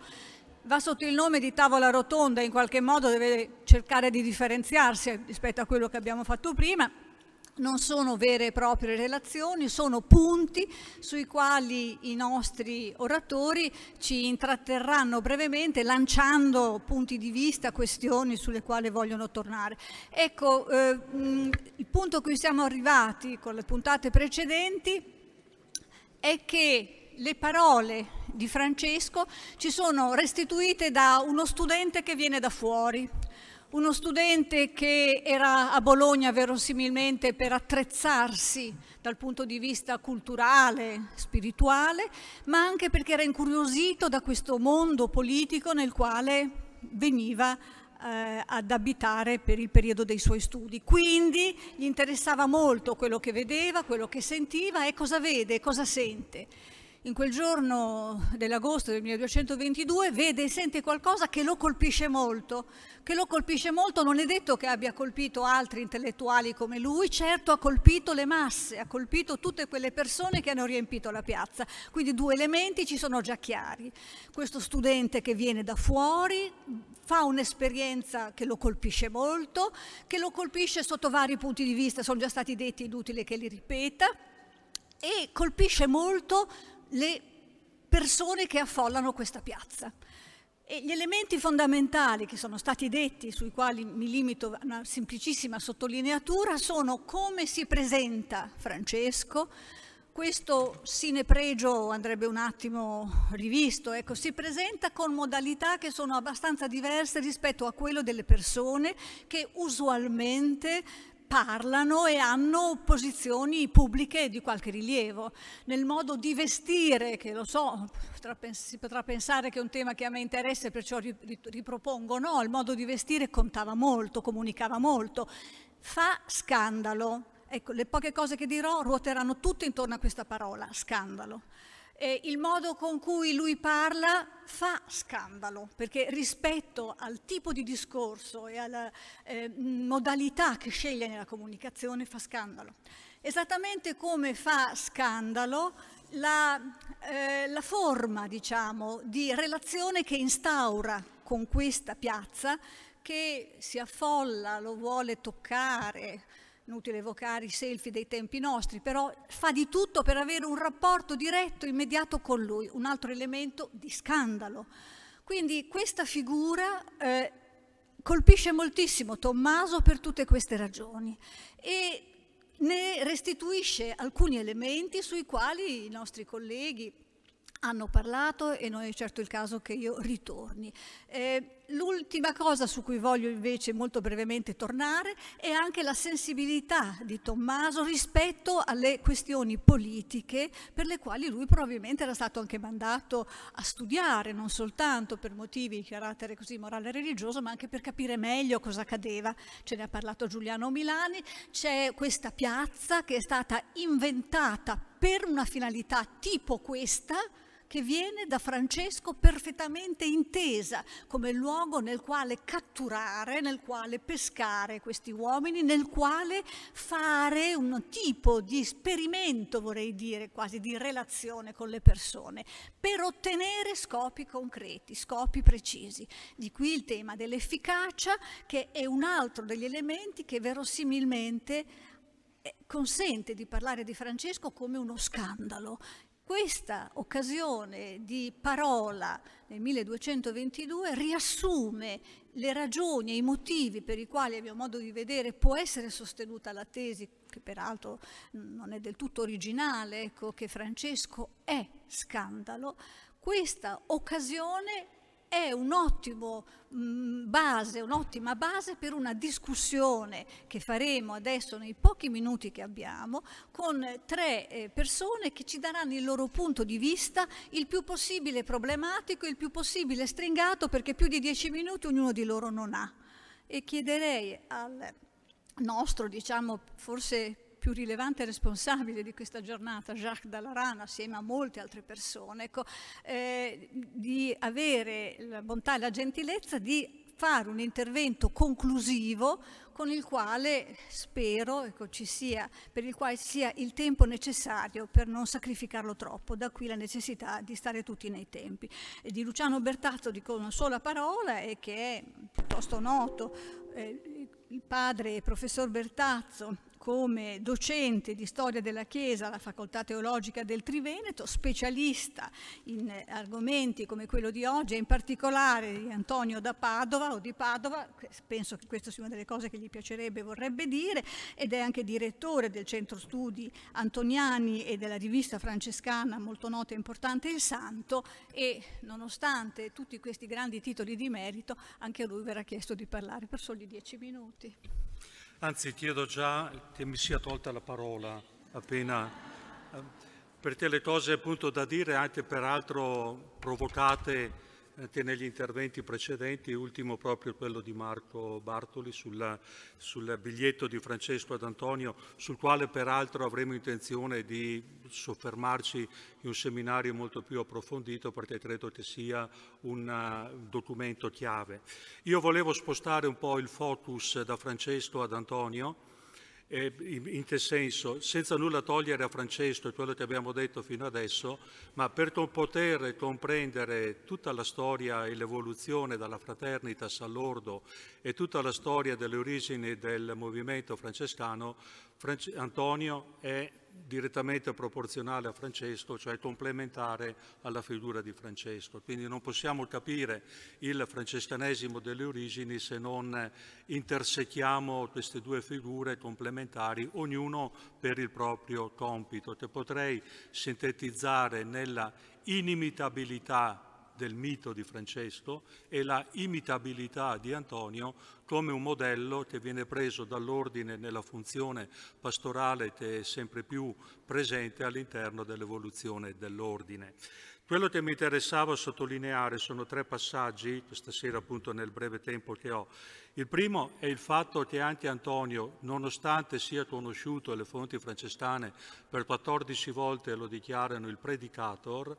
va sotto il nome di tavola rotonda, in qualche modo deve cercare di differenziarsi rispetto a quello che abbiamo fatto prima, non sono vere e proprie relazioni, sono punti sui quali i nostri oratori ci intratterranno brevemente lanciando punti di vista, questioni sulle quali vogliono tornare. Ecco, eh, il punto a cui siamo arrivati con le puntate precedenti è che le parole di Francesco ci sono restituite da uno studente che viene da fuori, uno studente che era a Bologna verosimilmente per attrezzarsi dal punto di vista culturale, spirituale, ma anche perché era incuriosito da questo mondo politico nel quale veniva eh, ad abitare per il periodo dei suoi studi. Quindi gli interessava molto quello che vedeva, quello che sentiva e cosa vede, cosa sente in quel giorno dell'agosto del 1222 vede e sente qualcosa che lo colpisce molto, che lo colpisce molto non è detto che abbia colpito altri intellettuali come lui, certo ha colpito le masse, ha colpito tutte quelle persone che hanno riempito la piazza, quindi due elementi ci sono già chiari. Questo studente che viene da fuori fa un'esperienza che lo colpisce molto, che lo colpisce sotto vari punti di vista, sono già stati detti, inutile che li ripeta, e colpisce molto le persone che affollano questa piazza. E gli elementi fondamentali che sono stati detti, sui quali mi limito a una semplicissima sottolineatura, sono come si presenta Francesco, questo sinepregio andrebbe un attimo rivisto, ecco, si presenta con modalità che sono abbastanza diverse rispetto a quello delle persone che usualmente parlano e hanno posizioni pubbliche di qualche rilievo, nel modo di vestire, che lo so, si potrà pensare che è un tema che a me interessa e perciò ripropongo, no, il modo di vestire contava molto, comunicava molto, fa scandalo. Ecco, le poche cose che dirò ruoteranno tutte intorno a questa parola, scandalo eh, il modo con cui lui parla fa scandalo, perché rispetto al tipo di discorso e alla eh, modalità che sceglie nella comunicazione fa scandalo. Esattamente come fa scandalo la, eh, la forma diciamo, di relazione che instaura con questa piazza che si affolla, lo vuole toccare, inutile evocare i selfie dei tempi nostri, però fa di tutto per avere un rapporto diretto, immediato con lui, un altro elemento di scandalo. Quindi questa figura eh, colpisce moltissimo Tommaso per tutte queste ragioni e ne restituisce alcuni elementi sui quali i nostri colleghi hanno parlato e non è certo il caso che io ritorni. Eh, L'ultima cosa su cui voglio invece molto brevemente tornare è anche la sensibilità di Tommaso rispetto alle questioni politiche per le quali lui probabilmente era stato anche mandato a studiare, non soltanto per motivi di carattere così morale e religioso, ma anche per capire meglio cosa accadeva. Ce ne ha parlato Giuliano Milani, c'è questa piazza che è stata inventata per una finalità tipo questa, che viene da Francesco perfettamente intesa come luogo nel quale catturare, nel quale pescare questi uomini, nel quale fare un tipo di esperimento, vorrei dire, quasi di relazione con le persone, per ottenere scopi concreti, scopi precisi. Di qui il tema dell'efficacia, che è un altro degli elementi che verosimilmente eh, consente di parlare di Francesco come uno scandalo questa occasione di parola nel 1222 riassume le ragioni e i motivi per i quali, a mio modo di vedere, può essere sostenuta la tesi, che peraltro mm, non è del tutto originale, ecco, che Francesco è scandalo, questa occasione è un ottimo, mm, base, un'ottima base per una discussione che faremo adesso nei pochi minuti che abbiamo con tre eh, persone che ci daranno il loro punto di vista il più possibile problematico, il più possibile stringato perché più di dieci minuti ognuno di loro non ha. E chiederei al nostro, diciamo, forse più rilevante responsabile di questa giornata, Jacques Dallarana, assieme a molte altre persone, ecco, eh, di avere la bontà e la gentilezza di fare un intervento conclusivo con il quale spero ecco, ci sia, per il quale sia il tempo necessario per non sacrificarlo troppo, da qui la necessità di stare tutti nei tempi. E di Luciano Bertazzo dico una sola parola e che è piuttosto noto, eh, il padre professor Bertazzo come docente di storia della Chiesa alla Facoltà Teologica del Triveneto, specialista in argomenti come quello di oggi e in particolare di Antonio da Padova o di Padova, penso che questa sia una delle cose che gli piacerebbe e vorrebbe dire, ed è anche direttore del Centro Studi Antoniani e della rivista francescana molto nota e importante Il Santo e nonostante tutti questi grandi titoli di merito anche lui verrà chiesto di parlare per soli dieci minuti. Grazie. Anzi, chiedo già che mi sia tolta la parola appena, eh, perché le cose appunto da dire, anche peraltro provocate anche negli interventi precedenti, ultimo proprio quello di Marco Bartoli sulla, sul biglietto di Francesco ad Antonio, sul quale peraltro avremo intenzione di soffermarci in un seminario molto più approfondito perché credo che sia un uh, documento chiave. Io volevo spostare un po' il focus da Francesco ad Antonio eh, in che senso? Senza nulla togliere a Francesco e quello che abbiamo detto fino adesso, ma per poter comprendere tutta la storia e l'evoluzione dalla fraternitas all'ordo e tutta la storia delle origini del movimento francescano, Antonio è direttamente proporzionale a Francesco, cioè complementare alla figura di Francesco. Quindi non possiamo capire il francescanesimo delle origini se non intersechiamo queste due figure complementari, ognuno per il proprio compito, che potrei sintetizzare nella inimitabilità del mito di Francesco e la imitabilità di Antonio come un modello che viene preso dall'ordine nella funzione pastorale che è sempre più presente all'interno dell'evoluzione dell'ordine. Quello che mi interessava sottolineare sono tre passaggi, questa sera appunto nel breve tempo che ho. Il primo è il fatto che anche Antonio, nonostante sia conosciuto e le fonti francescane per 14 volte lo dichiarano il predicator,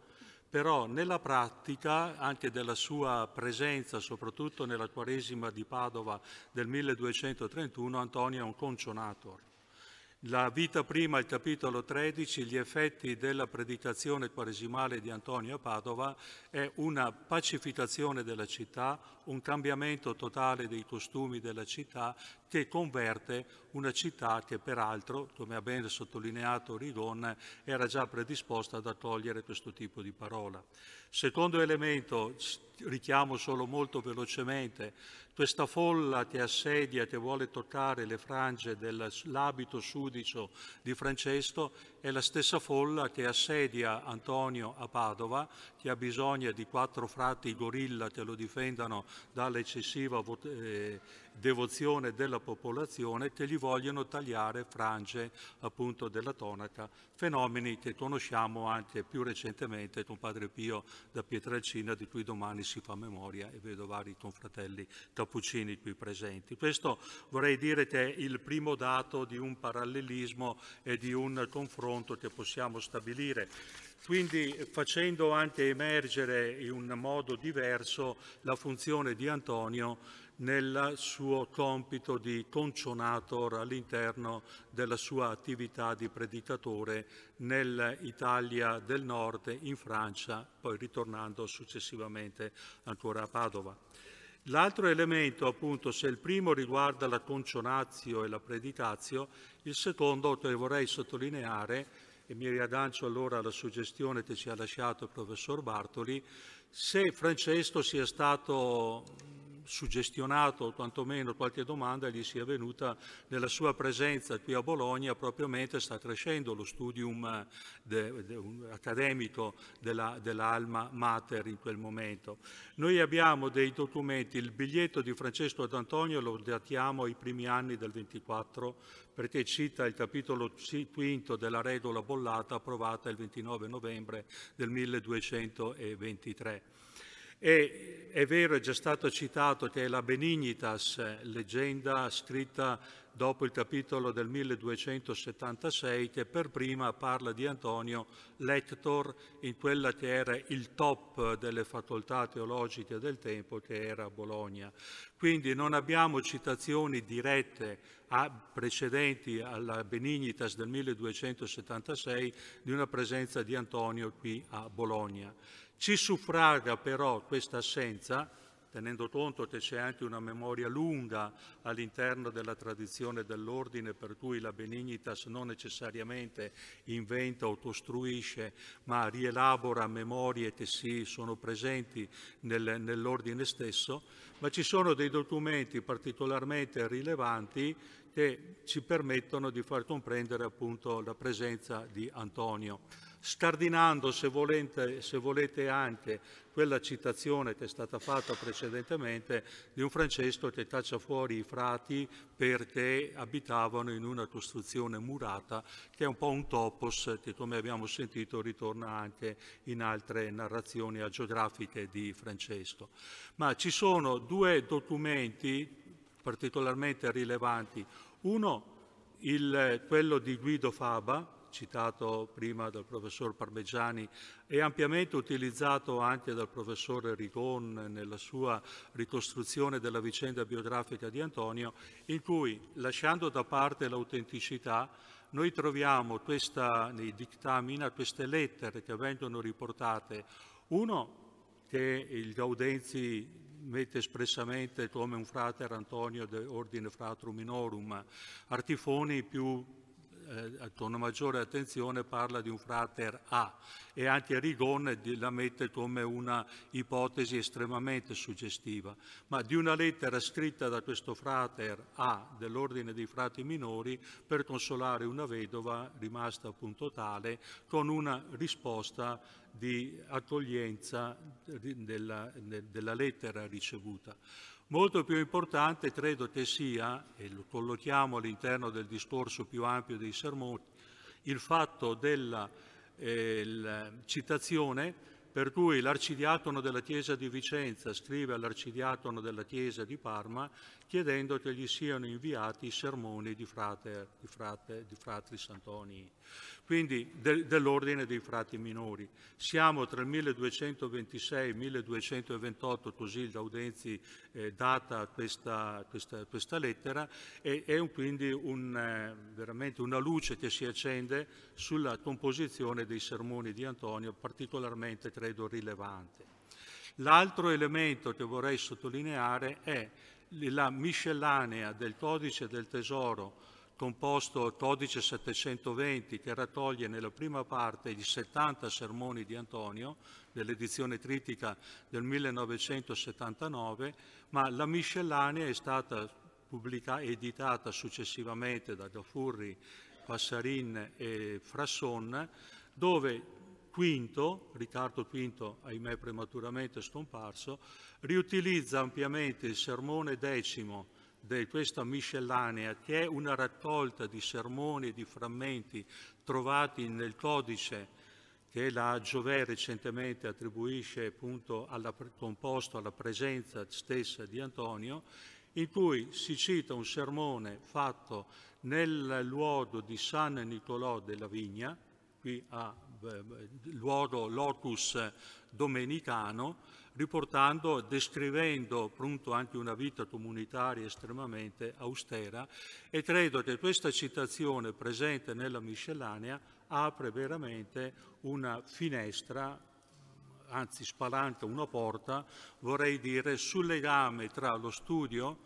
però nella pratica anche della sua presenza, soprattutto nella Quaresima di Padova del 1231, Antonio è un concionator. La vita prima, il capitolo 13, gli effetti della predicazione quaresimale di Antonio a Padova è una pacificazione della città, un cambiamento totale dei costumi della città che converte una città che peraltro, come ha ben sottolineato Rigon, era già predisposta ad accogliere questo tipo di parola. Secondo elemento, richiamo solo molto velocemente, questa folla che assedia, che vuole toccare le frange dell'abito sudicio di Francesco è la stessa folla che assedia Antonio a Padova, che ha bisogno di quattro frati gorilla che lo difendano dall'eccessiva eh, devozione della popolazione, che gli vogliono tagliare frange appunto della tonaca, fenomeni che conosciamo anche più recentemente con Padre Pio da Pietrelcina, di cui domani si fa memoria e vedo vari confratelli cappuccini qui presenti. Questo vorrei dire che è il primo dato di un parallelismo e di un confronto confronto che possiamo stabilire. Quindi facendo anche emergere in un modo diverso la funzione di Antonio nel suo compito di concionator all'interno della sua attività di predicatore nell'Italia del Nord, in Francia, poi ritornando successivamente ancora a Padova. L'altro elemento, appunto, se il primo riguarda la concionazio e la predicazio, il secondo che vorrei sottolineare, e mi riadancio allora alla suggestione che ci ha lasciato il professor Bartoli, se Francesco sia stato suggestionato quantomeno qualche domanda gli sia venuta nella sua presenza qui a Bologna proprio mentre sta crescendo lo studium eh, de, de, accademico della, dell'Alma Mater in quel momento. Noi abbiamo dei documenti, il biglietto di Francesco D'Antonio lo datiamo ai primi anni del 24 perché cita il capitolo quinto della regola bollata approvata il 29 novembre del 1223. E è vero, è già stato citato che è la Benignitas, leggenda scritta dopo il capitolo del 1276, che per prima parla di Antonio Lector in quella che era il top delle facoltà teologiche del tempo, che era Bologna. Quindi non abbiamo citazioni dirette a, precedenti alla Benignitas del 1276 di una presenza di Antonio qui a Bologna. Ci suffraga però questa assenza, tenendo conto che c'è anche una memoria lunga all'interno della tradizione dell'ordine, per cui la Benignitas non necessariamente inventa o costruisce, ma rielabora memorie che sì, sono presenti nel, nell'ordine stesso, ma ci sono dei documenti particolarmente rilevanti che ci permettono di far comprendere appunto la presenza di Antonio scardinando, se volete, se volete anche, quella citazione che è stata fatta precedentemente di un Francesco che caccia fuori i frati perché abitavano in una costruzione murata, che è un po' un topos che, come abbiamo sentito, ritorna anche in altre narrazioni agiografiche di Francesco. Ma ci sono due documenti particolarmente rilevanti. Uno, il, quello di Guido Faba, citato prima dal professor Parmegiani e ampiamente utilizzato anche dal professor Rigon nella sua ricostruzione della vicenda biografica di Antonio, in cui, lasciando da parte l'autenticità, noi troviamo questa, nei dictamina queste lettere che vengono riportate. Uno che il Gaudenzi mette espressamente come un frater Antonio de ordine fratrum minorum, artifoni più eh, eh, con maggiore attenzione parla di un frater A e anche Rigone la mette come una ipotesi estremamente suggestiva, ma di una lettera scritta da questo frater A dell'ordine dei frati minori per consolare una vedova rimasta appunto tale con una risposta di accoglienza della, della lettera ricevuta. Molto più importante credo che sia, e lo collochiamo all'interno del discorso più ampio dei sermoni, il fatto della eh, citazione per cui l'arcidiatono della Chiesa di Vicenza scrive all'arcidiatono della Chiesa di Parma chiedendo che gli siano inviati i sermoni di, frate, di, frate, di frati Santoni, quindi de, dell'ordine dei frati minori. Siamo tra il 1226 e 1228, così il Daudenzi eh, data questa, questa, questa, lettera, e è un, quindi un, eh, veramente una luce che si accende sulla composizione dei sermoni di Antonio, particolarmente credo rilevante. L'altro elemento che vorrei sottolineare è la miscellanea del codice del tesoro composto codice 720 che raccoglie nella prima parte i 70 sermoni di Antonio dell'edizione critica del 1979, ma la miscellanea è stata pubblicata, editata successivamente da Gaffurri, Passarin e Frasson, dove Quinto, Riccardo V, ahimè prematuramente scomparso, riutilizza ampiamente il sermone decimo di questa miscellanea, che è una raccolta di sermoni e di frammenti trovati nel codice che la Giovè recentemente attribuisce appunto alla, composto alla presenza stessa di Antonio, in cui si cita un sermone fatto nel luogo di San Nicolò della Vigna, qui a eh, luogo locus domenicano, riportando, descrivendo appunto anche una vita comunitaria estremamente austera e credo che questa citazione presente nella miscellanea apre veramente una finestra anzi spalanca una porta, vorrei dire, sul legame tra lo studio,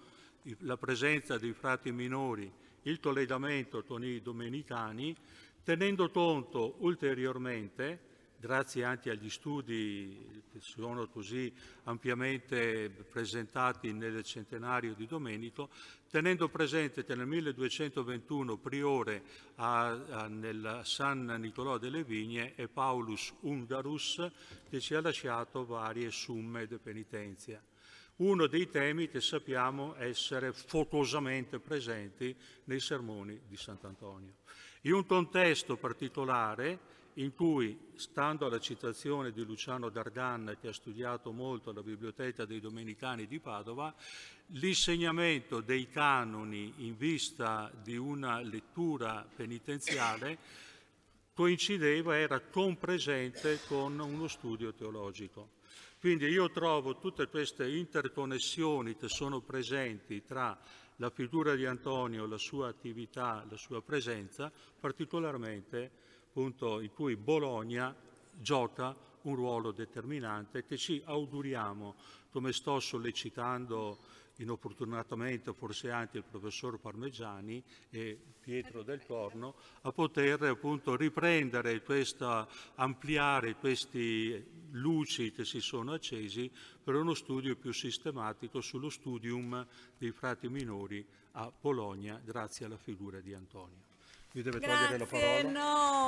la presenza dei frati minori, il collegamento con i domenicani tenendo conto ulteriormente, grazie anche agli studi che sono così ampiamente presentati nel centenario di Domenico, tenendo presente che nel 1221 priore a, a, nel San Nicolò delle Vigne è Paulus Ungarus che ci ha lasciato varie summe de penitenzia. Uno dei temi che sappiamo essere focosamente presenti nei sermoni di Sant'Antonio in un contesto particolare in cui, stando alla citazione di Luciano Dardanna, che ha studiato molto alla Biblioteca dei Domenicani di Padova, l'insegnamento dei canoni in vista di una lettura penitenziale coincideva, era compresente con uno studio teologico. Quindi io trovo tutte queste interconnessioni che sono presenti tra la figura di Antonio, la sua attività, la sua presenza, particolarmente appunto, in cui Bologna gioca un ruolo determinante che ci auguriamo, come sto sollecitando inopportunatamente forse anche il professor Parmegiani e Pietro del Corno a poter appunto riprendere questa, ampliare queste luci che si sono accesi per uno studio più sistematico sullo studium dei frati minori a Bologna grazie alla figura di Antonio. Mi deve grazie, togliere la parola.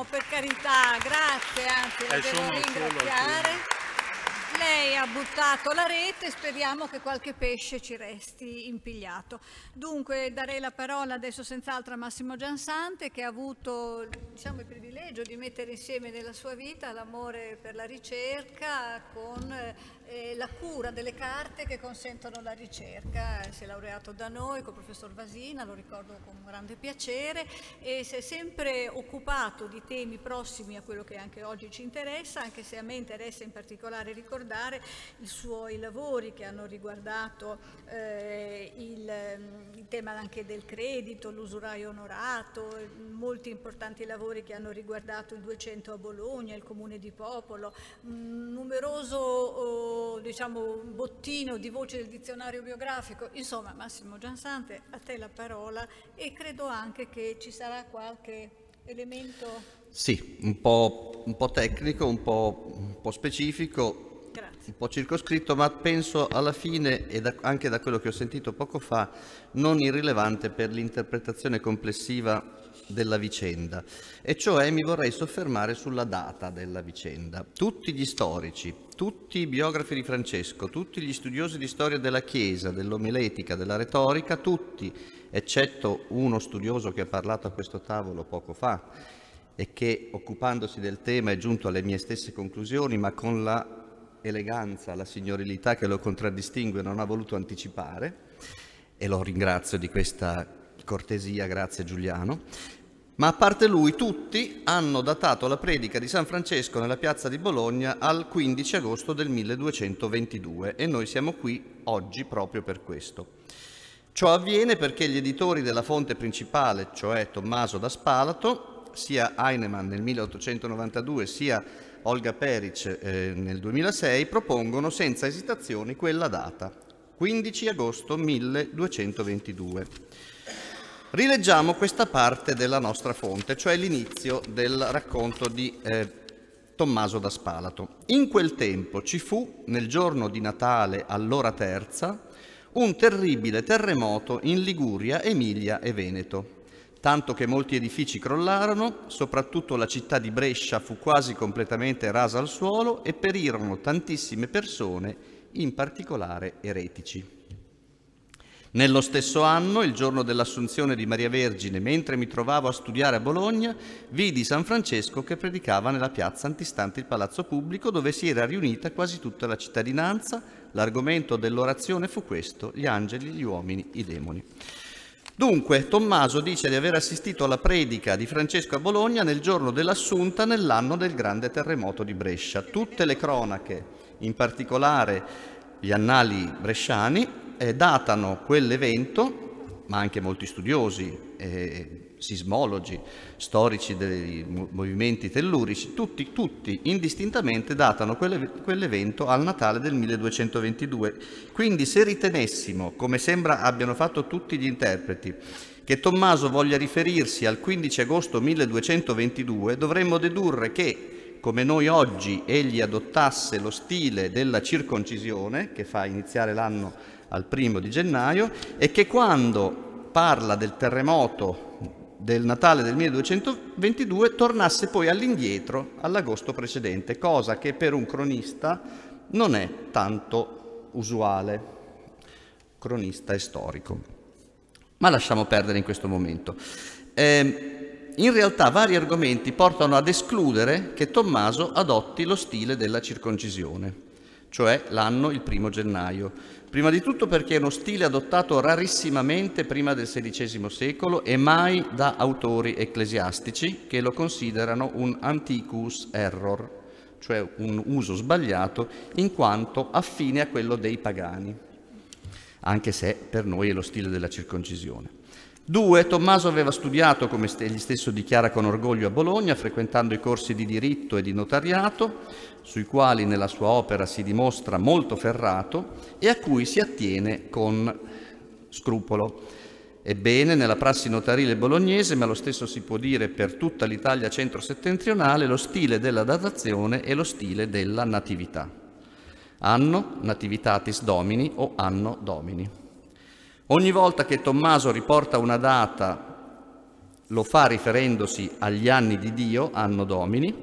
No, per carità, grazie anzi, la eh, devo ringraziare lei ha buttato la rete, speriamo che qualche pesce ci resti impigliato. Dunque darei la parola adesso senz'altro a Massimo Giansante che ha avuto diciamo, il privilegio di mettere insieme nella sua vita l'amore per la ricerca con eh, eh, la cura delle carte che consentono la ricerca. Eh, si è laureato da noi con il professor Vasina, lo ricordo con grande piacere, e si è sempre occupato di temi prossimi a quello che anche oggi ci interessa, anche se a me interessa in particolare ricordare i suoi lavori che hanno riguardato eh, il, mm, il tema anche del credito, l'usuraio onorato, molti importanti lavori che hanno riguardato il 200 a Bologna, il Comune di Popolo, mm, numeroso... Oh, questo diciamo, bottino di voce del dizionario biografico. Insomma, Massimo Giansante, a te la parola e credo anche che ci sarà qualche elemento... Sì, un po', un po tecnico, un po', un po specifico, Grazie. un po' circoscritto, ma penso alla fine, e da, anche da quello che ho sentito poco fa, non irrilevante per l'interpretazione complessiva della vicenda, e cioè mi vorrei soffermare sulla data della vicenda. Tutti gli storici, tutti i biografi di Francesco, tutti gli studiosi di storia della Chiesa, dell'omiletica, della retorica, tutti, eccetto uno studioso che ha parlato a questo tavolo poco fa e che occupandosi del tema è giunto alle mie stesse conclusioni, ma con la eleganza, la signorilità che lo contraddistingue non ha voluto anticipare, e lo ringrazio di questa cortesia, grazie Giuliano, ma a parte lui tutti hanno datato la predica di San Francesco nella piazza di Bologna al 15 agosto del 1222 e noi siamo qui oggi proprio per questo. Ciò avviene perché gli editori della fonte principale, cioè Tommaso da Spalato, sia Heinemann nel 1892 sia Olga Peric eh, nel 2006, propongono senza esitazioni quella data, 15 agosto 1222. Rileggiamo questa parte della nostra fonte, cioè l'inizio del racconto di eh, Tommaso da Spalato. In quel tempo ci fu, nel giorno di Natale all'ora terza, un terribile terremoto in Liguria, Emilia e Veneto, tanto che molti edifici crollarono, soprattutto la città di Brescia fu quasi completamente rasa al suolo e perirono tantissime persone, in particolare eretici. Nello stesso anno, il giorno dell'assunzione di Maria Vergine, mentre mi trovavo a studiare a Bologna, vidi San Francesco che predicava nella piazza antistante il palazzo pubblico dove si era riunita quasi tutta la cittadinanza. L'argomento dell'orazione fu questo, gli angeli, gli uomini, i demoni. Dunque, Tommaso dice di aver assistito alla predica di Francesco a Bologna nel giorno dell'assunta nell'anno del grande terremoto di Brescia. Tutte le cronache, in particolare gli annali bresciani, eh, datano quell'evento, ma anche molti studiosi, eh, sismologi, storici dei movimenti tellurici, tutti, tutti indistintamente datano quell'evento al Natale del 1222. Quindi se ritenessimo, come sembra abbiano fatto tutti gli interpreti, che Tommaso voglia riferirsi al 15 agosto 1222, dovremmo dedurre che come noi oggi egli adottasse lo stile della circoncisione, che fa iniziare l'anno al primo di gennaio e che quando parla del terremoto del Natale del 1222 tornasse poi all'indietro all'agosto precedente, cosa che per un cronista non è tanto usuale, cronista e storico. Ma lasciamo perdere in questo momento. Eh, in realtà vari argomenti portano ad escludere che Tommaso adotti lo stile della circoncisione, cioè l'anno il primo gennaio, Prima di tutto perché è uno stile adottato rarissimamente prima del XVI secolo e mai da autori ecclesiastici che lo considerano un antiquus error, cioè un uso sbagliato in quanto affine a quello dei pagani, anche se per noi è lo stile della circoncisione. Due, Tommaso aveva studiato, come egli stesso dichiara con orgoglio, a Bologna, frequentando i corsi di diritto e di notariato, sui quali nella sua opera si dimostra molto ferrato e a cui si attiene con scrupolo. Ebbene, nella prassi notarile bolognese, ma lo stesso si può dire per tutta l'Italia centro-settentrionale, lo stile della datazione e lo stile della natività. Anno Nativitatis Domini o Anno Domini. Ogni volta che Tommaso riporta una data lo fa riferendosi agli anni di Dio, anno domini,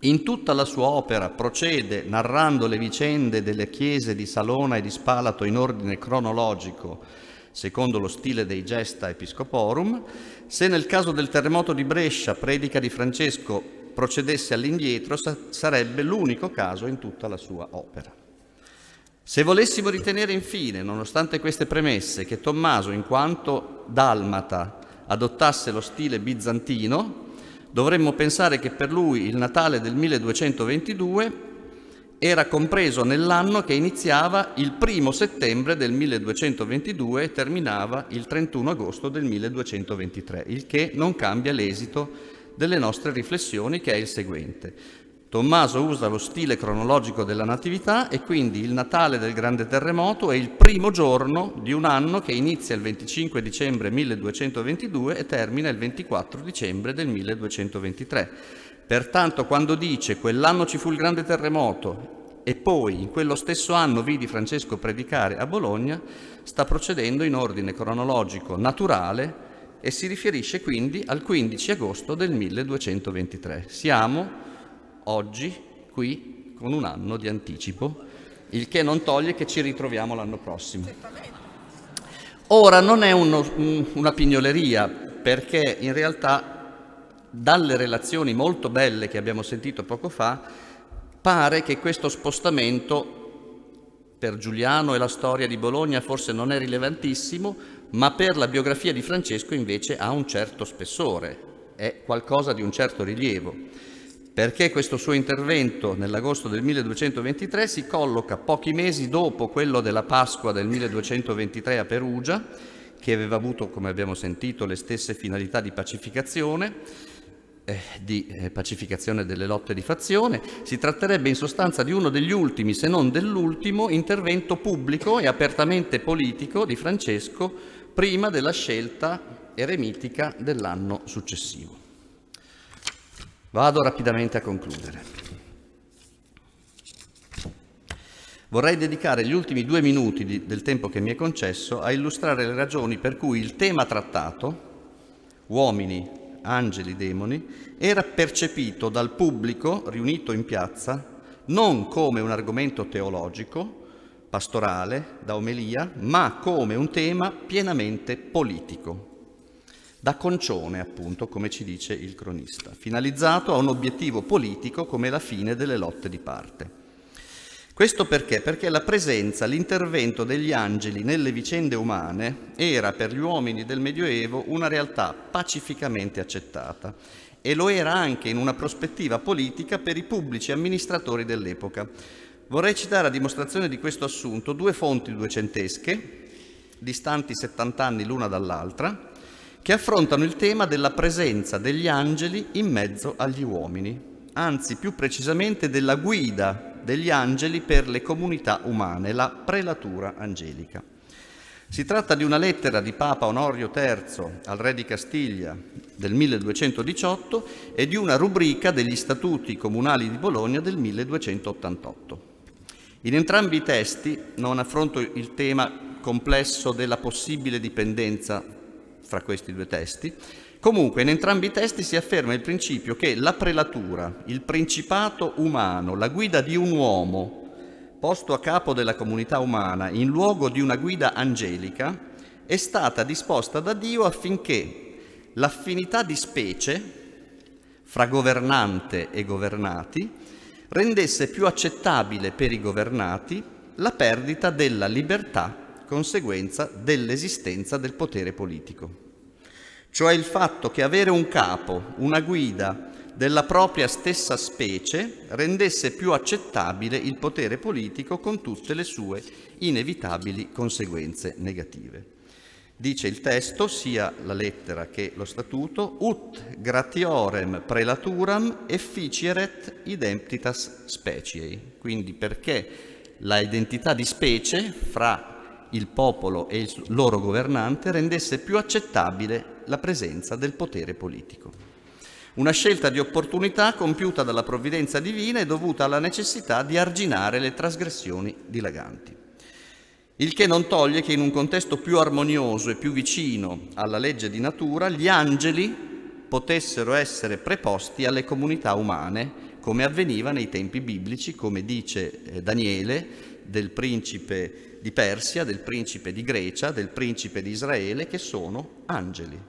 in tutta la sua opera procede narrando le vicende delle chiese di Salona e di Spalato in ordine cronologico, secondo lo stile dei Gesta Episcoporum. Se nel caso del terremoto di Brescia predica di Francesco procedesse all'indietro, sarebbe l'unico caso in tutta la sua opera. Se volessimo ritenere infine, nonostante queste premesse, che Tommaso, in quanto dalmata, adottasse lo stile bizantino, dovremmo pensare che per lui il Natale del 1222 era compreso nell'anno che iniziava il primo settembre del 1222 e terminava il 31 agosto del 1223, il che non cambia l'esito delle nostre riflessioni che è il seguente. Tommaso usa lo stile cronologico della Natività e quindi il Natale del grande terremoto è il primo giorno di un anno che inizia il 25 dicembre 1222 e termina il 24 dicembre del 1223. Pertanto quando dice quell'anno ci fu il grande terremoto e poi in quello stesso anno vidi Francesco predicare a Bologna, sta procedendo in ordine cronologico naturale e si riferisce quindi al 15 agosto del 1223. Siamo oggi, qui, con un anno di anticipo, il che non toglie che ci ritroviamo l'anno prossimo. Ora non è uno, una pignoleria, perché in realtà dalle relazioni molto belle che abbiamo sentito poco fa, pare che questo spostamento per Giuliano e la storia di Bologna forse non è rilevantissimo, ma per la biografia di Francesco invece ha un certo spessore, è qualcosa di un certo rilievo perché questo suo intervento nell'agosto del 1223 si colloca pochi mesi dopo quello della Pasqua del 1223 a Perugia, che aveva avuto, come abbiamo sentito, le stesse finalità di pacificazione, eh, di eh, pacificazione delle lotte di fazione, si tratterebbe in sostanza di uno degli ultimi, se non dell'ultimo, intervento pubblico e apertamente politico di Francesco prima della scelta eremitica dell'anno successivo. Vado rapidamente a concludere. Vorrei dedicare gli ultimi due minuti di, del tempo che mi è concesso a illustrare le ragioni per cui il tema trattato, uomini, angeli, demoni, era percepito dal pubblico riunito in piazza non come un argomento teologico, pastorale, da omelia, ma come un tema pienamente politico da concione, appunto, come ci dice il cronista, finalizzato a un obiettivo politico come la fine delle lotte di parte. Questo perché? Perché la presenza, l'intervento degli angeli nelle vicende umane era per gli uomini del Medioevo una realtà pacificamente accettata e lo era anche in una prospettiva politica per i pubblici amministratori dell'epoca. Vorrei citare a dimostrazione di questo assunto due fonti duecentesche, distanti 70 anni l'una dall'altra, che affrontano il tema della presenza degli angeli in mezzo agli uomini, anzi più precisamente della guida degli angeli per le comunità umane, la prelatura angelica. Si tratta di una lettera di Papa Onorio III al re di Castiglia del 1218 e di una rubrica degli statuti comunali di Bologna del 1288. In entrambi i testi non affronto il tema complesso della possibile dipendenza fra questi due testi. Comunque in entrambi i testi si afferma il principio che la prelatura, il principato umano, la guida di un uomo posto a capo della comunità umana in luogo di una guida angelica, è stata disposta da Dio affinché l'affinità di specie fra governante e governati rendesse più accettabile per i governati la perdita della libertà conseguenza dell'esistenza del potere politico. Cioè il fatto che avere un capo, una guida della propria stessa specie rendesse più accettabile il potere politico con tutte le sue inevitabili conseguenze negative. Dice il testo, sia la lettera che lo statuto, ut gratiorem prelaturam efficieret identitas speciei, quindi perché la identità di specie fra il popolo e il loro governante rendesse più accettabile la presenza del potere politico. Una scelta di opportunità compiuta dalla provvidenza divina e dovuta alla necessità di arginare le trasgressioni dilaganti. Il che non toglie che in un contesto più armonioso e più vicino alla legge di natura, gli angeli potessero essere preposti alle comunità umane, come avveniva nei tempi biblici, come dice eh, Daniele del principe di Persia, del principe di Grecia, del principe di Israele, che sono angeli.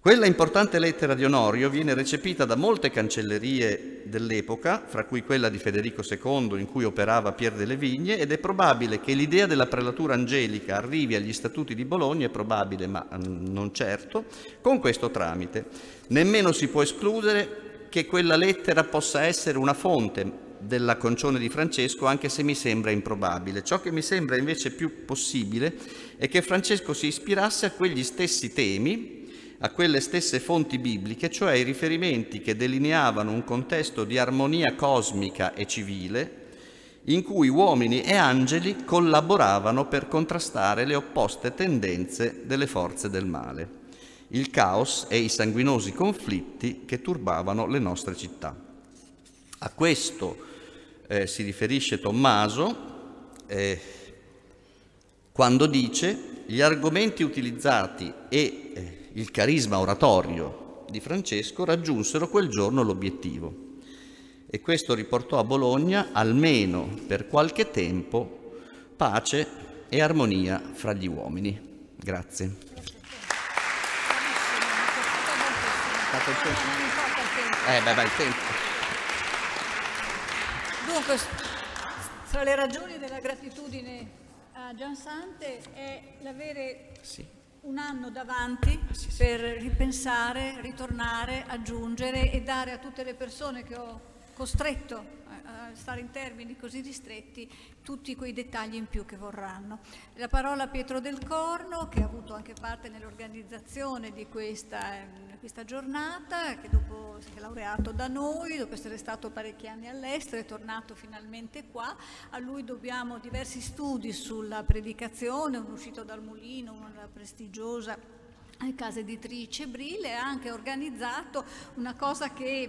Quella importante lettera di Onorio viene recepita da molte cancellerie dell'epoca, fra cui quella di Federico II in cui operava Pier delle Vigne, ed è probabile che l'idea della prelatura angelica arrivi agli statuti di Bologna, è probabile ma mm, non certo, con questo tramite. Nemmeno si può escludere che quella lettera possa essere una fonte della concione di Francesco, anche se mi sembra improbabile. Ciò che mi sembra invece più possibile è che Francesco si ispirasse a quegli stessi temi, a quelle stesse fonti bibliche, cioè i riferimenti che delineavano un contesto di armonia cosmica e civile, in cui uomini e angeli collaboravano per contrastare le opposte tendenze delle forze del male, il caos e i sanguinosi conflitti che turbavano le nostre città. A questo eh, si riferisce Tommaso eh, quando dice gli argomenti utilizzati e eh, il carisma oratorio di Francesco raggiunsero quel giorno l'obiettivo e questo riportò a Bologna almeno per qualche tempo pace e armonia fra gli uomini. Grazie. Eh, beh, beh, il tempo. Dunque, tra le ragioni della gratitudine a Gian Sante è l'avere sì. un anno davanti ah, sì, sì, per ripensare, ritornare, aggiungere e dare a tutte le persone che ho costretto a stare in termini così ristretti tutti quei dettagli in più che vorranno. La parola a Pietro Del Corno, che ha avuto anche parte nell'organizzazione di questa ehm, questa giornata, che dopo si è laureato da noi, dopo essere stato parecchi anni all'estero, è tornato finalmente qua. A lui dobbiamo diversi studi sulla predicazione, un uscito dal mulino, una prestigiosa casa editrice Brile ha anche organizzato una cosa che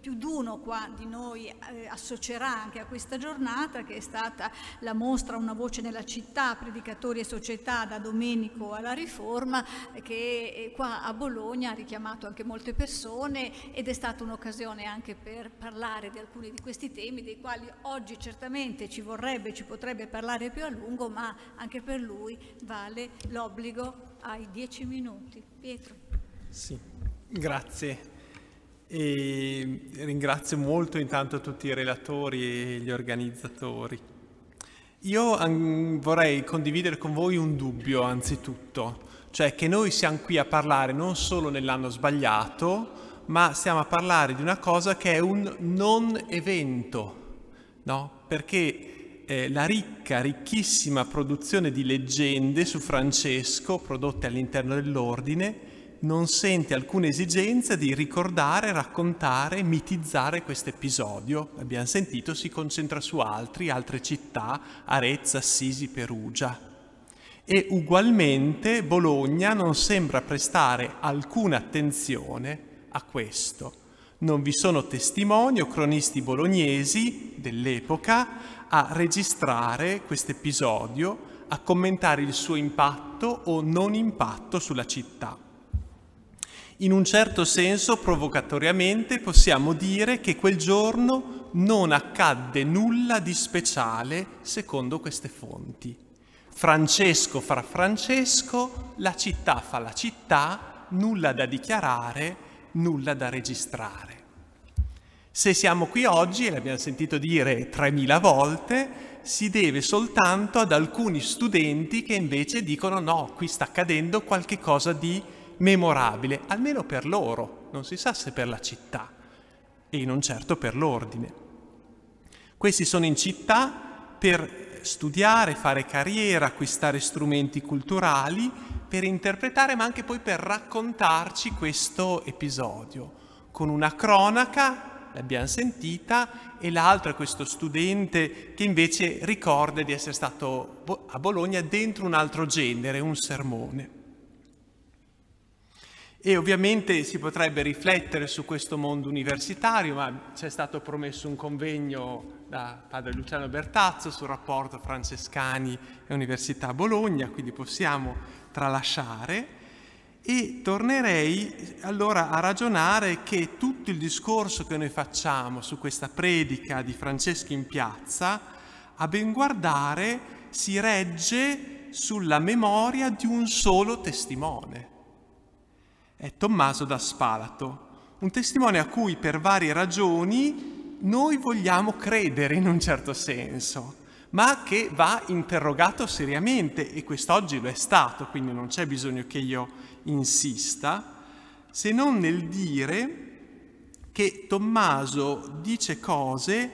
più di uno qua di noi eh, associerà anche a questa giornata che è stata la mostra Una voce nella città, predicatori e società da Domenico alla Riforma che eh, qua a Bologna ha richiamato anche molte persone ed è stata un'occasione anche per parlare di alcuni di questi temi dei quali oggi certamente ci vorrebbe, ci potrebbe parlare più a lungo ma anche per lui vale l'obbligo ai dieci minuti. Pietro. Sì, grazie e ringrazio molto intanto tutti i relatori e gli organizzatori. Io vorrei condividere con voi un dubbio anzitutto, cioè che noi siamo qui a parlare non solo nell'anno sbagliato, ma stiamo a parlare di una cosa che è un non evento, no? Perché eh, la ricca, ricchissima produzione di leggende su Francesco prodotte all'interno dell'ordine non sente alcuna esigenza di ricordare, raccontare, mitizzare questo episodio. Abbiamo sentito, si concentra su altri, altre città, Arezza, Assisi, Perugia. E ugualmente Bologna non sembra prestare alcuna attenzione a questo. Non vi sono testimoni o cronisti bolognesi dell'epoca a registrare questo episodio, a commentare il suo impatto o non impatto sulla città. In un certo senso, provocatoriamente, possiamo dire che quel giorno non accadde nulla di speciale secondo queste fonti. Francesco fra Francesco, la città fa la città, nulla da dichiarare, nulla da registrare. Se siamo qui oggi, e l'abbiamo sentito dire 3.000 volte, si deve soltanto ad alcuni studenti che invece dicono no, qui sta accadendo qualche cosa di memorabile, almeno per loro, non si sa se per la città e non certo per l'ordine. Questi sono in città per studiare, fare carriera, acquistare strumenti culturali, per interpretare ma anche poi per raccontarci questo episodio, con una cronaca, l'abbiamo sentita, e l'altra questo studente che invece ricorda di essere stato a Bologna dentro un altro genere, un sermone. E ovviamente si potrebbe riflettere su questo mondo universitario, ma c'è stato promesso un convegno da padre Luciano Bertazzo sul rapporto Francescani e Università Bologna, quindi possiamo tralasciare. E tornerei allora a ragionare che tutto il discorso che noi facciamo su questa predica di Franceschi in piazza, a ben guardare, si regge sulla memoria di un solo testimone è Tommaso da Spalato, un testimone a cui per varie ragioni noi vogliamo credere in un certo senso, ma che va interrogato seriamente e quest'oggi lo è stato, quindi non c'è bisogno che io insista, se non nel dire che Tommaso dice cose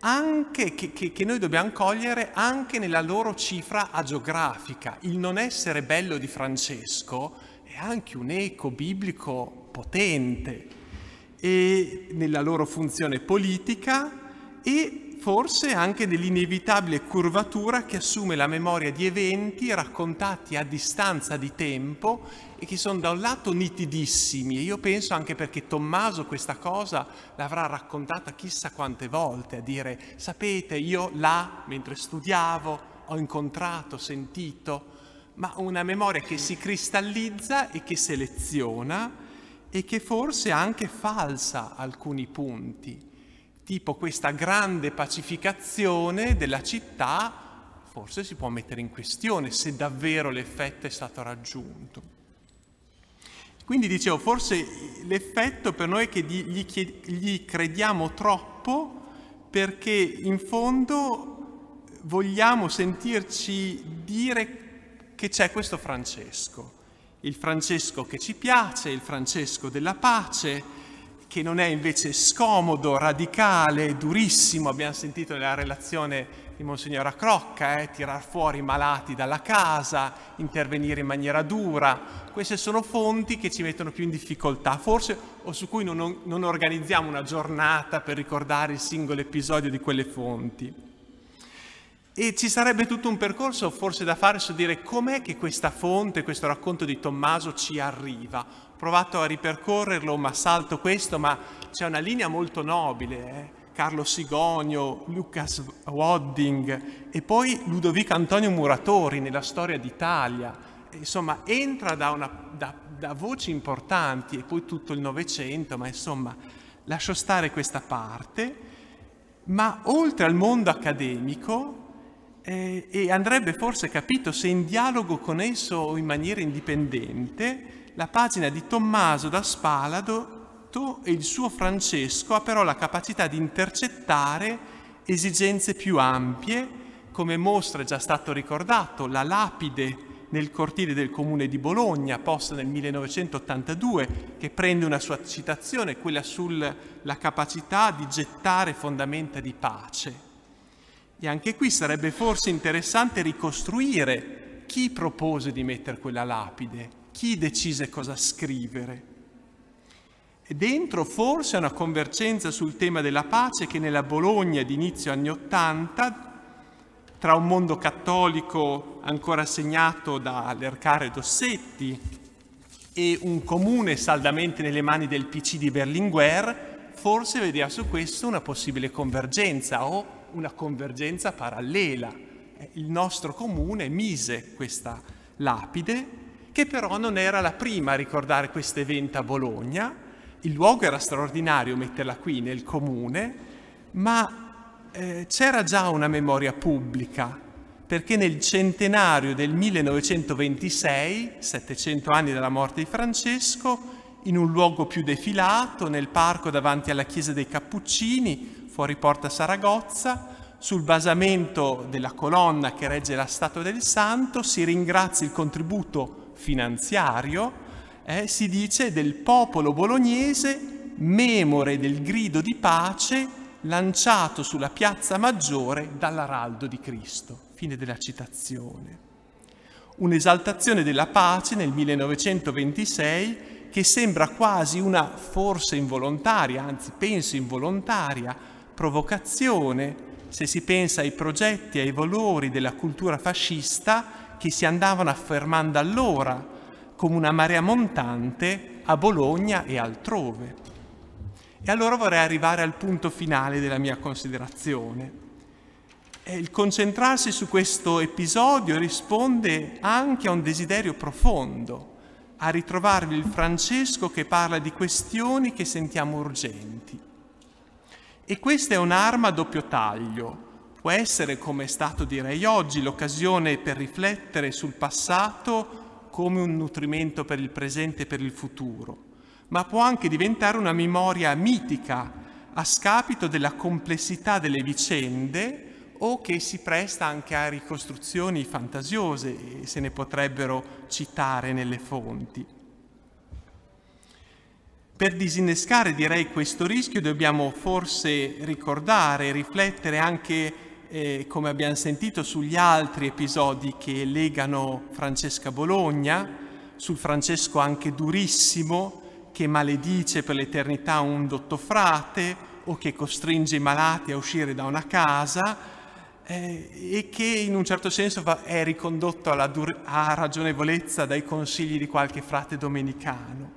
anche, che, che, che, noi dobbiamo cogliere anche nella loro cifra agiografica. Il non essere bello di Francesco anche un eco biblico potente e nella loro funzione politica e forse anche nell'inevitabile curvatura che assume la memoria di eventi raccontati a distanza di tempo e che sono da un lato nitidissimi e io penso anche perché Tommaso questa cosa l'avrà raccontata chissà quante volte a dire sapete io là mentre studiavo ho incontrato, sentito, ma una memoria che si cristallizza e che seleziona e che forse anche falsa alcuni punti, tipo questa grande pacificazione della città forse si può mettere in questione se davvero l'effetto è stato raggiunto. Quindi dicevo, forse l'effetto per noi è che gli, chied- gli crediamo troppo perché in fondo vogliamo sentirci dire che c'è questo Francesco, il Francesco che ci piace, il Francesco della pace, che non è invece scomodo, radicale, durissimo, abbiamo sentito nella relazione di Monsignora Crocca, eh, tirar fuori i malati dalla casa, intervenire in maniera dura, queste sono fonti che ci mettono più in difficoltà, forse o su cui non, non organizziamo una giornata per ricordare il singolo episodio di quelle fonti. E ci sarebbe tutto un percorso forse da fare su dire com'è che questa fonte, questo racconto di Tommaso ci arriva. Ho provato a ripercorrerlo, ma salto questo, ma c'è una linea molto nobile. Eh? Carlo Sigonio, Lucas Wadding e poi Ludovico Antonio Muratori nella storia d'Italia. Insomma, entra da, una, da, da voci importanti e poi tutto il Novecento, ma insomma, lascio stare questa parte. Ma oltre al mondo accademico, eh, e andrebbe forse capito se in dialogo con esso o in maniera indipendente la pagina di Tommaso da Spalato e il suo Francesco ha però la capacità di intercettare esigenze più ampie, come mostra è già stato ricordato la lapide nel cortile del comune di Bologna, posta nel 1982, che prende una sua citazione, quella sulla capacità di gettare fondamenta di pace. E anche qui sarebbe forse interessante ricostruire chi propose di mettere quella lapide, chi decise cosa scrivere. E dentro forse una convergenza sul tema della pace che nella Bologna d'inizio anni Ottanta, tra un mondo cattolico ancora segnato da Lercare Dossetti e un comune saldamente nelle mani del PC di Berlinguer, forse vedeva su questo una possibile convergenza o una convergenza parallela. Eh, il nostro comune mise questa lapide, che però non era la prima a ricordare questo evento a Bologna. Il luogo era straordinario metterla qui nel comune, ma eh, c'era già una memoria pubblica, perché nel centenario del 1926, 700 anni dalla morte di Francesco, in un luogo più defilato, nel parco davanti alla chiesa dei Cappuccini, fuori porta Saragozza, sul basamento della colonna che regge la statua del santo si ringrazia il contributo finanziario, eh, si dice del popolo bolognese memore del grido di pace lanciato sulla piazza maggiore dall'araldo di Cristo. Fine della citazione. Un'esaltazione della pace nel 1926 che sembra quasi una forse involontaria, anzi penso involontaria, provocazione se si pensa ai progetti, ai valori della cultura fascista che si andavano affermando allora come una marea montante a Bologna e altrove. E allora vorrei arrivare al punto finale della mia considerazione. Il concentrarsi su questo episodio risponde anche a un desiderio profondo, a ritrovarvi il Francesco che parla di questioni che sentiamo urgenti. E questa è un'arma a doppio taglio. Può essere, come è stato direi oggi, l'occasione per riflettere sul passato come un nutrimento per il presente e per il futuro, ma può anche diventare una memoria mitica a scapito della complessità delle vicende o che si presta anche a ricostruzioni fantasiose, se ne potrebbero citare nelle fonti. Per disinnescare direi questo rischio dobbiamo forse ricordare, riflettere anche, eh, come abbiamo sentito, sugli altri episodi che legano Francesca Bologna, sul Francesco anche durissimo che maledice per l'eternità un dotto frate o che costringe i malati a uscire da una casa eh, e che in un certo senso va, è ricondotto alla dur- a ragionevolezza dai consigli di qualche frate domenicano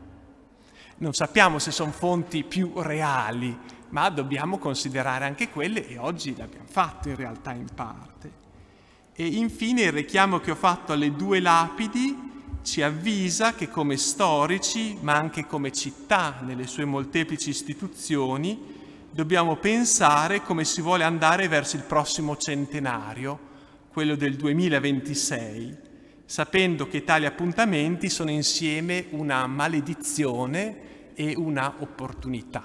non sappiamo se sono fonti più reali, ma dobbiamo considerare anche quelle e oggi l'abbiamo fatto in realtà in parte. E infine il richiamo che ho fatto alle due lapidi ci avvisa che come storici, ma anche come città nelle sue molteplici istituzioni, dobbiamo pensare come si vuole andare verso il prossimo centenario, quello del 2026, sapendo che tali appuntamenti sono insieme una maledizione e una opportunità.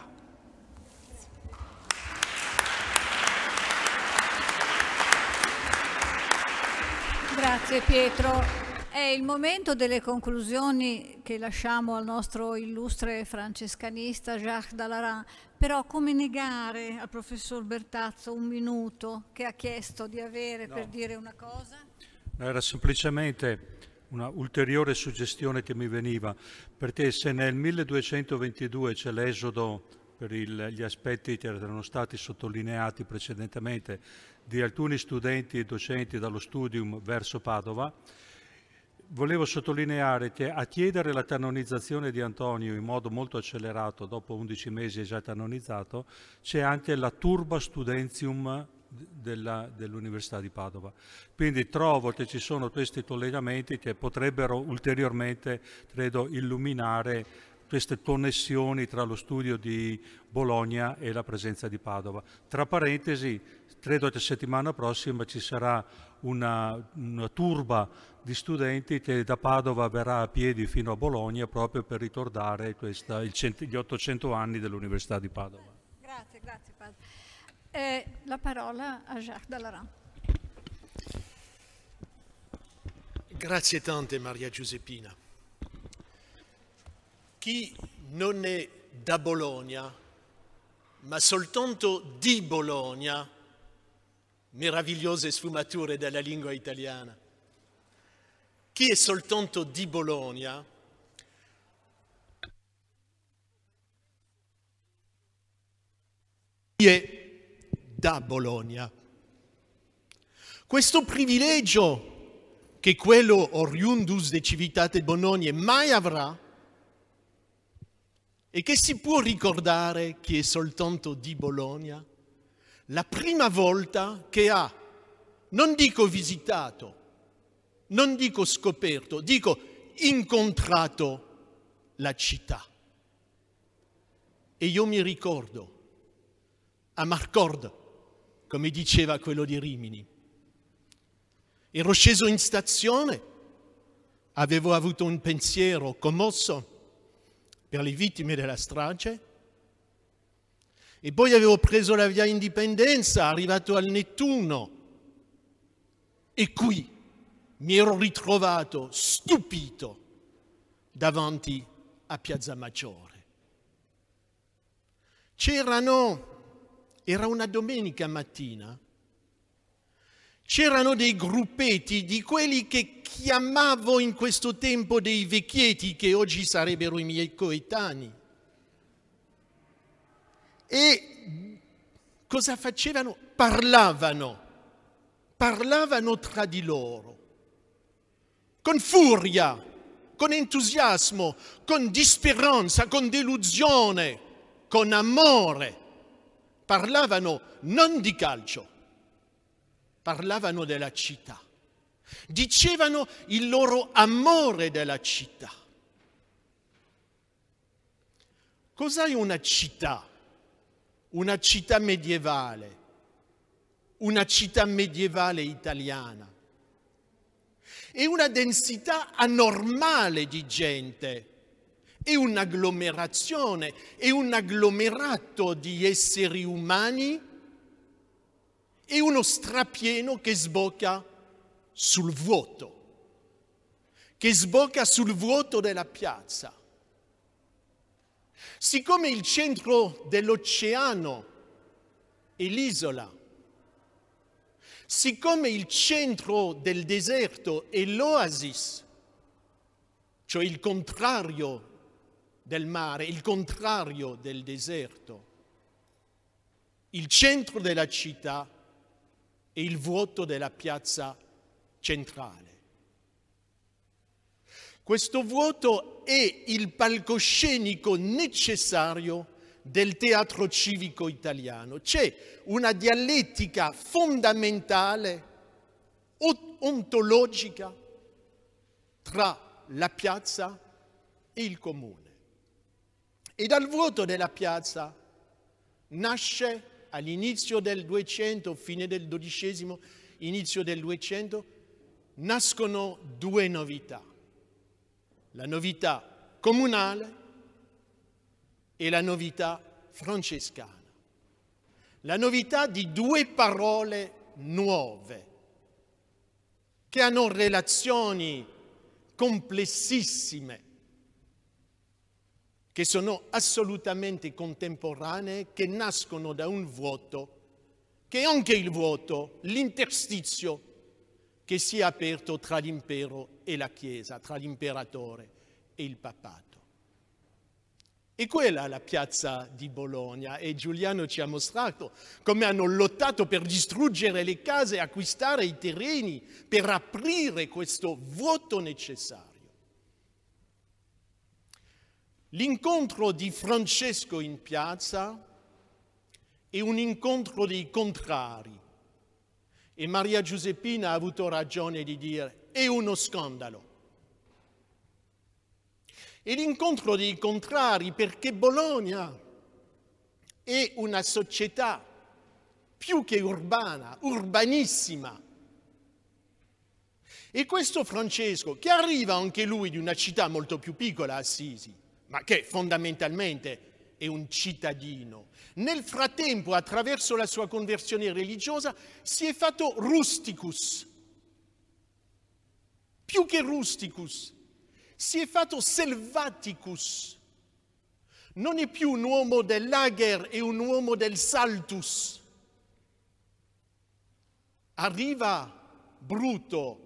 Grazie Pietro. È il momento delle conclusioni che lasciamo al nostro illustre francescanista Jacques Dallarin, però come negare al professor Bertazzo un minuto che ha chiesto di avere no. per dire una cosa? No, era semplicemente una ulteriore suggestione che mi veniva, perché se nel 1222 c'è l'esodo per il, gli aspetti che erano stati sottolineati precedentemente di alcuni studenti e docenti dallo studium verso Padova, volevo sottolineare che a chiedere la canonizzazione di Antonio in modo molto accelerato, dopo 11 mesi è già canonizzato, c'è anche la Turba Studentium dell'Università di Padova. Quindi trovo che ci sono questi collegamenti che potrebbero ulteriormente, credo, illuminare queste connessioni tra lo studio di Bologna e la presenza di Padova. Tra parentesi, credo che settimana prossima ci sarà una, una, turba di studenti che da Padova verrà a piedi fino a Bologna proprio per ricordare questa, cento, gli 800 anni dell'Università di Padova. Grazie, grazie Padre. E la parola a Jacques Dallaran. Grazie tante Maria Giuseppina. Chi non è da Bologna, ma soltanto di Bologna, meravigliose sfumature della lingua italiana, chi è soltanto di Bologna, chi è da Bologna. Questo privilegio che quello oriundus de Civitate Bononie mai avrà e che si può ricordare che è soltanto di Bologna, la prima volta che ha, non dico visitato, non dico scoperto, dico incontrato la città. E io mi ricordo a Marcord, come diceva quello di Rimini. Ero sceso in stazione, avevo avuto un pensiero commosso per le vittime della strage e poi avevo preso la via Indipendenza, arrivato al Nettuno e qui mi ero ritrovato stupito davanti a Piazza Maggiore. C'erano era una domenica mattina, c'erano dei gruppetti di quelli che chiamavo in questo tempo dei vecchietti, che oggi sarebbero i miei coetanei. E cosa facevano? Parlavano, parlavano tra di loro, con furia, con entusiasmo, con disperanza, con delusione, con amore parlavano non di calcio, parlavano della città, dicevano il loro amore della città. Cos'è una città? Una città medievale, una città medievale italiana. È una densità anormale di gente è un'agglomerazione, è un agglomerato di esseri umani, è uno strapieno che sbocca sul vuoto, che sbocca sul vuoto della piazza. Siccome il centro dell'oceano è l'isola, siccome il centro del deserto è l'oasis, cioè il contrario del mare, il contrario del deserto. Il centro della città e il vuoto della piazza centrale. Questo vuoto è il palcoscenico necessario del teatro civico italiano. C'è una dialettica fondamentale, ontologica, tra la piazza e il comune. E dal vuoto della piazza nasce all'inizio del 200, fine del XII, inizio del 200, nascono due novità. La novità comunale e la novità francescana. La novità di due parole nuove che hanno relazioni complessissime che sono assolutamente contemporanee, che nascono da un vuoto, che è anche il vuoto, l'interstizio che si è aperto tra l'impero e la Chiesa, tra l'imperatore e il papato. E quella è la piazza di Bologna e Giuliano ci ha mostrato come hanno lottato per distruggere le case, acquistare i terreni, per aprire questo vuoto necessario. L'incontro di Francesco in piazza è un incontro dei contrari e Maria Giuseppina ha avuto ragione di dire è uno scandalo. È l'incontro dei contrari perché Bologna è una società più che urbana, urbanissima. E questo Francesco, che arriva anche lui di una città molto più piccola, Assisi, ma che fondamentalmente è un cittadino. Nel frattempo, attraverso la sua conversione religiosa, si è fatto rusticus. Più che rusticus, si è fatto selvaticus. Non è più un uomo del lager, è un uomo del saltus. Arriva brutto,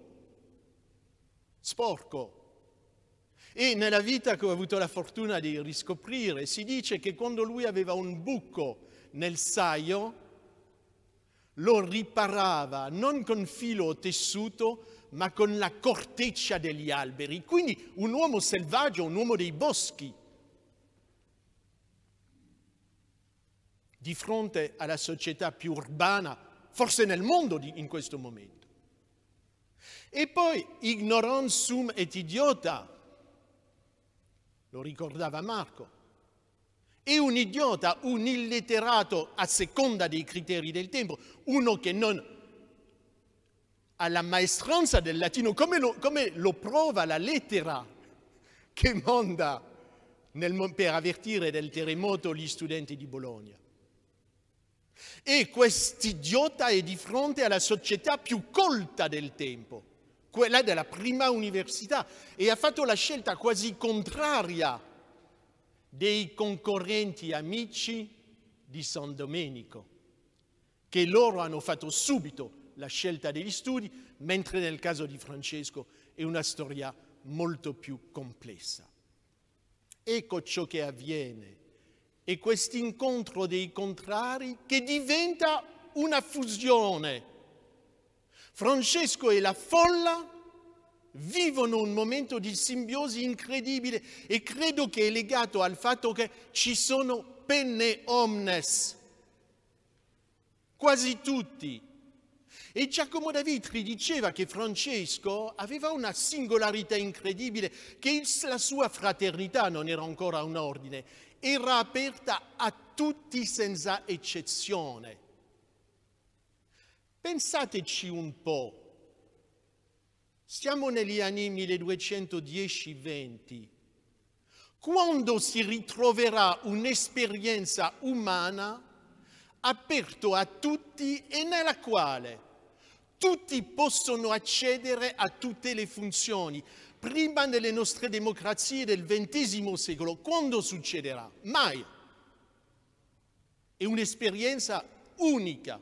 sporco, e nella vita che ho avuto la fortuna di riscoprire, si dice che quando lui aveva un buco nel saio, lo riparava non con filo o tessuto, ma con la corteccia degli alberi. Quindi un uomo selvaggio, un uomo dei boschi. Di fronte alla società più urbana, forse nel mondo in questo momento. E poi ignorant sum et idiota, lo ricordava Marco, è un idiota, un illetterato a seconda dei criteri del tempo, uno che non ha la maestranza del latino, come lo, come lo prova la lettera che manda nel, per avvertire del terremoto gli studenti di Bologna. E quest'idiota è di fronte alla società più colta del tempo, quella della prima università, e ha fatto la scelta quasi contraria dei concorrenti amici di San Domenico, che loro hanno fatto subito la scelta degli studi, mentre nel caso di Francesco è una storia molto più complessa. Ecco ciò che avviene, è questo incontro dei contrari che diventa una fusione Francesco e la folla vivono un momento di simbiosi incredibile e credo che è legato al fatto che ci sono penne omnes, quasi tutti. E Giacomo da Vitri diceva che Francesco aveva una singolarità incredibile, che la sua fraternità non era ancora un ordine, era aperta a tutti senza eccezione. Pensateci un po'. Siamo negli anni 1210-20. Quando si ritroverà un'esperienza umana aperta a tutti e nella quale tutti possono accedere a tutte le funzioni, prima nelle nostre democrazie del XX secolo. Quando succederà? Mai. È un'esperienza unica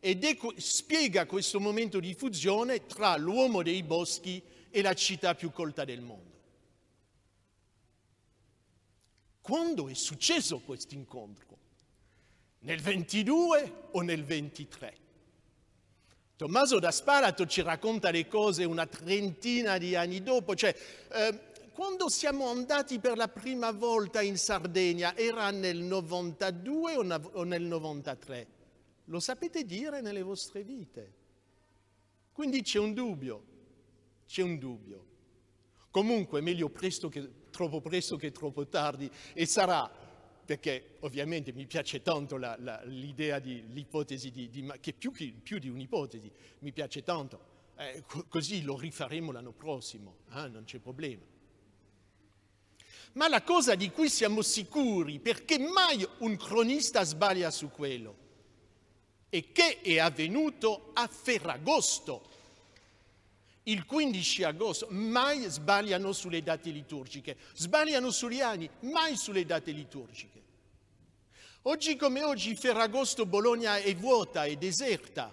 ed ecco, spiega questo momento di fusione tra l'uomo dei boschi e la città più colta del mondo. Quando è successo questo incontro? Nel 22 o nel 23? Tommaso da Sparato ci racconta le cose una trentina di anni dopo, cioè eh, quando siamo andati per la prima volta in Sardegna era nel 92 o, o nel 93? lo sapete dire nelle vostre vite. Quindi c'è un dubbio, c'è un dubbio. Comunque è meglio presto che, troppo presto che troppo tardi e sarà, perché ovviamente mi piace tanto la, la, l'idea dell'ipotesi di, di, che più, più, di un'ipotesi, mi piace tanto, eh, co- così lo rifaremo l'anno prossimo, eh, non c'è problema. Ma la cosa di cui siamo sicuri, perché mai un cronista sbaglia su quello, e che è avvenuto a Ferragosto, il 15 agosto, mai sbagliano sulle date liturgiche, sbagliano sugli anni, mai sulle date liturgiche. Oggi come oggi Ferragosto Bologna è vuota, è deserta,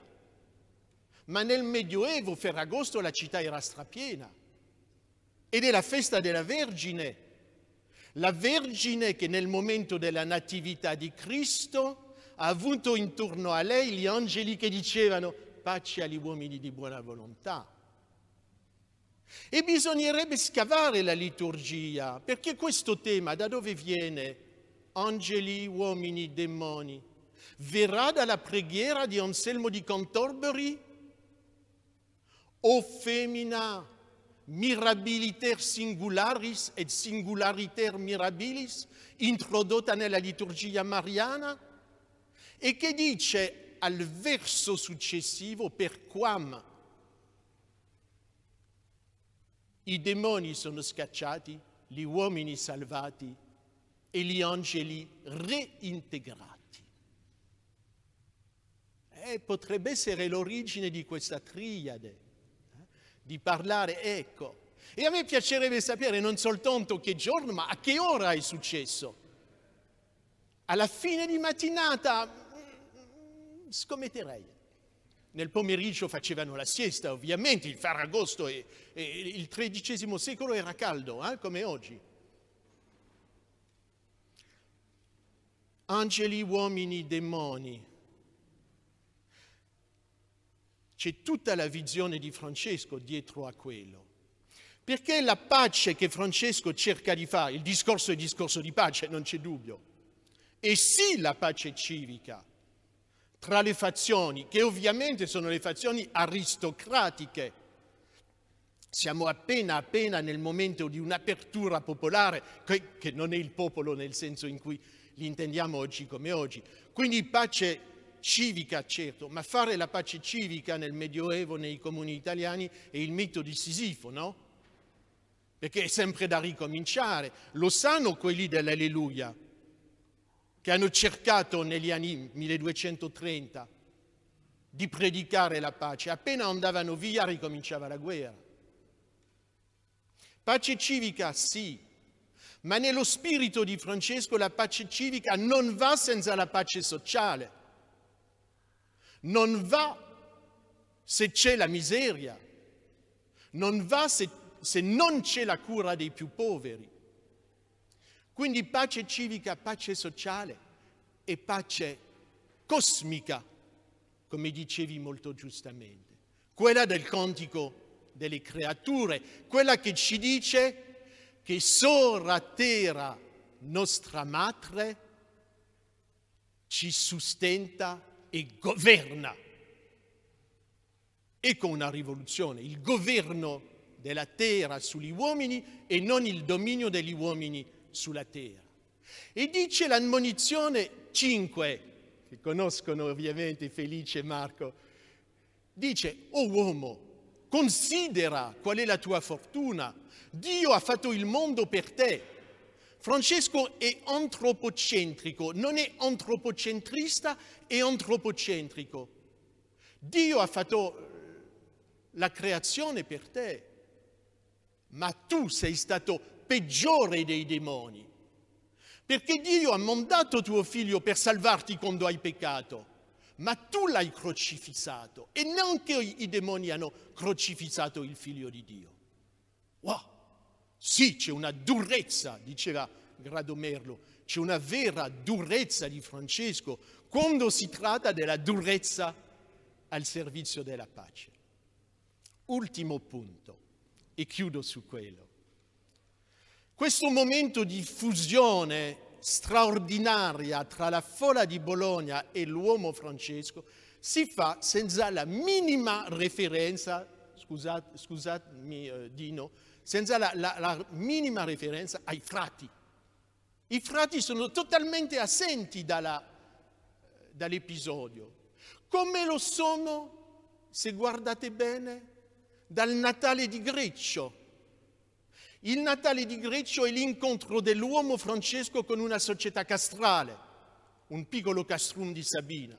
ma nel Medioevo Ferragosto la città era strapiena ed è la festa della Vergine, la Vergine che nel momento della Natività di Cristo ha avuto intorno a lei gli angeli che dicevano pace agli uomini di buona volontà. E bisognerebbe scavare la liturgia, perché questo tema da dove viene? Angeli, uomini, demoni. Verrà dalla preghiera di Anselmo di Cantorbury? O femmina, mirabiliter singularis et singulariter mirabilis, introdotta nella liturgia mariana? e che dice al verso successivo per quam i demoni sono scacciati, gli uomini salvati e gli angeli reintegrati. E eh, potrebbe essere l'origine di questa triade, eh? di parlare, ecco, e a me piacerebbe sapere non soltanto che giorno, ma a che ora è successo. Alla fine di mattinata scommetterei. Nel pomeriggio facevano la siesta, ovviamente, il Ferragosto e, e il XIII secolo era caldo, eh, come oggi. Angeli, uomini, demoni. C'è tutta la visione di Francesco dietro a quello. Perché la pace che Francesco cerca di fare, il discorso è discorso di pace, non c'è dubbio, e sì la pace civica, tra le fazioni, che ovviamente sono le fazioni aristocratiche. Siamo appena appena nel momento di un'apertura popolare, che, che non è il popolo nel senso in cui li intendiamo oggi come oggi. Quindi pace civica, certo, ma fare la pace civica nel Medioevo, nei comuni italiani, è il mito di Sisifo, no? Perché è sempre da ricominciare. Lo sanno quelli dell'Alleluia, che hanno cercato negli anni 1230 di predicare la pace. Appena andavano via ricominciava la guerra. Pace civica sì, ma nello spirito di Francesco la pace civica non va senza la pace sociale, non va se c'è la miseria, non va se, se non c'è la cura dei più poveri. Quindi pace civica, pace sociale e pace cosmica, come dicevi molto giustamente, quella del cantico delle creature, quella che ci dice che sora terra nostra madre ci sostenta e governa. Ecco una rivoluzione, il governo della terra sugli uomini e non il dominio degli uomini sulla terra. E dice l'ammonizione 5, che conoscono ovviamente Felice e Marco, dice, o oh uomo, considera qual è la tua fortuna, Dio ha fatto il mondo per te. Francesco è antropocentrico, non è antropocentrista, è antropocentrico. Dio ha fatto eh, la creazione per te, ma tu sei stato peggiore dei demoni. Perché Dio ha mandato tuo figlio per salvarti quando hai peccato, ma tu l'hai crocifisso e neanche i demoni hanno crocifisso il figlio di Dio. Wow! Sì, c'è una durezza, diceva Gradomerlo, c'è una vera durezza di Francesco quando si tratta della durezza al servizio della pace. Ultimo punto, e chiudo su quello. Questo momento di fusione straordinaria tra la folla di Bologna e l'uomo Francesco si fa senza la minima referenza, scusate, scusatemi eh, Dino, senza la, la, la minima referenza ai frati. I frati sono totalmente assenti dalla, eh, dall'episodio, come lo sono, se guardate bene, dal Natale di Greccio, il Natale di Greccio è l'incontro dell'uomo francesco con una società castrale, un piccolo castrum di Sabina.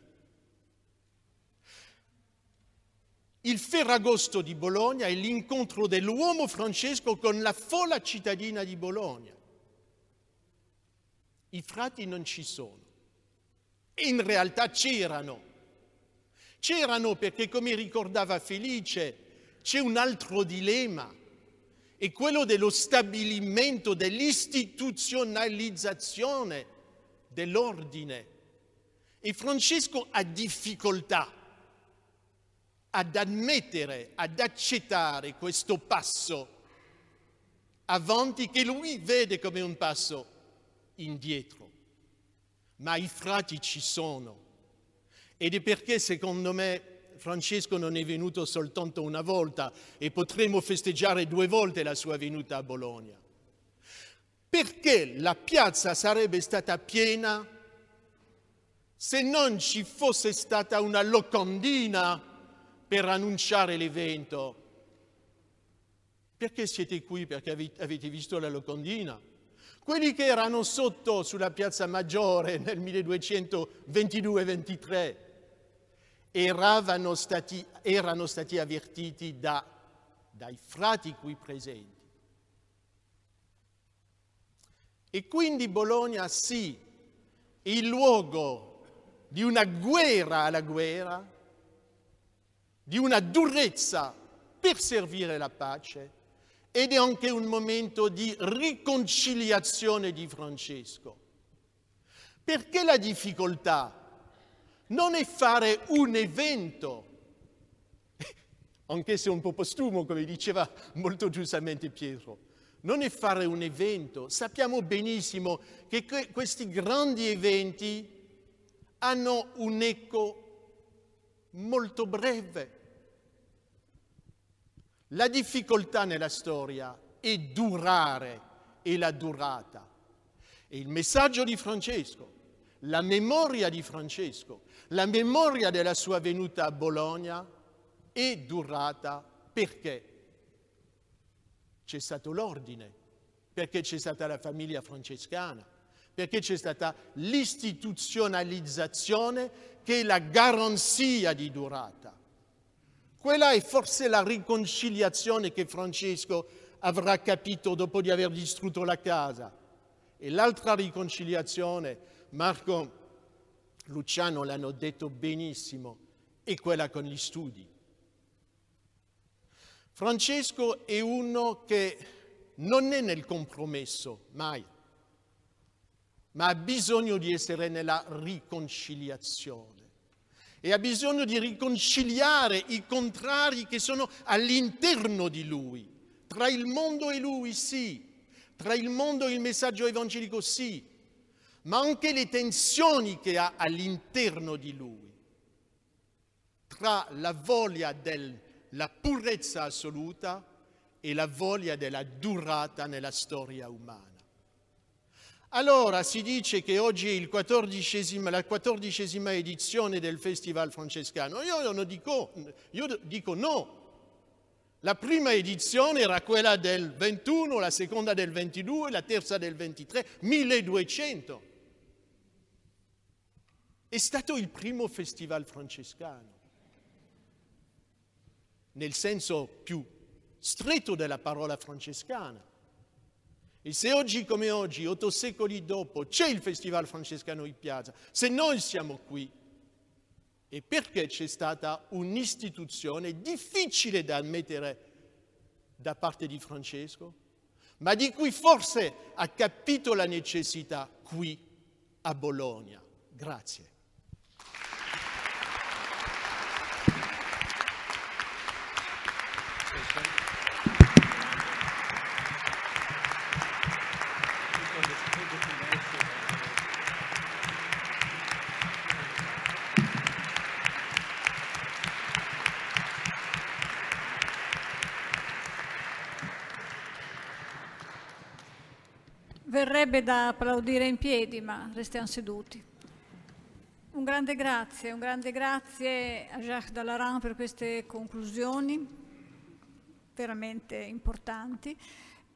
Il Ferragosto di Bologna è l'incontro dell'uomo francesco con la folla cittadina di Bologna. I frati non ci sono. in realtà c'erano. C'erano perché, come ricordava Felice, c'è un altro dilemma è quello dello stabilimento, dell'istituzionalizzazione dell'ordine. E Francesco ha difficoltà ad ammettere, ad accettare questo passo avanti che lui vede come un passo indietro. Ma i frati ci sono ed è perché secondo me Francesco non è venuto soltanto una volta e potremmo festeggiare due volte la sua venuta a Bologna. Perché la piazza sarebbe stata piena se non ci fosse stata una locandina per annunciare l'evento? Perché siete qui? Perché avete visto la locandina? Quelli che erano sotto sulla piazza Maggiore nel 1222-23 erano stati, erano stati avvertiti da, dai frati qui presenti. E quindi Bologna sì, il luogo di una guerra alla guerra, di una durezza per servire la pace, ed è anche un momento di riconciliazione di Francesco. Perché la difficoltà non è fare un evento, anche se un po' postumo, come diceva molto giustamente Pietro, non è fare un evento. Sappiamo benissimo che que- questi grandi eventi hanno un eco molto breve. La difficoltà nella storia è durare, è la durata. E il messaggio di Francesco, la memoria di Francesco, la memoria della sua venuta a Bologna è durata perché c'è stato l'ordine, perché c'è stata la famiglia francescana, perché c'è stata l'istituzionalizzazione che è la garanzia di durata. Quella è forse la riconciliazione che Francesco avrà capito dopo di aver distrutto la casa. E l'altra riconciliazione, Marco Luciano l'hanno detto benissimo, è quella con gli studi. Francesco è uno che non è nel compromesso, mai, ma ha bisogno di essere nella riconciliazione e ha bisogno di riconciliare i contrari che sono all'interno di lui, tra il mondo e lui sì, tra il mondo e il messaggio evangelico sì, ma anche le tensioni che ha all'interno di lui, tra la voglia della purezza assoluta e la voglia della durata nella storia umana. Allora si dice che oggi è la quattordicesima edizione del Festival Francescano. Io, non dico, io dico no. La prima edizione era quella del 21, la seconda del 22, la terza del 23, 1200. È stato il primo festival francescano, nel senso più stretto della parola francescana. E se oggi come oggi, otto secoli dopo, c'è il festival francescano in piazza, se noi siamo qui, è perché c'è stata un'istituzione difficile da ammettere da parte di Francesco, ma di cui forse ha capito la necessità qui a Bologna. Grazie. sarebbe da applaudire in piedi, ma restiamo seduti. Un grande grazie, un grande grazie a Jacques Dallaran per queste conclusioni veramente importanti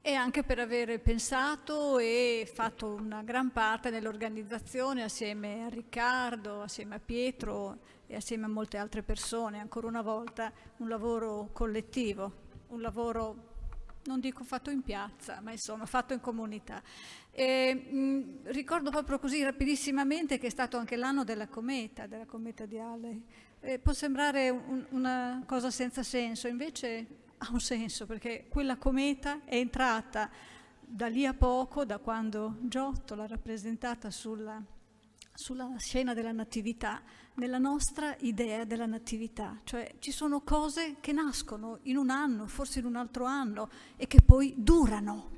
e anche per aver pensato e fatto una gran parte nell'organizzazione assieme a Riccardo, assieme a Pietro e assieme a molte altre persone. Ancora una volta un lavoro collettivo, un lavoro non dico fatto in piazza, ma insomma fatto in comunità. E, mh, mm, ricordo proprio così rapidissimamente che è stato anche l'anno della cometa, della cometa di Halley. E può sembrare un, una cosa senza senso, invece ha un senso perché quella cometa è entrata da lì a poco, da quando Giotto l'ha rappresentata sulla, sulla scena della Natività, nella nostra idea della natività, cioè ci sono cose che nascono in un anno, forse in un altro anno e che poi durano.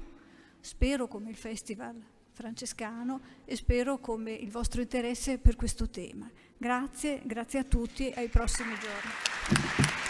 Spero come il Festival francescano e spero come il vostro interesse per questo tema. Grazie, grazie a tutti, e ai prossimi giorni.